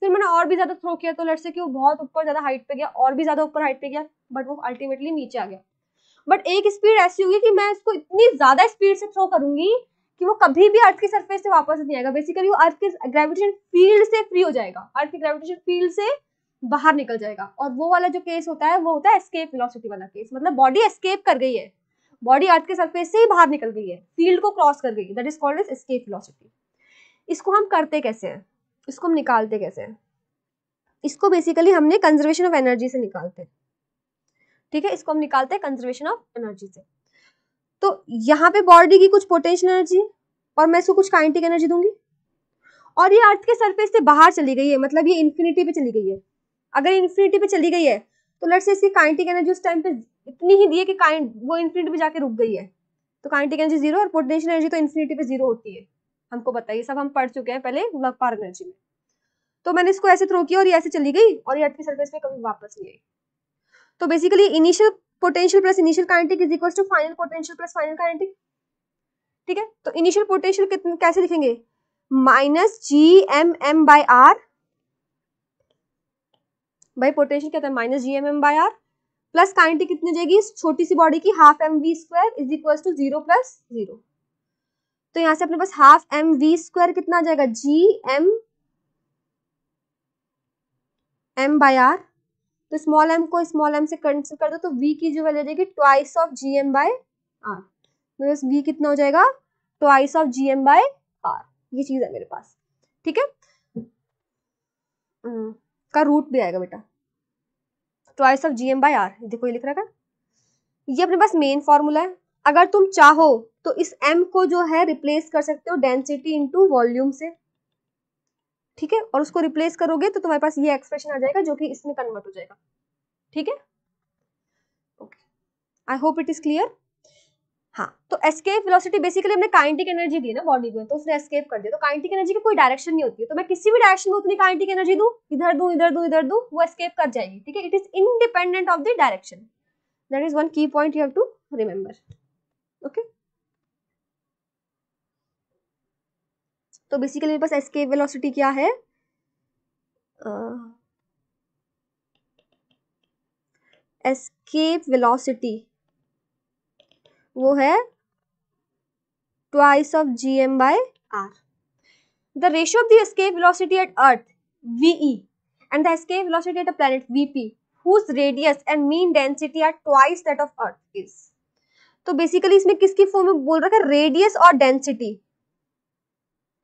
फिर मैंने और भी ज्यादा थ्रो किया तो लेट्स से कि वो बहुत ऊपर ज्यादा हाइट पे गया और भी ज्यादा ऊपर हाइट पे गया बट वो अल्टीमेटली नीचे आ गया बट एक स्पीड ऐसी होगी कि मैं इसको इतनी ज्यादा स्पीड से थ्रो करूंगी कि वो कभी भी अर्थ की सरफेस से वापस नहीं आएगा बेसिकली वो अर्थ के ग्रेविटेशन फील्ड से फ्री हो जाएगा अर्थ के ग्रेविटेशन फील्ड से बाहर निकल जाएगा और वो वाला जो केस होता है वो होता है एस्केप वेलोसिटी वाला केस मतलब बॉडी एस्केप कर गई है बॉडी अर्थ के सरफेस से ही बाहर निकल गई है फील्ड को क्रॉस कर गई that is called as escape velocity इसको हम करते कैसे हैं इसको हम निकालते कैसे हैं इसको बेसिकली हमने कंजर्वेशन ऑफ एनर्जी से निकालते हैं ठीक है इसको हम निकालते हैं कंजर्वेशन ऑफ एनर्जी से तो यहाँ पे बॉडी की कुछ पोटेंशियल एनर्जी और मैं इसको कुछ काइनेटिक एनर्जी दूंगी और ये अर्थ के सरफेस से बाहर चली गई है मतलब ये इन्फिनिटी पे चली गई है अगर इन्फिनिटी पे चली गई है तो लट से इसकी काइंटिक एनर्जी उस टाइम पे इतनी ही दी है कि काइंट वो इन्फिनिटी पे जाके रुक गई है तो काइंटिक एनर्जी जीरो और पोटेंशियल एनर्जी तो इन्फिनिटी पे जीरो होती है हमको पता है सब हम पढ़ चुके हैं पहले वर्क पार एनर्जी में तो मैंने इसको ऐसे थ्रो किया और ये ऐसे चली गई और ये अर्थ की सर्फेस पे कभी वापस नहीं आई तो basically initial potential plus initial kinetic is equal to final potential plus final kinetic ठीक है तो इनिशियल पोटेंशियल कैसे लिखेंगे minus G M M by R भाई पोटेंशियल कहते हैं minus G M M by R plus kinetic कितनी जाएगी छोटी सी बॉडी की half M V square is equal to zero plus zero तो यहां से अपने पास हाफ एम वी स्क्वायर कितना आ जाएगा जी एम एम बाई आर तो स्मॉल एम को स्मॉल एम से कंसिडर कर दो तो वी की जो वैल्यू जाएगी twice of G M by R मेरे तो पास वी कितना हो जाएगा twice of G M by are ये चीज है मेरे पास ठीक है हम्म, का रूट भी आएगा बेटा twice of G M by R देखो ये लिख रहा है ये अपने पास मेन फॉर्मूला है अगर तुम चाहो तो इस एम को जो है रिप्लेस कर सकते हो डेंसिटी इंटू वॉल्यूम से ठीक है और उसको रिप्लेस करोगे तो तुम्हारे पास ये एक्सप्रेशन आ जाएगा जो कि इसमें कन्वर्ट हो जाएगा ठीक है okay I hope it is clear हाँ तो एस्केप वेलोसिटी बेसिकली हमने काइंटिक एनर्जी दी ना बॉडी को तो उसने एस्केप कर दिया तो काइंटिक एनर्जी की कोई डायरेक्शन नहीं होती है तो मैं किसी भी डायरेक्शन में उतनी काइंटिक एनर्जी दू इधर दू इधर दू इधर दू वो एस्केप कर जाएगी ठीक है it is independent of the direction that is one key point you have to remember okay तो बेसिकली मेरे पास एस्केप वेलोसिटी क्या है एस्केप वेलोसिटी वो है twice of G M by R the ratio of the escape velocity at earth VE and the escape velocity at a planet vp whose radius and mean density are twice that of earth is तो बेसिकली इसमें किसकी फॉर्म में बोल रखा है रेडियस और डेंसिटी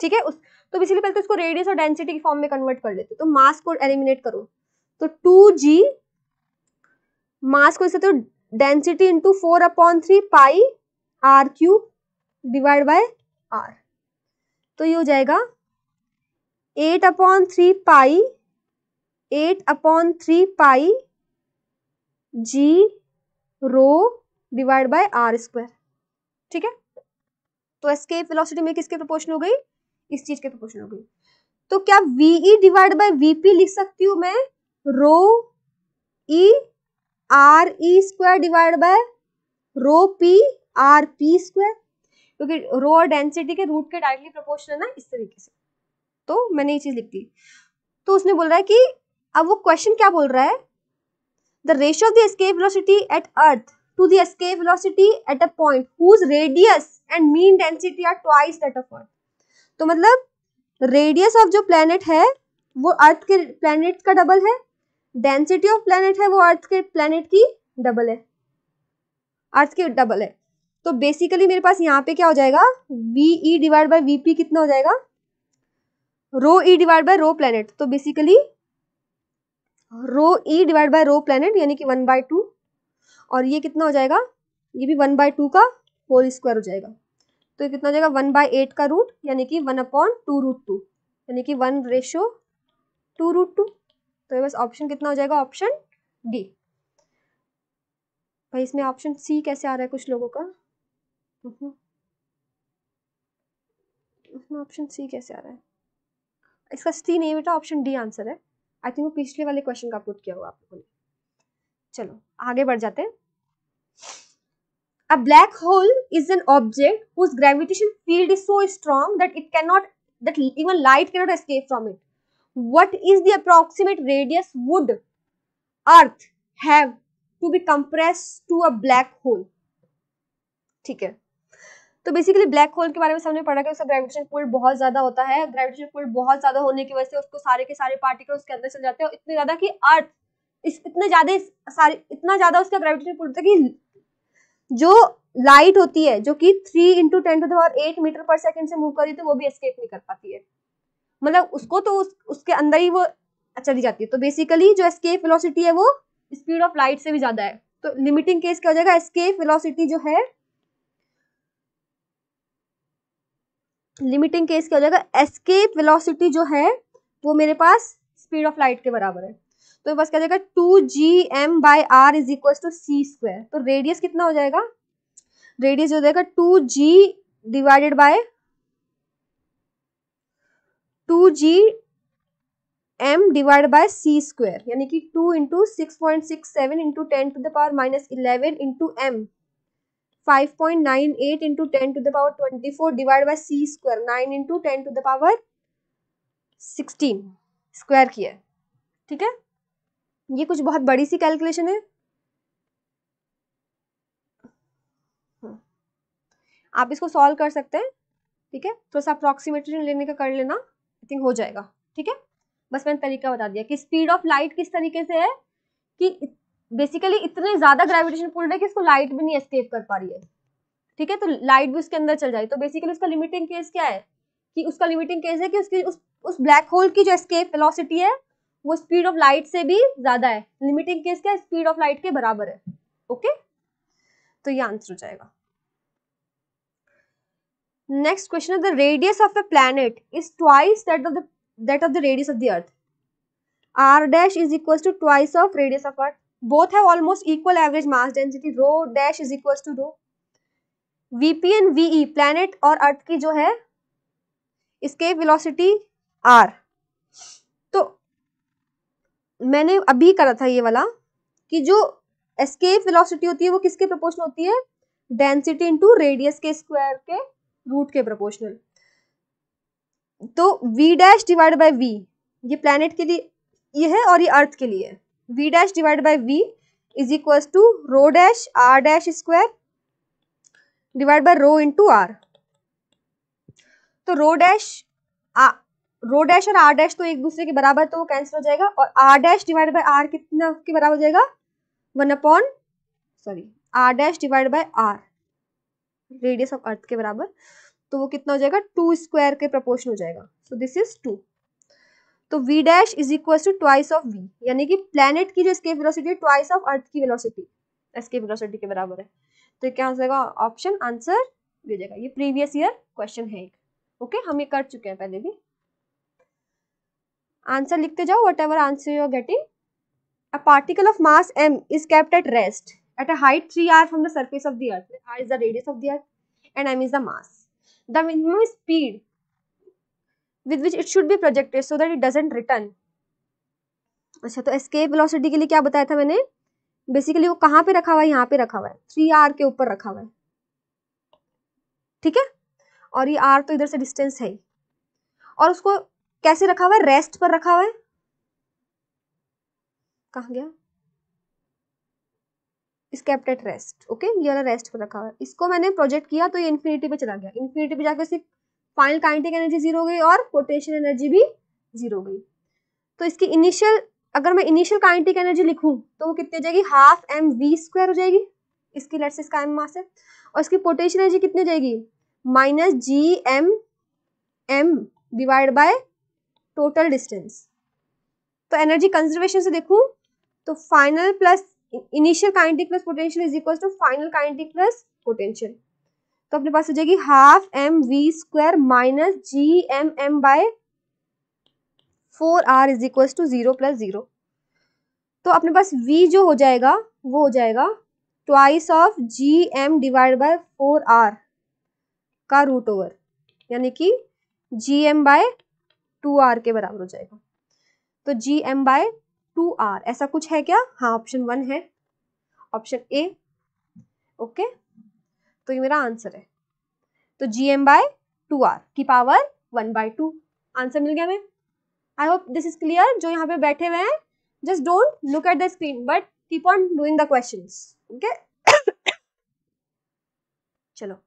ठीक है उस तो बेसिकली पहले तो इसको रेडियस और डेंसिटी की फॉर्म में कन्वर्ट कर लेते तो मास को एलिमिनेट करो तो टू जी मास को इसे तो density into four upon three pi R cube divide by R तो ये हो जाएगा eight upon three pi eight upon three pi G rho divide by R square ठीक है तो एस्केप वेलोसिटी में किसके प्रोपोर्शन हो गई इस चीज के प्रोपोर्शन हो गई तो क्या वीई डिवाइड बाय वीपी लिख सकती हूं मैं rho E e R E square divide by rho P R P square क्योंकि रो और डेंसिटी के रूट के डायरेक्टली प्रोपोर्शनल है ना इस तरीके से तो मैंने ये चीज लिख दी तो उसने बोल रहा है कि अब वो क्वेश्चन क्या बोल रहा है the ratio of the escape velocity at earth to the escape velocity at a point whose radius and mean density are twice that of earth तो मतलब रेडियस ऑफ जो प्लेनेट है वो अर्थ के प्लेनेट का डबल है डेंसिटी ऑफ प्लेनेट है वो अर्थ के प्लेनेट की डबल है अर्थ के डबल है तो बेसिकली मेरे पास यहाँ पे क्या हो जाएगा V E divide by V P कितना हो जाएगा rho E divide by rho planet तो basically rho E divide by rho planet यानी कि वन बाय टू और ये कितना हो जाएगा ये भी वन बाय टू का होल स्क्वायर हो जाएगा तो ये कितना हो जाएगा वन बाय एट का रूट यानी कि one upon two root two यानी कि one ratio two root two तो बस ऑप्शन कितना हो जाएगा ऑप्शन डी भाई इसमें ऑप्शन सी कैसे आ रहा है कुछ लोगों का हम्म। इसमें ऑप्शन सी कैसे आ रहा है इसका सी नहीं बेटा ऑप्शन डी आंसर है आई थिंक वो पिछले वाले क्वेश्चन का पुट किया हुआ आप लोगों ने चलो आगे बढ़ जाते हैं hole is an object an object whose gravitational field is so strong that it cannot that even light cannot escape from it what is the approximate radius would earth have to be compressed to a black hole ठीक है तो बेसिकली ब्लैक होल के बारे में सबने पढ़ा कि उसका ग्रेविटेशन पुल बहुत ज्यादा होता है ग्रेविटेशन पुल बहुत ज्यादा होने की वजह से उसको सारे के सारे पार्टिकल उसके अंदर चल जाते हैं इतने ज्यादा कि अर्थ इस इतने ज्यादा सारे इतना ज्यादा उसका ग्रेविटेशन पुल होता है कि जो लाइट होती है जो कि three into ten to the power eight metre per second से मूव करी तो वो भी एस्केप नहीं कर पाती है मतलब उसको तो उस, उसके अंदर ही वो चली जाती है तो बेसिकली जो एस्केप वेलोसिटी है वो स्पीड ऑफ लाइट से भी ज्यादा है तो लिमिटिंग केस क्या हो जाएगा एस्केप वेलोसिटी जो है लिमिटिंग केस क्या हो जाएगा एस्केप वेलोसिटी जो है वो मेरे पास स्पीड ऑफ लाइट के बराबर है तो बस क्या जाएगा two G M by R is equal to C square तो रेडियस कितना हो जाएगा रेडियस हो जाएगा two G divided by two G M divide by C square यानी कि two into six point six seven into ten to the power minus eleven into M five point nine eight into ten to the power twenty four divide by C square nine into ten to the power sixteen square किया ठीक है ये कुछ बहुत बड़ी सी कैलकुलेशन है हाँ। आप इसको सॉल्व कर सकते हैं ठीक है थोड़ा सा अप्रॉक्सीमेशन लेने का कर लेना आई थिंक हो जाएगा ठीक है बस मैंने तरीका बता दिया कि स्पीड ऑफ लाइट किस तरीके से है कि बेसिकली इतने ज्यादा ग्रेविटेशन पुल रहे कि इसको लाइट भी नहीं एस्केप कर पा रही है ठीक है तो लाइट भी उसके अंदर चल जाए तो बेसिकली उसका लिमिटिंग केस क्या है कि उसका लिमिटिंग केस है कि उसकी उस उस ब्लैक होल की जो एस्केप वेलोसिटी है वो स्पीड ऑफ लाइट से भी ज्यादा है लिमिटिंग केस क्या स्पीड ऑफ लाइट के बराबर है ओके तो ये आंसर हो जाएगा next question the radius of a planet is twice that of that of the radius of the earth R dash is equal to twice of radius of earth both have almost equal average mass density rho dash is equal to rho VP and VE planet और अर्थ की जो है इसके वेलोसिटी आर तो मैंने अभी करा था ये वाला कि जो एस्केप वेलोसिटी होती है वो किसके प्रोपोर्शनल होती है डेंसिटी इनटू रेडियस के स्क्वायर के रूट के प्रोपोर्शनल तो v dash divide by V ये प्लैनेट के लिए ये है और ये अर्थ के लिए है v dash divide by V is equal to rho dash R dash square divide by rho into R तो रो डैश रो डैश और आर डैश तो एक दूसरे के बराबर तो वो कैंसिल हो जाएगा और R dash divide by are कितना के बराबर हो जाएगा one upon sorry R dash divide by R radius of earth के बराबर तो वो कितना हो जाएगा टू स्क्वायर के प्रपोर्शन हो जाएगा सो दिस इज टू तो V dash is equal to twice of V यानी कि प्लेनेट की जो स्केप वेलोसिटी है ट्वाइस ऑफ अर्थ की वेलोसिटी स्केप वेलोसिटी के बराबर है तो क्या हो जाएगा ऑप्शन आंसर दे जाएगा ये प्रीवियस ईयर क्वेश्चन है एक ओके हम ये कर चुके हैं पहले भी आंसर लिखते जाओ whatever answer you are getting a particle of mass M is kept at rest at a height 3r from the surface of the earth where r is the radius of the earth and m is the mass. The minimum speed with which it should be projected so that it doesn't return. अच्छा तो escape velocity के लिए क्या बताया था मैंने बेसिकली वो कहाँ पे रखा हुआ है यहाँ पे रखा हुआ है थ्री आर के ऊपर रखा हुआ है ठीक है और ये आर तो इधर से डिस्टेंस है ही और उसको कैसे रखा हुआ है रेस्ट पर रखा हुआ है कहाँ गया इस एट रेस्ट ओके ये वाला रेस्ट पर रखा हुआ है इसको मैंने प्रोजेक्ट किया तो ये इन्फिनिटी पे चला गया इन्फिनिटी पे जाकर सिर्फ फाइनल काइनेटिक एनर्जी जीरो हो गई और पोटेंशियल एनर्जी भी जीरो हो गई तो इसकी इनिशियल अगर मैं इनिशियल काइनेटिक एनर्जी लिखूं तो वो कितनी हो जाएगी हाफ एम वी स्क्वायर हो जाएगी इसकी लेट्स इसका एम मास है और इसकी पोटेंशियल एनर्जी कितनी हो जाएगी minus G M M divide by total distance तो एनर्जी कंजर्वेशन से देखूं तो final plus initial kinetic plus potential is equal to final kinetic plus potential तो अपने पास हो जाएगी half M V square minus G M M by four R is equal to zero plus zero तो अपने पास v जो हो जाएगा वो हो जाएगा twice of G M divide by four R का रूट ओवर यानी कि G M by two R के बराबर हो जाएगा तो G M by two R ऐसा कुछ है क्या हाँ ऑप्शन वन है ऑप्शन ए ओके तो ये मेरा आंसर है तो G M by two R की power one by two answer मिल गया हमें I hope this is clear जो यहाँ पे बैठे हुए हैं just don't look at the screen but keep on doing the question okay चलो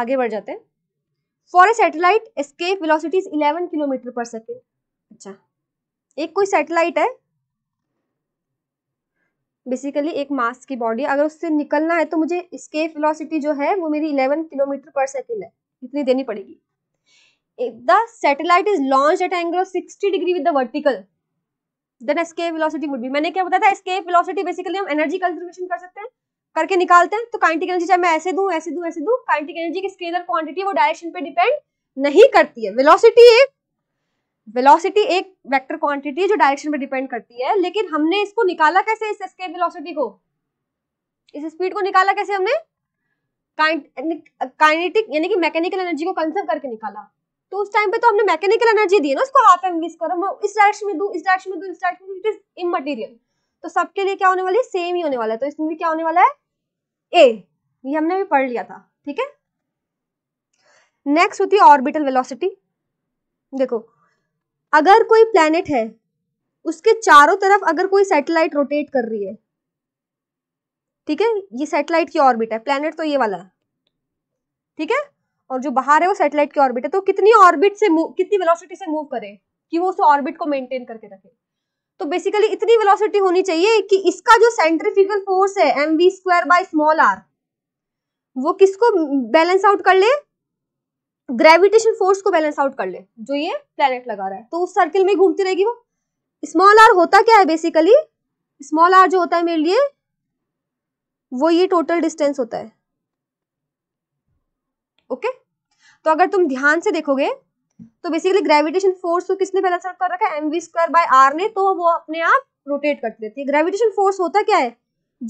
आगे बढ़ जाते हैं for a satellite escape velocity is eleven kilometre per second अच्छा एक कोई सेटेलाइट है बेसिकली एक मास की बॉडी अगर उससे निकलना है तो मुझे इसके फिलोसिटी जो है वो मेरी 11 किलोमीटर पर सेकेंड है इतनी देनी पड़ेगी the the is launch at angle of of 60 degree with the vertical then escape velocity would be मैंने क्या बताया था एस्केप वेलोसिटी बेसिकली हम एनर्जी कंजर्वेशन कर सकते हैं करके निकालते हैं तो काइनेटिक एनर्जी चाहे मैं ऐसे दूं ऐसे दूं ऐसे दूं काइनेटिक एनर्जी की स्केलर क्वांटिटी वो डायरेक्शन पे डिपेंड नहीं करती है वेलोसिटी एक वेलोसिटी एक वेक्टर क्वांटिटी जो डायरेक्शन पर डिपेंड करती है लेकिन हमने इसको निकाला कैसे इस एस्केप वेलोसिटी को इस स्पीड को निकाला कैसे हमने काइनेटिक यानी कि मैकेनिकल एनर्जी को कंजर्व करके निकाला तो उस टाइम पे तो हमने मैकेनिकल एनर्जी दी ना उसको हाफ एम वी स्क्वायर मैं इस डायरेक्शन में दूं इस डायरेक्शन में दूं इस डायरेक्शन में इट इज इमटेरियल तो सबके लिए क्या होने वाली है सेम ही होने वाला है तो इसमें भी क्या होने वाला है ए ये हमने भी पढ़ लिया था ठीक है नेक्स्ट होती है ऑर्बिटल वेलोसिटी देखो अगर कोई प्लेनेट है उसके चारों तरफ अगर कोई सैटेलाइट रोटेट कर रही है ठीक है ये सैटेलाइट की ऑर्बिट है प्लेनेट तो ये वाला ठीक है और जो बाहर है वो सैटेलाइट की ऑर्बिट है तो कितनी ऑर्बिट से कितनी वेलोसिटी से मूव करे कि वो उस ऑर्बिट को मेंटेन करके रखे तो बेसिकली इतनी वेलोसिटी होनी चाहिए कि इसका जो सेंट्रिफिकल फोर्स है M V square by small R वो किसको बैलेंस आउट कर ले ग्रेविटेशन फोर्स को बैलेंस आउट कर ले जो ये प्लेनेट लगा रहा है तो उस सर्किल में घूमती रहेगी वो स्मॉल आर होता क्या है बेसिकली स्मॉल आर जो होता है मेरे लिए वो ये टोटल डिस्टेंस होता है ओके okay? तो अगर तुम ध्यान से देखोगे तो बेसिकली ग्रेविटेशन फोर्स को किसने बैलेंस आउट कर रखा है एमवी स्क्वायर बाय आर ने तो वो अपने आप रोटेट करती रहती है ग्रेविटेशन फोर्स होता क्या है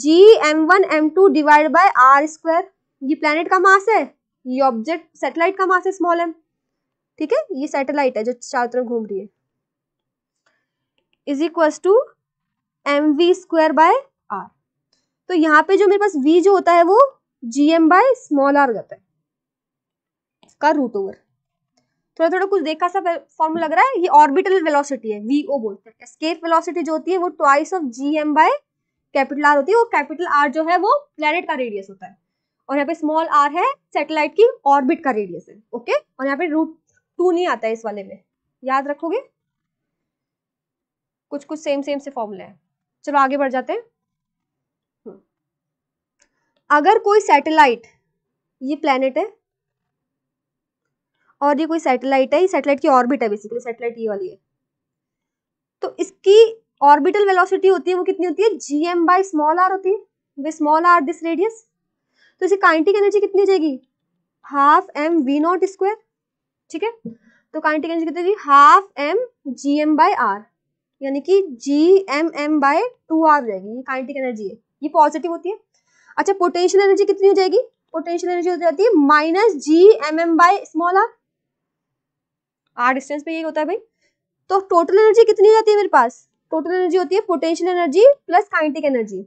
G M one M two divide by R square ये प्लेनेट का मास है ये ऑब्जेक्ट सेटेलाइट का मास है स्मॉल एम ठीक है ये सैटेलाइट है जो चारों तरफ घूम रही है is equal to M V square by R तो यहाँ पे जो मेरे पास वी जो होता है वो G M by small R रहता है का रूट ओवर थोड़ा थोड़ा कुछ देखा सा फॉर्म लग रहा है ये ऑर्बिटल वेलोसिटी है वी ओ बोलते हैं एस्केप वेलोसिटी जो होती है वो twice of G M by capital R होती है और कैपिटल आर जो है वो प्लेनेट का रेडियस होता है और यहाँ पे स्मॉल आर है सैटेलाइट की ऑर्बिट का रेडियस है ओके और यहाँ पे रूट टू नहीं आता है इस वाले में याद रखोगे कुछ कुछ सेम सेम से फॉर्मूला है चलो आगे बढ़ जाते हैं हम्म। अगर कोई सैटेलाइट ये प्लेनेट है और ये कोई सैटेलाइट है ये सैटेलाइट की ऑर्बिट है बेसिकली सैटेलाइट ये वाली है तो इसकी ऑर्बिटल वेलोसिटी होती है वो कितनी होती है G M by small R होती है with small R this radius तो इसे काइंटिक एनर्जी कितनी हो जाएगी half M V not square ठीक है तो काइंटिक एनर्जी कितनी half M G M by R यानी कि G M M by two R जाएगी ये एनर्जी है ये पॉजिटिव होती है अच्छा पोटेंशियल एनर्जी कितनी हो जाएगी पोटेंशियल एनर्जी हो जाती है minus G M M by small R R distance पे ये होता है भाई तो टोटल एनर्जी कितनी हो जाती है मेरे पास टोटल एनर्जी होती है potential energy plus kinetic energy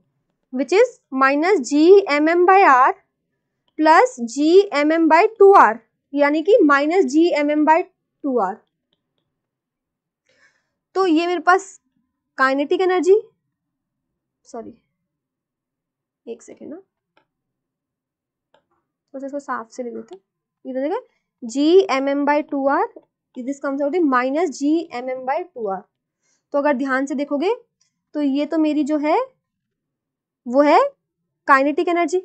which is minus G M M by R plus G M M by two R यानी कि minus G M M by two R तो ये मेरे पास काइनेटिक एनर्जी सॉरी एक सेकेंड ना तो इसको साफ से लिख देते हैं इधर G M M by two R this comes out minus G M M by two R तो अगर ध्यान से देखोगे तो ये तो मेरी जो है वो है काइनेटिक एनर्जी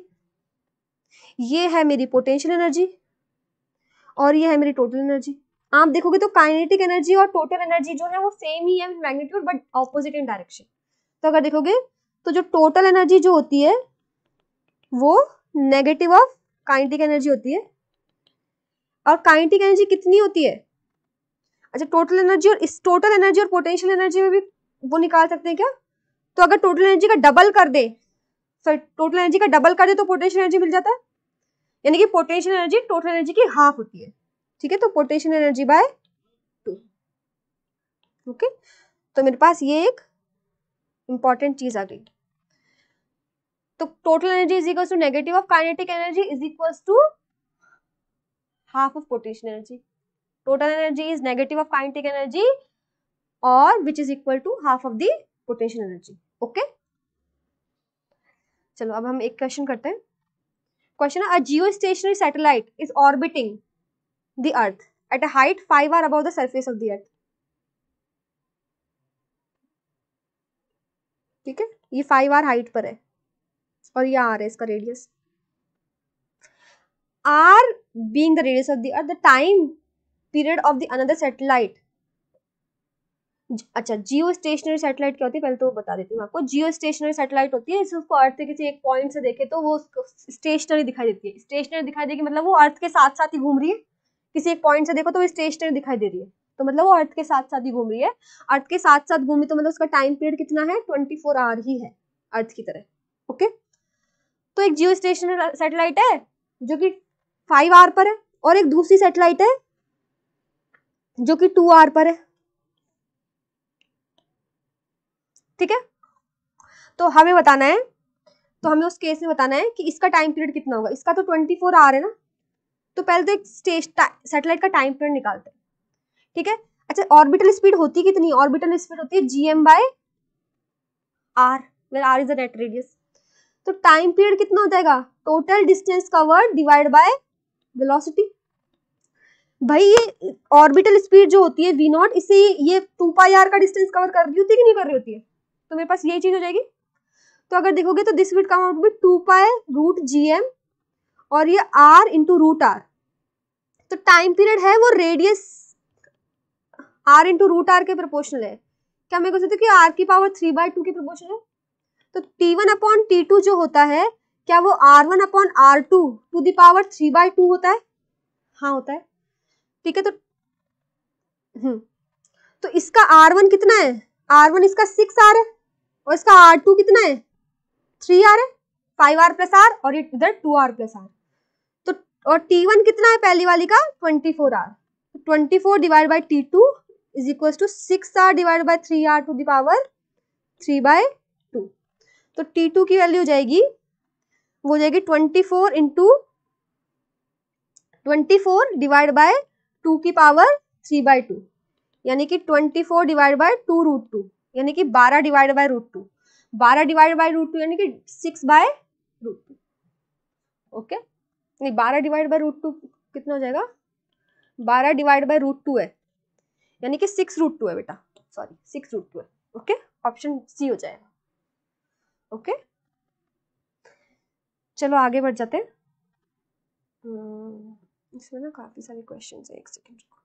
ये है मेरी पोटेंशियल एनर्जी और ये है मेरी टोटल एनर्जी आप देखोगे तो काइनेटिक एनर्जी और टोटल एनर्जी जो है वो सेम ही है magnitude but opposite in direction तो अगर देखोगे तो जो टोटल एनर्जी जो होती है वो नेगेटिव ऑफ काइनेटिक एनर्जी होती है और काइनेटिक एनर्जी कितनी होती है अच्छा टोटल एनर्जी और इस टोटल एनर्जी और पोटेंशियल एनर्जी में भी वो निकाल सकते हैं क्या तो अगर टोटल एनर्जी का डबल कर दे सर टोटल एनर्जी का डबल कर दे तो पोटेंशियल एनर्जी मिल जाता है यानी कि पोटेंशियल एनर्जी टोटल एनर्जी की हाफ होती है ठीक है तो potential energy by two okay तो मेरे पास ये एक इंपॉर्टेंट चीज आ गई तो total energy is equal to negative of kinetic energy is equal to half of potential energy total energy is negative of kinetic energy और which is equal to half of the potential energy okay चलो अब हम एक क्वेश्चन करते हैं question a geostationary satellite is orbiting the earth at a height five R above the surface of the earth ठीक है ये फाइव आर हाइट पर है और ये आर है इसका radius R being the radius of the earth the time period of the another satellite अच्छा जियो स्टेशनरी सेटेलाइट क्या होती है पहले तो बता देती हूँ आपको जियो स्टेशनरी सेटेलाइट होती है उसको अर्थ के किसी एक पॉइंट से देखे तो वो स्टेशनरी दिखाई देती है स्टेशनरी दिखाई देगी मतलब वो अर्थ के साथ साथ ही घूम रही है किसी एक पॉइंट से देखो तो वो स्टेशनरी दिखाई दे रही है तो मतलब वो अर्थ के साथ साथ ही घूम रही है अर्थ के साथ साथ घूमी तो मतलब उसका टाइम पीरियड कितना है ट्वेंटी फोर आवर ही है अर्थ की तरह ओके तो एक जियो स्टेशनरी सेटेलाइट है जो कि फाइव आवर पर है और एक दूसरी सेटेलाइट है जो कि टू आवर पर है ठीक है तो हमें बताना है तो हमें उस केस में बताना है कि इसका टाइम पीरियड कितना होगा इसका तो ट्वेंटी फोर आवर है ना तो पहले तो एक स्टेज सेटेलाइट का टाइम पीरियड निकालते हैं ठीक है अच्छा ऑर्बिटल स्पीड होती कितनी ऑर्बिटल स्पीड होती है G M by R where R is the net radius तो टाइम पीरियड कितना हो जाएगा total distance covered divide by velocity भाई ये ऑर्बिटल स्पीड जो होती है वी नॉट इसे ये टू पाई आर का डिस्टेंस कवर कर रही होती है कि नहीं कर रही होती है तो मेरे पास यही चीज़ हो जाएगी तो अगर देखोगे तो this will come out be two pi root G M और ये आर इंटू रूट आर तो टाइम पीरियड है वो radius R into root R के प्रोपोर्शनल है क्या मेरे को सकते कि आर की पावर थ्री बाय टू के प्रोपोर्शनल है तो T one upon T two जो होता है क्या वो R one upon R two to the power three by two होता है हाँ होता है ठीक है तो हम्म तो इसका आर वन कितना है आर वन इसका सिक्स आर है और इसका आर टू कितना है थ्री आर है फाइव आर प्लस आर और ये इधर टू आर प्लस आर तो और टी वन कितना है पहली वाली का twenty four R twenty four divide by T two is equal to six R divide by three R to the power three by two तो टी टू तो की वैल्यू हो जाएगी वो हो जाएगी twenty four into twenty four divide by two की पावर थ्री बाय टू यानी कि twenty four divide by two root two यानी कि बारह डिवाइड बाय रूट टू बारह डिवाइड बाय रूट टू यानी कि six by root two okay नहीं बारह डिवाइड बाय रूट टू कितना हो जाएगा बारह डिवाइड बाय रूट टू है यानी कि सिक्स रूट टू है बेटा सॉरी सिक्स रूट टू है ओके ऑप्शन सी हो जाएगा ओके चलो आगे बढ़ जाते हैं hmm, इसमें ना काफ़ी सारे क्वेश्चन है एक सेकेंड रुको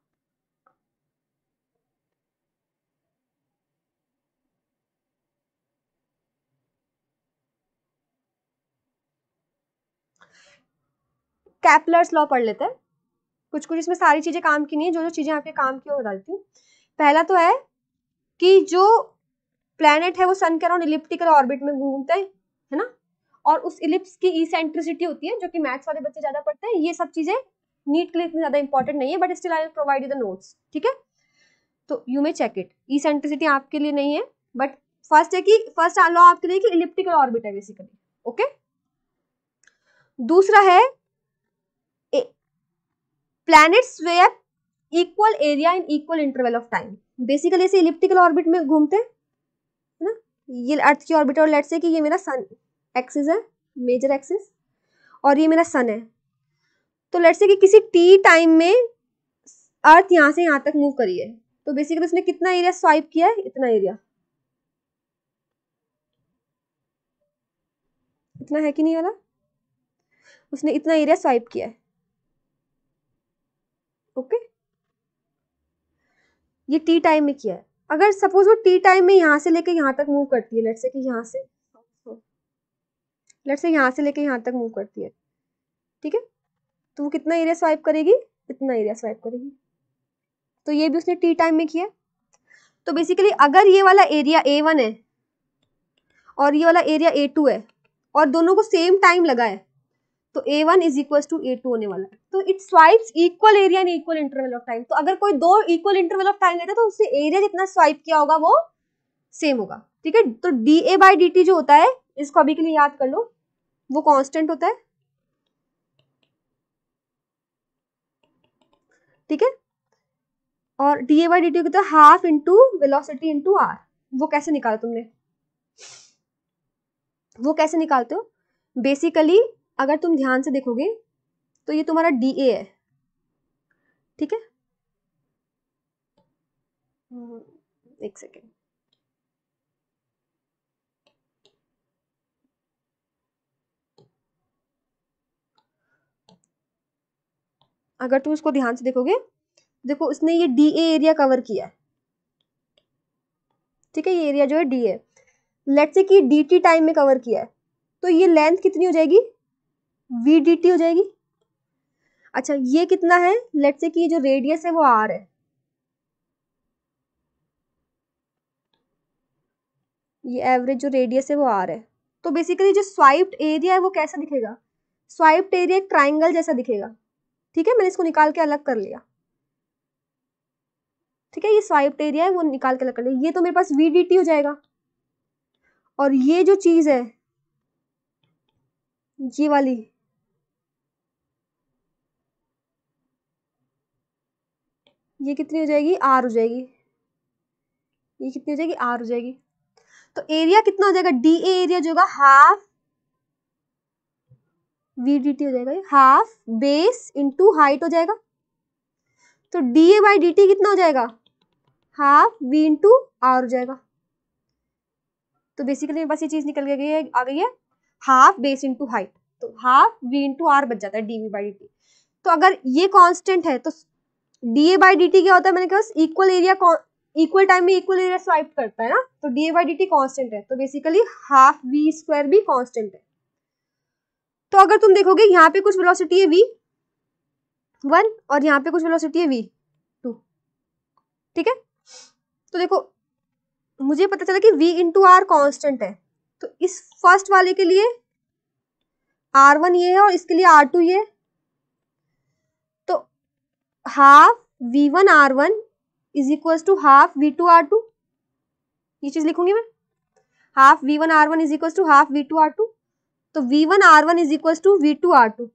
कैपलर्स लॉ पढ़ लेते हैं कुछ कुछ इसमें सारी चीज़ें काम की नहीं है जो जो चीज़ें आपके काम की हो डालती हूँ पहला तो है कि जो प्लैनेट है वो सन के अराउंड इलिप्टिकल ऑर्बिट में घूमते हैं है ना और उस इलिप्स की ई सेंट्रिसिटी होती है जो कि मैथ्स वाले बच्चे ज़्यादा पढ़ते हैं ये सब चीज़ें नीट के लिए इतनी ज़्यादा इंपॉर्टेंट नहीं है but still I provide you the notes ठीक है तो you may check it eccentricity आपके लिए नहीं है बट फर्स्ट है कि फर्स्ट लॉ आपके लिए कि इलिप्टिकल ऑर्बिट है बेसिकली ओके दूसरा है planets where equal area in equal interval of time basically ऐसे इलिप्टिकल ऑर्बिट में घूमते है ना ये अर्थ की ऑर्बिट और लेट से कि ये मेरा सन एक्सिस है मेजर एक्सिस और ये मेरा सन है तो लेट से कि किसी टी टाइम में अर्थ यहाँ से यहाँ तक मूव करी है तो बेसिकली उसने कितना एरिया स्वाइप किया है इतना एरिया इतना है कि नहीं वाला उसने इतना एरिया स्वाइप किया है ओके ये टी टाइम में किया है अगर सपोज वो टी टाइम में यहाँ से लेके यहाँ तक मूव करती है लेट से कि यहाँ से लेट से यहाँ से लेके यहाँ तक मूव करती है ठीक है तो वो कितना एरिया स्वाइप करेगी इतना एरिया स्वाइप करेगी तो ये भी उसने टी टाइम में किया तो बेसिकली अगर ये वाला एरिया ए वन है और ये वाला एरिया ए टू है और दोनों को सेम टाइम लगा है तो A one is equal to A two होने वाला है तो it swipe equal area in equal interval of time तो अगर कोई दो इक्वल इंटरवल ऑफ टाइम लेता तो उससे एरिया जितना स्वाइप किया होगा वो सेम होगा ठीक है तो d A by d t जो होता है इसको अभी के लिए याद कर लो वो कॉन्स्टेंट होता है ठीक है और d A by d t होता है half into velocity into R वो कैसे निकाला तुमने वो कैसे निकालते हो बेसिकली अगर तुम ध्यान से देखोगे तो ये तुम्हारा डी ए है ठीक है हम्म, एक सेकेंड अगर तुम इसको ध्यान से देखोगे देखो उसने ये डी ए एरिया कवर किया है ठीक है ये एरिया जो है डी ए लेट से कि डी टी टाइम में कवर किया है तो ये लेंथ कितनी हो जाएगी वी डी टी हो जाएगी अच्छा ये कितना है लेट से कि ये जो रेडियस है वो आर है ये एवरेज जो रेडियस है वो आर है तो बेसिकली जो स्वाइप्ड एरिया है वो कैसा दिखेगा स्वाइप्ड एरिया ट्राइंगल जैसा दिखेगा ठीक है मैंने इसको निकाल के अलग कर लिया ठीक है ये स्वाइप्ड एरिया है वो निकाल के अलग कर लिया ये तो मेरे पास वी डी टी हो जाएगा और ये जो चीज़ है ये वाली ये कितनी हो जाएगी आर हो जाएगी ये कितनी हो जाएगी आर हो जाएगी तो एरिया कितना हो जाएगा डी ए एरिया जो होगा हाफ वी डी टी हो जाएगा हाफ बेस इंटू हाइट हो जाएगा तो d A by d t कितना हो जाएगा हाफ वी इंटू आर हो जाएगा तो बेसिकली मेरे पास ये चीज निकल गई है आ गई है हाफ बेस इंटू हाइट तो हाफ वी इंटू आर बच जाता है d V by d t तो अगर ये कांस्टेंट है तो डीए बाई डी क्या होता है मैंने कहा इक्वल एरिया इक्वल टाइम में इक्वल एरिया स्वाइप करता है ना तो d A by d t constant है तो बेसिकली हाफ वी स्क्वायर भी कॉन्स्टेंट है तो अगर तुम देखोगे यहाँ पे कुछ वेलोसिटी है वी वन और यहाँ पे कुछ वेलोसिटी है वी टू ठीक है तो देखो मुझे पता चला कि वी इंटू आर कॉन्स्टेंट है तो इस फर्स्ट वाले के लिए आर वन ये है और इसके लिए आर टू ये half V one R one is equal to half V two R two ये चीज लिखूंगी मैं half V one R one is equal to half V two R two तो V one R one is equal to V two R two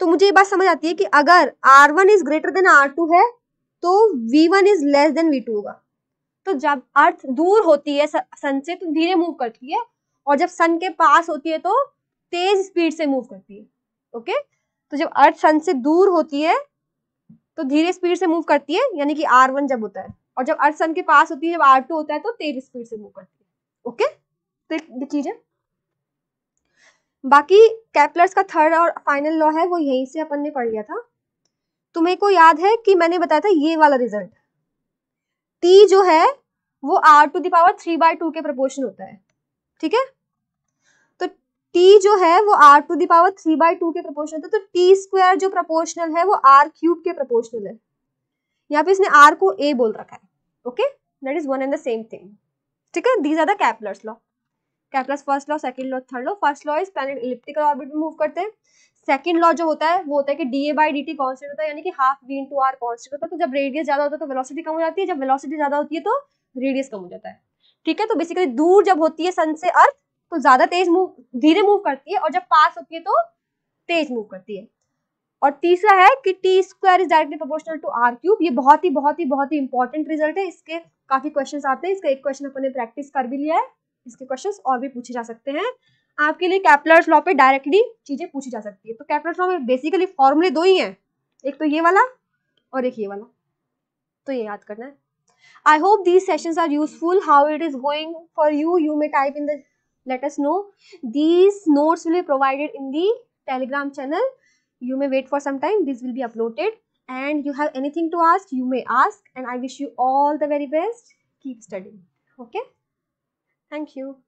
तो मुझे ये बात समझ आती है कि अगर R one is greater than R two है तो V one is less than V two होगा तो जब अर्थ दूर होती है सन से तो धीरे मूव करती है और जब सन के पास होती है तो तेज स्पीड से मूव करती है ओके okay? तो जब अर्थ सन से दूर होती है तो धीरे स्पीड से मूव करती है यानी कि आर वन जब होता है और जब अर्थ सन के पास होती है जब आर टू होता है तो तेज स्पीड से मूव करती है ओके तो ये बाकी कैपलर्स का थर्ड और फाइनल लॉ है वो यहीं से अपन ने पढ़ लिया था तुम्हें को याद है कि मैंने बताया था ये वाला रिजल्ट टी जो है वो R to the power three by two के प्रपोर्शन होता है ठीक है टी जो है वो R to the power three by two के प्रपोर्शनल था तो टी स्क्वायर जो प्रपोर्शनल है वो आर क्यूब के प्रपोर्शनल है यहाँ पे इसने आर को ए बोल रखा है okay that is one and the same thing ठीक है these are the Kepler's law Kepler's first law second law third law first law is planet elliptical orbit में मूव करते हैं सेकंड लॉ जो होता है वो होता है कि d A by d t constant होता है यानी कि half V into R constant होता है तो जब रेडियस ज्यादा होता है तो वेलोसिटी कम हो जाती है जब वेलोसिटी ज्यादा होती है तो रेडियस कम हो जाता है ठीक है तो बेसिकली दूर जब होती है सन से अर्थ तो ज्यादा तेज मूव धीरे मूव करती है और जब पास होती है तो तेज मूव करती है और तीसरा है कि T square is directly proportional to R cube ये बहुत ही बहुत ही बहुत ही इंपॉर्टेंट रिजल्ट है इसके काफी क्वेश्चन आते हैं इसका एक क्वेश्चन अपने प्रैक्टिस कर भी लिया है इसके क्वेश्चन और भी पूछे जा सकते हैं आपके लिए कैपलर्स लॉ पे डायरेक्टली चीजें पूछी जा सकती है तो कैपलर्स लॉ में बेसिकली फॉर्मूले दो ही हैं एक तो ये वाला और एक ये वाला तो ये याद करना है I hope these sessions are useful how it is going for you you may type in the let us know these notes will be provided in the telegram channel you may wait for some time this will be uploaded and you have anything to ask you may ask and i wish you all the very best keep studying okay thank you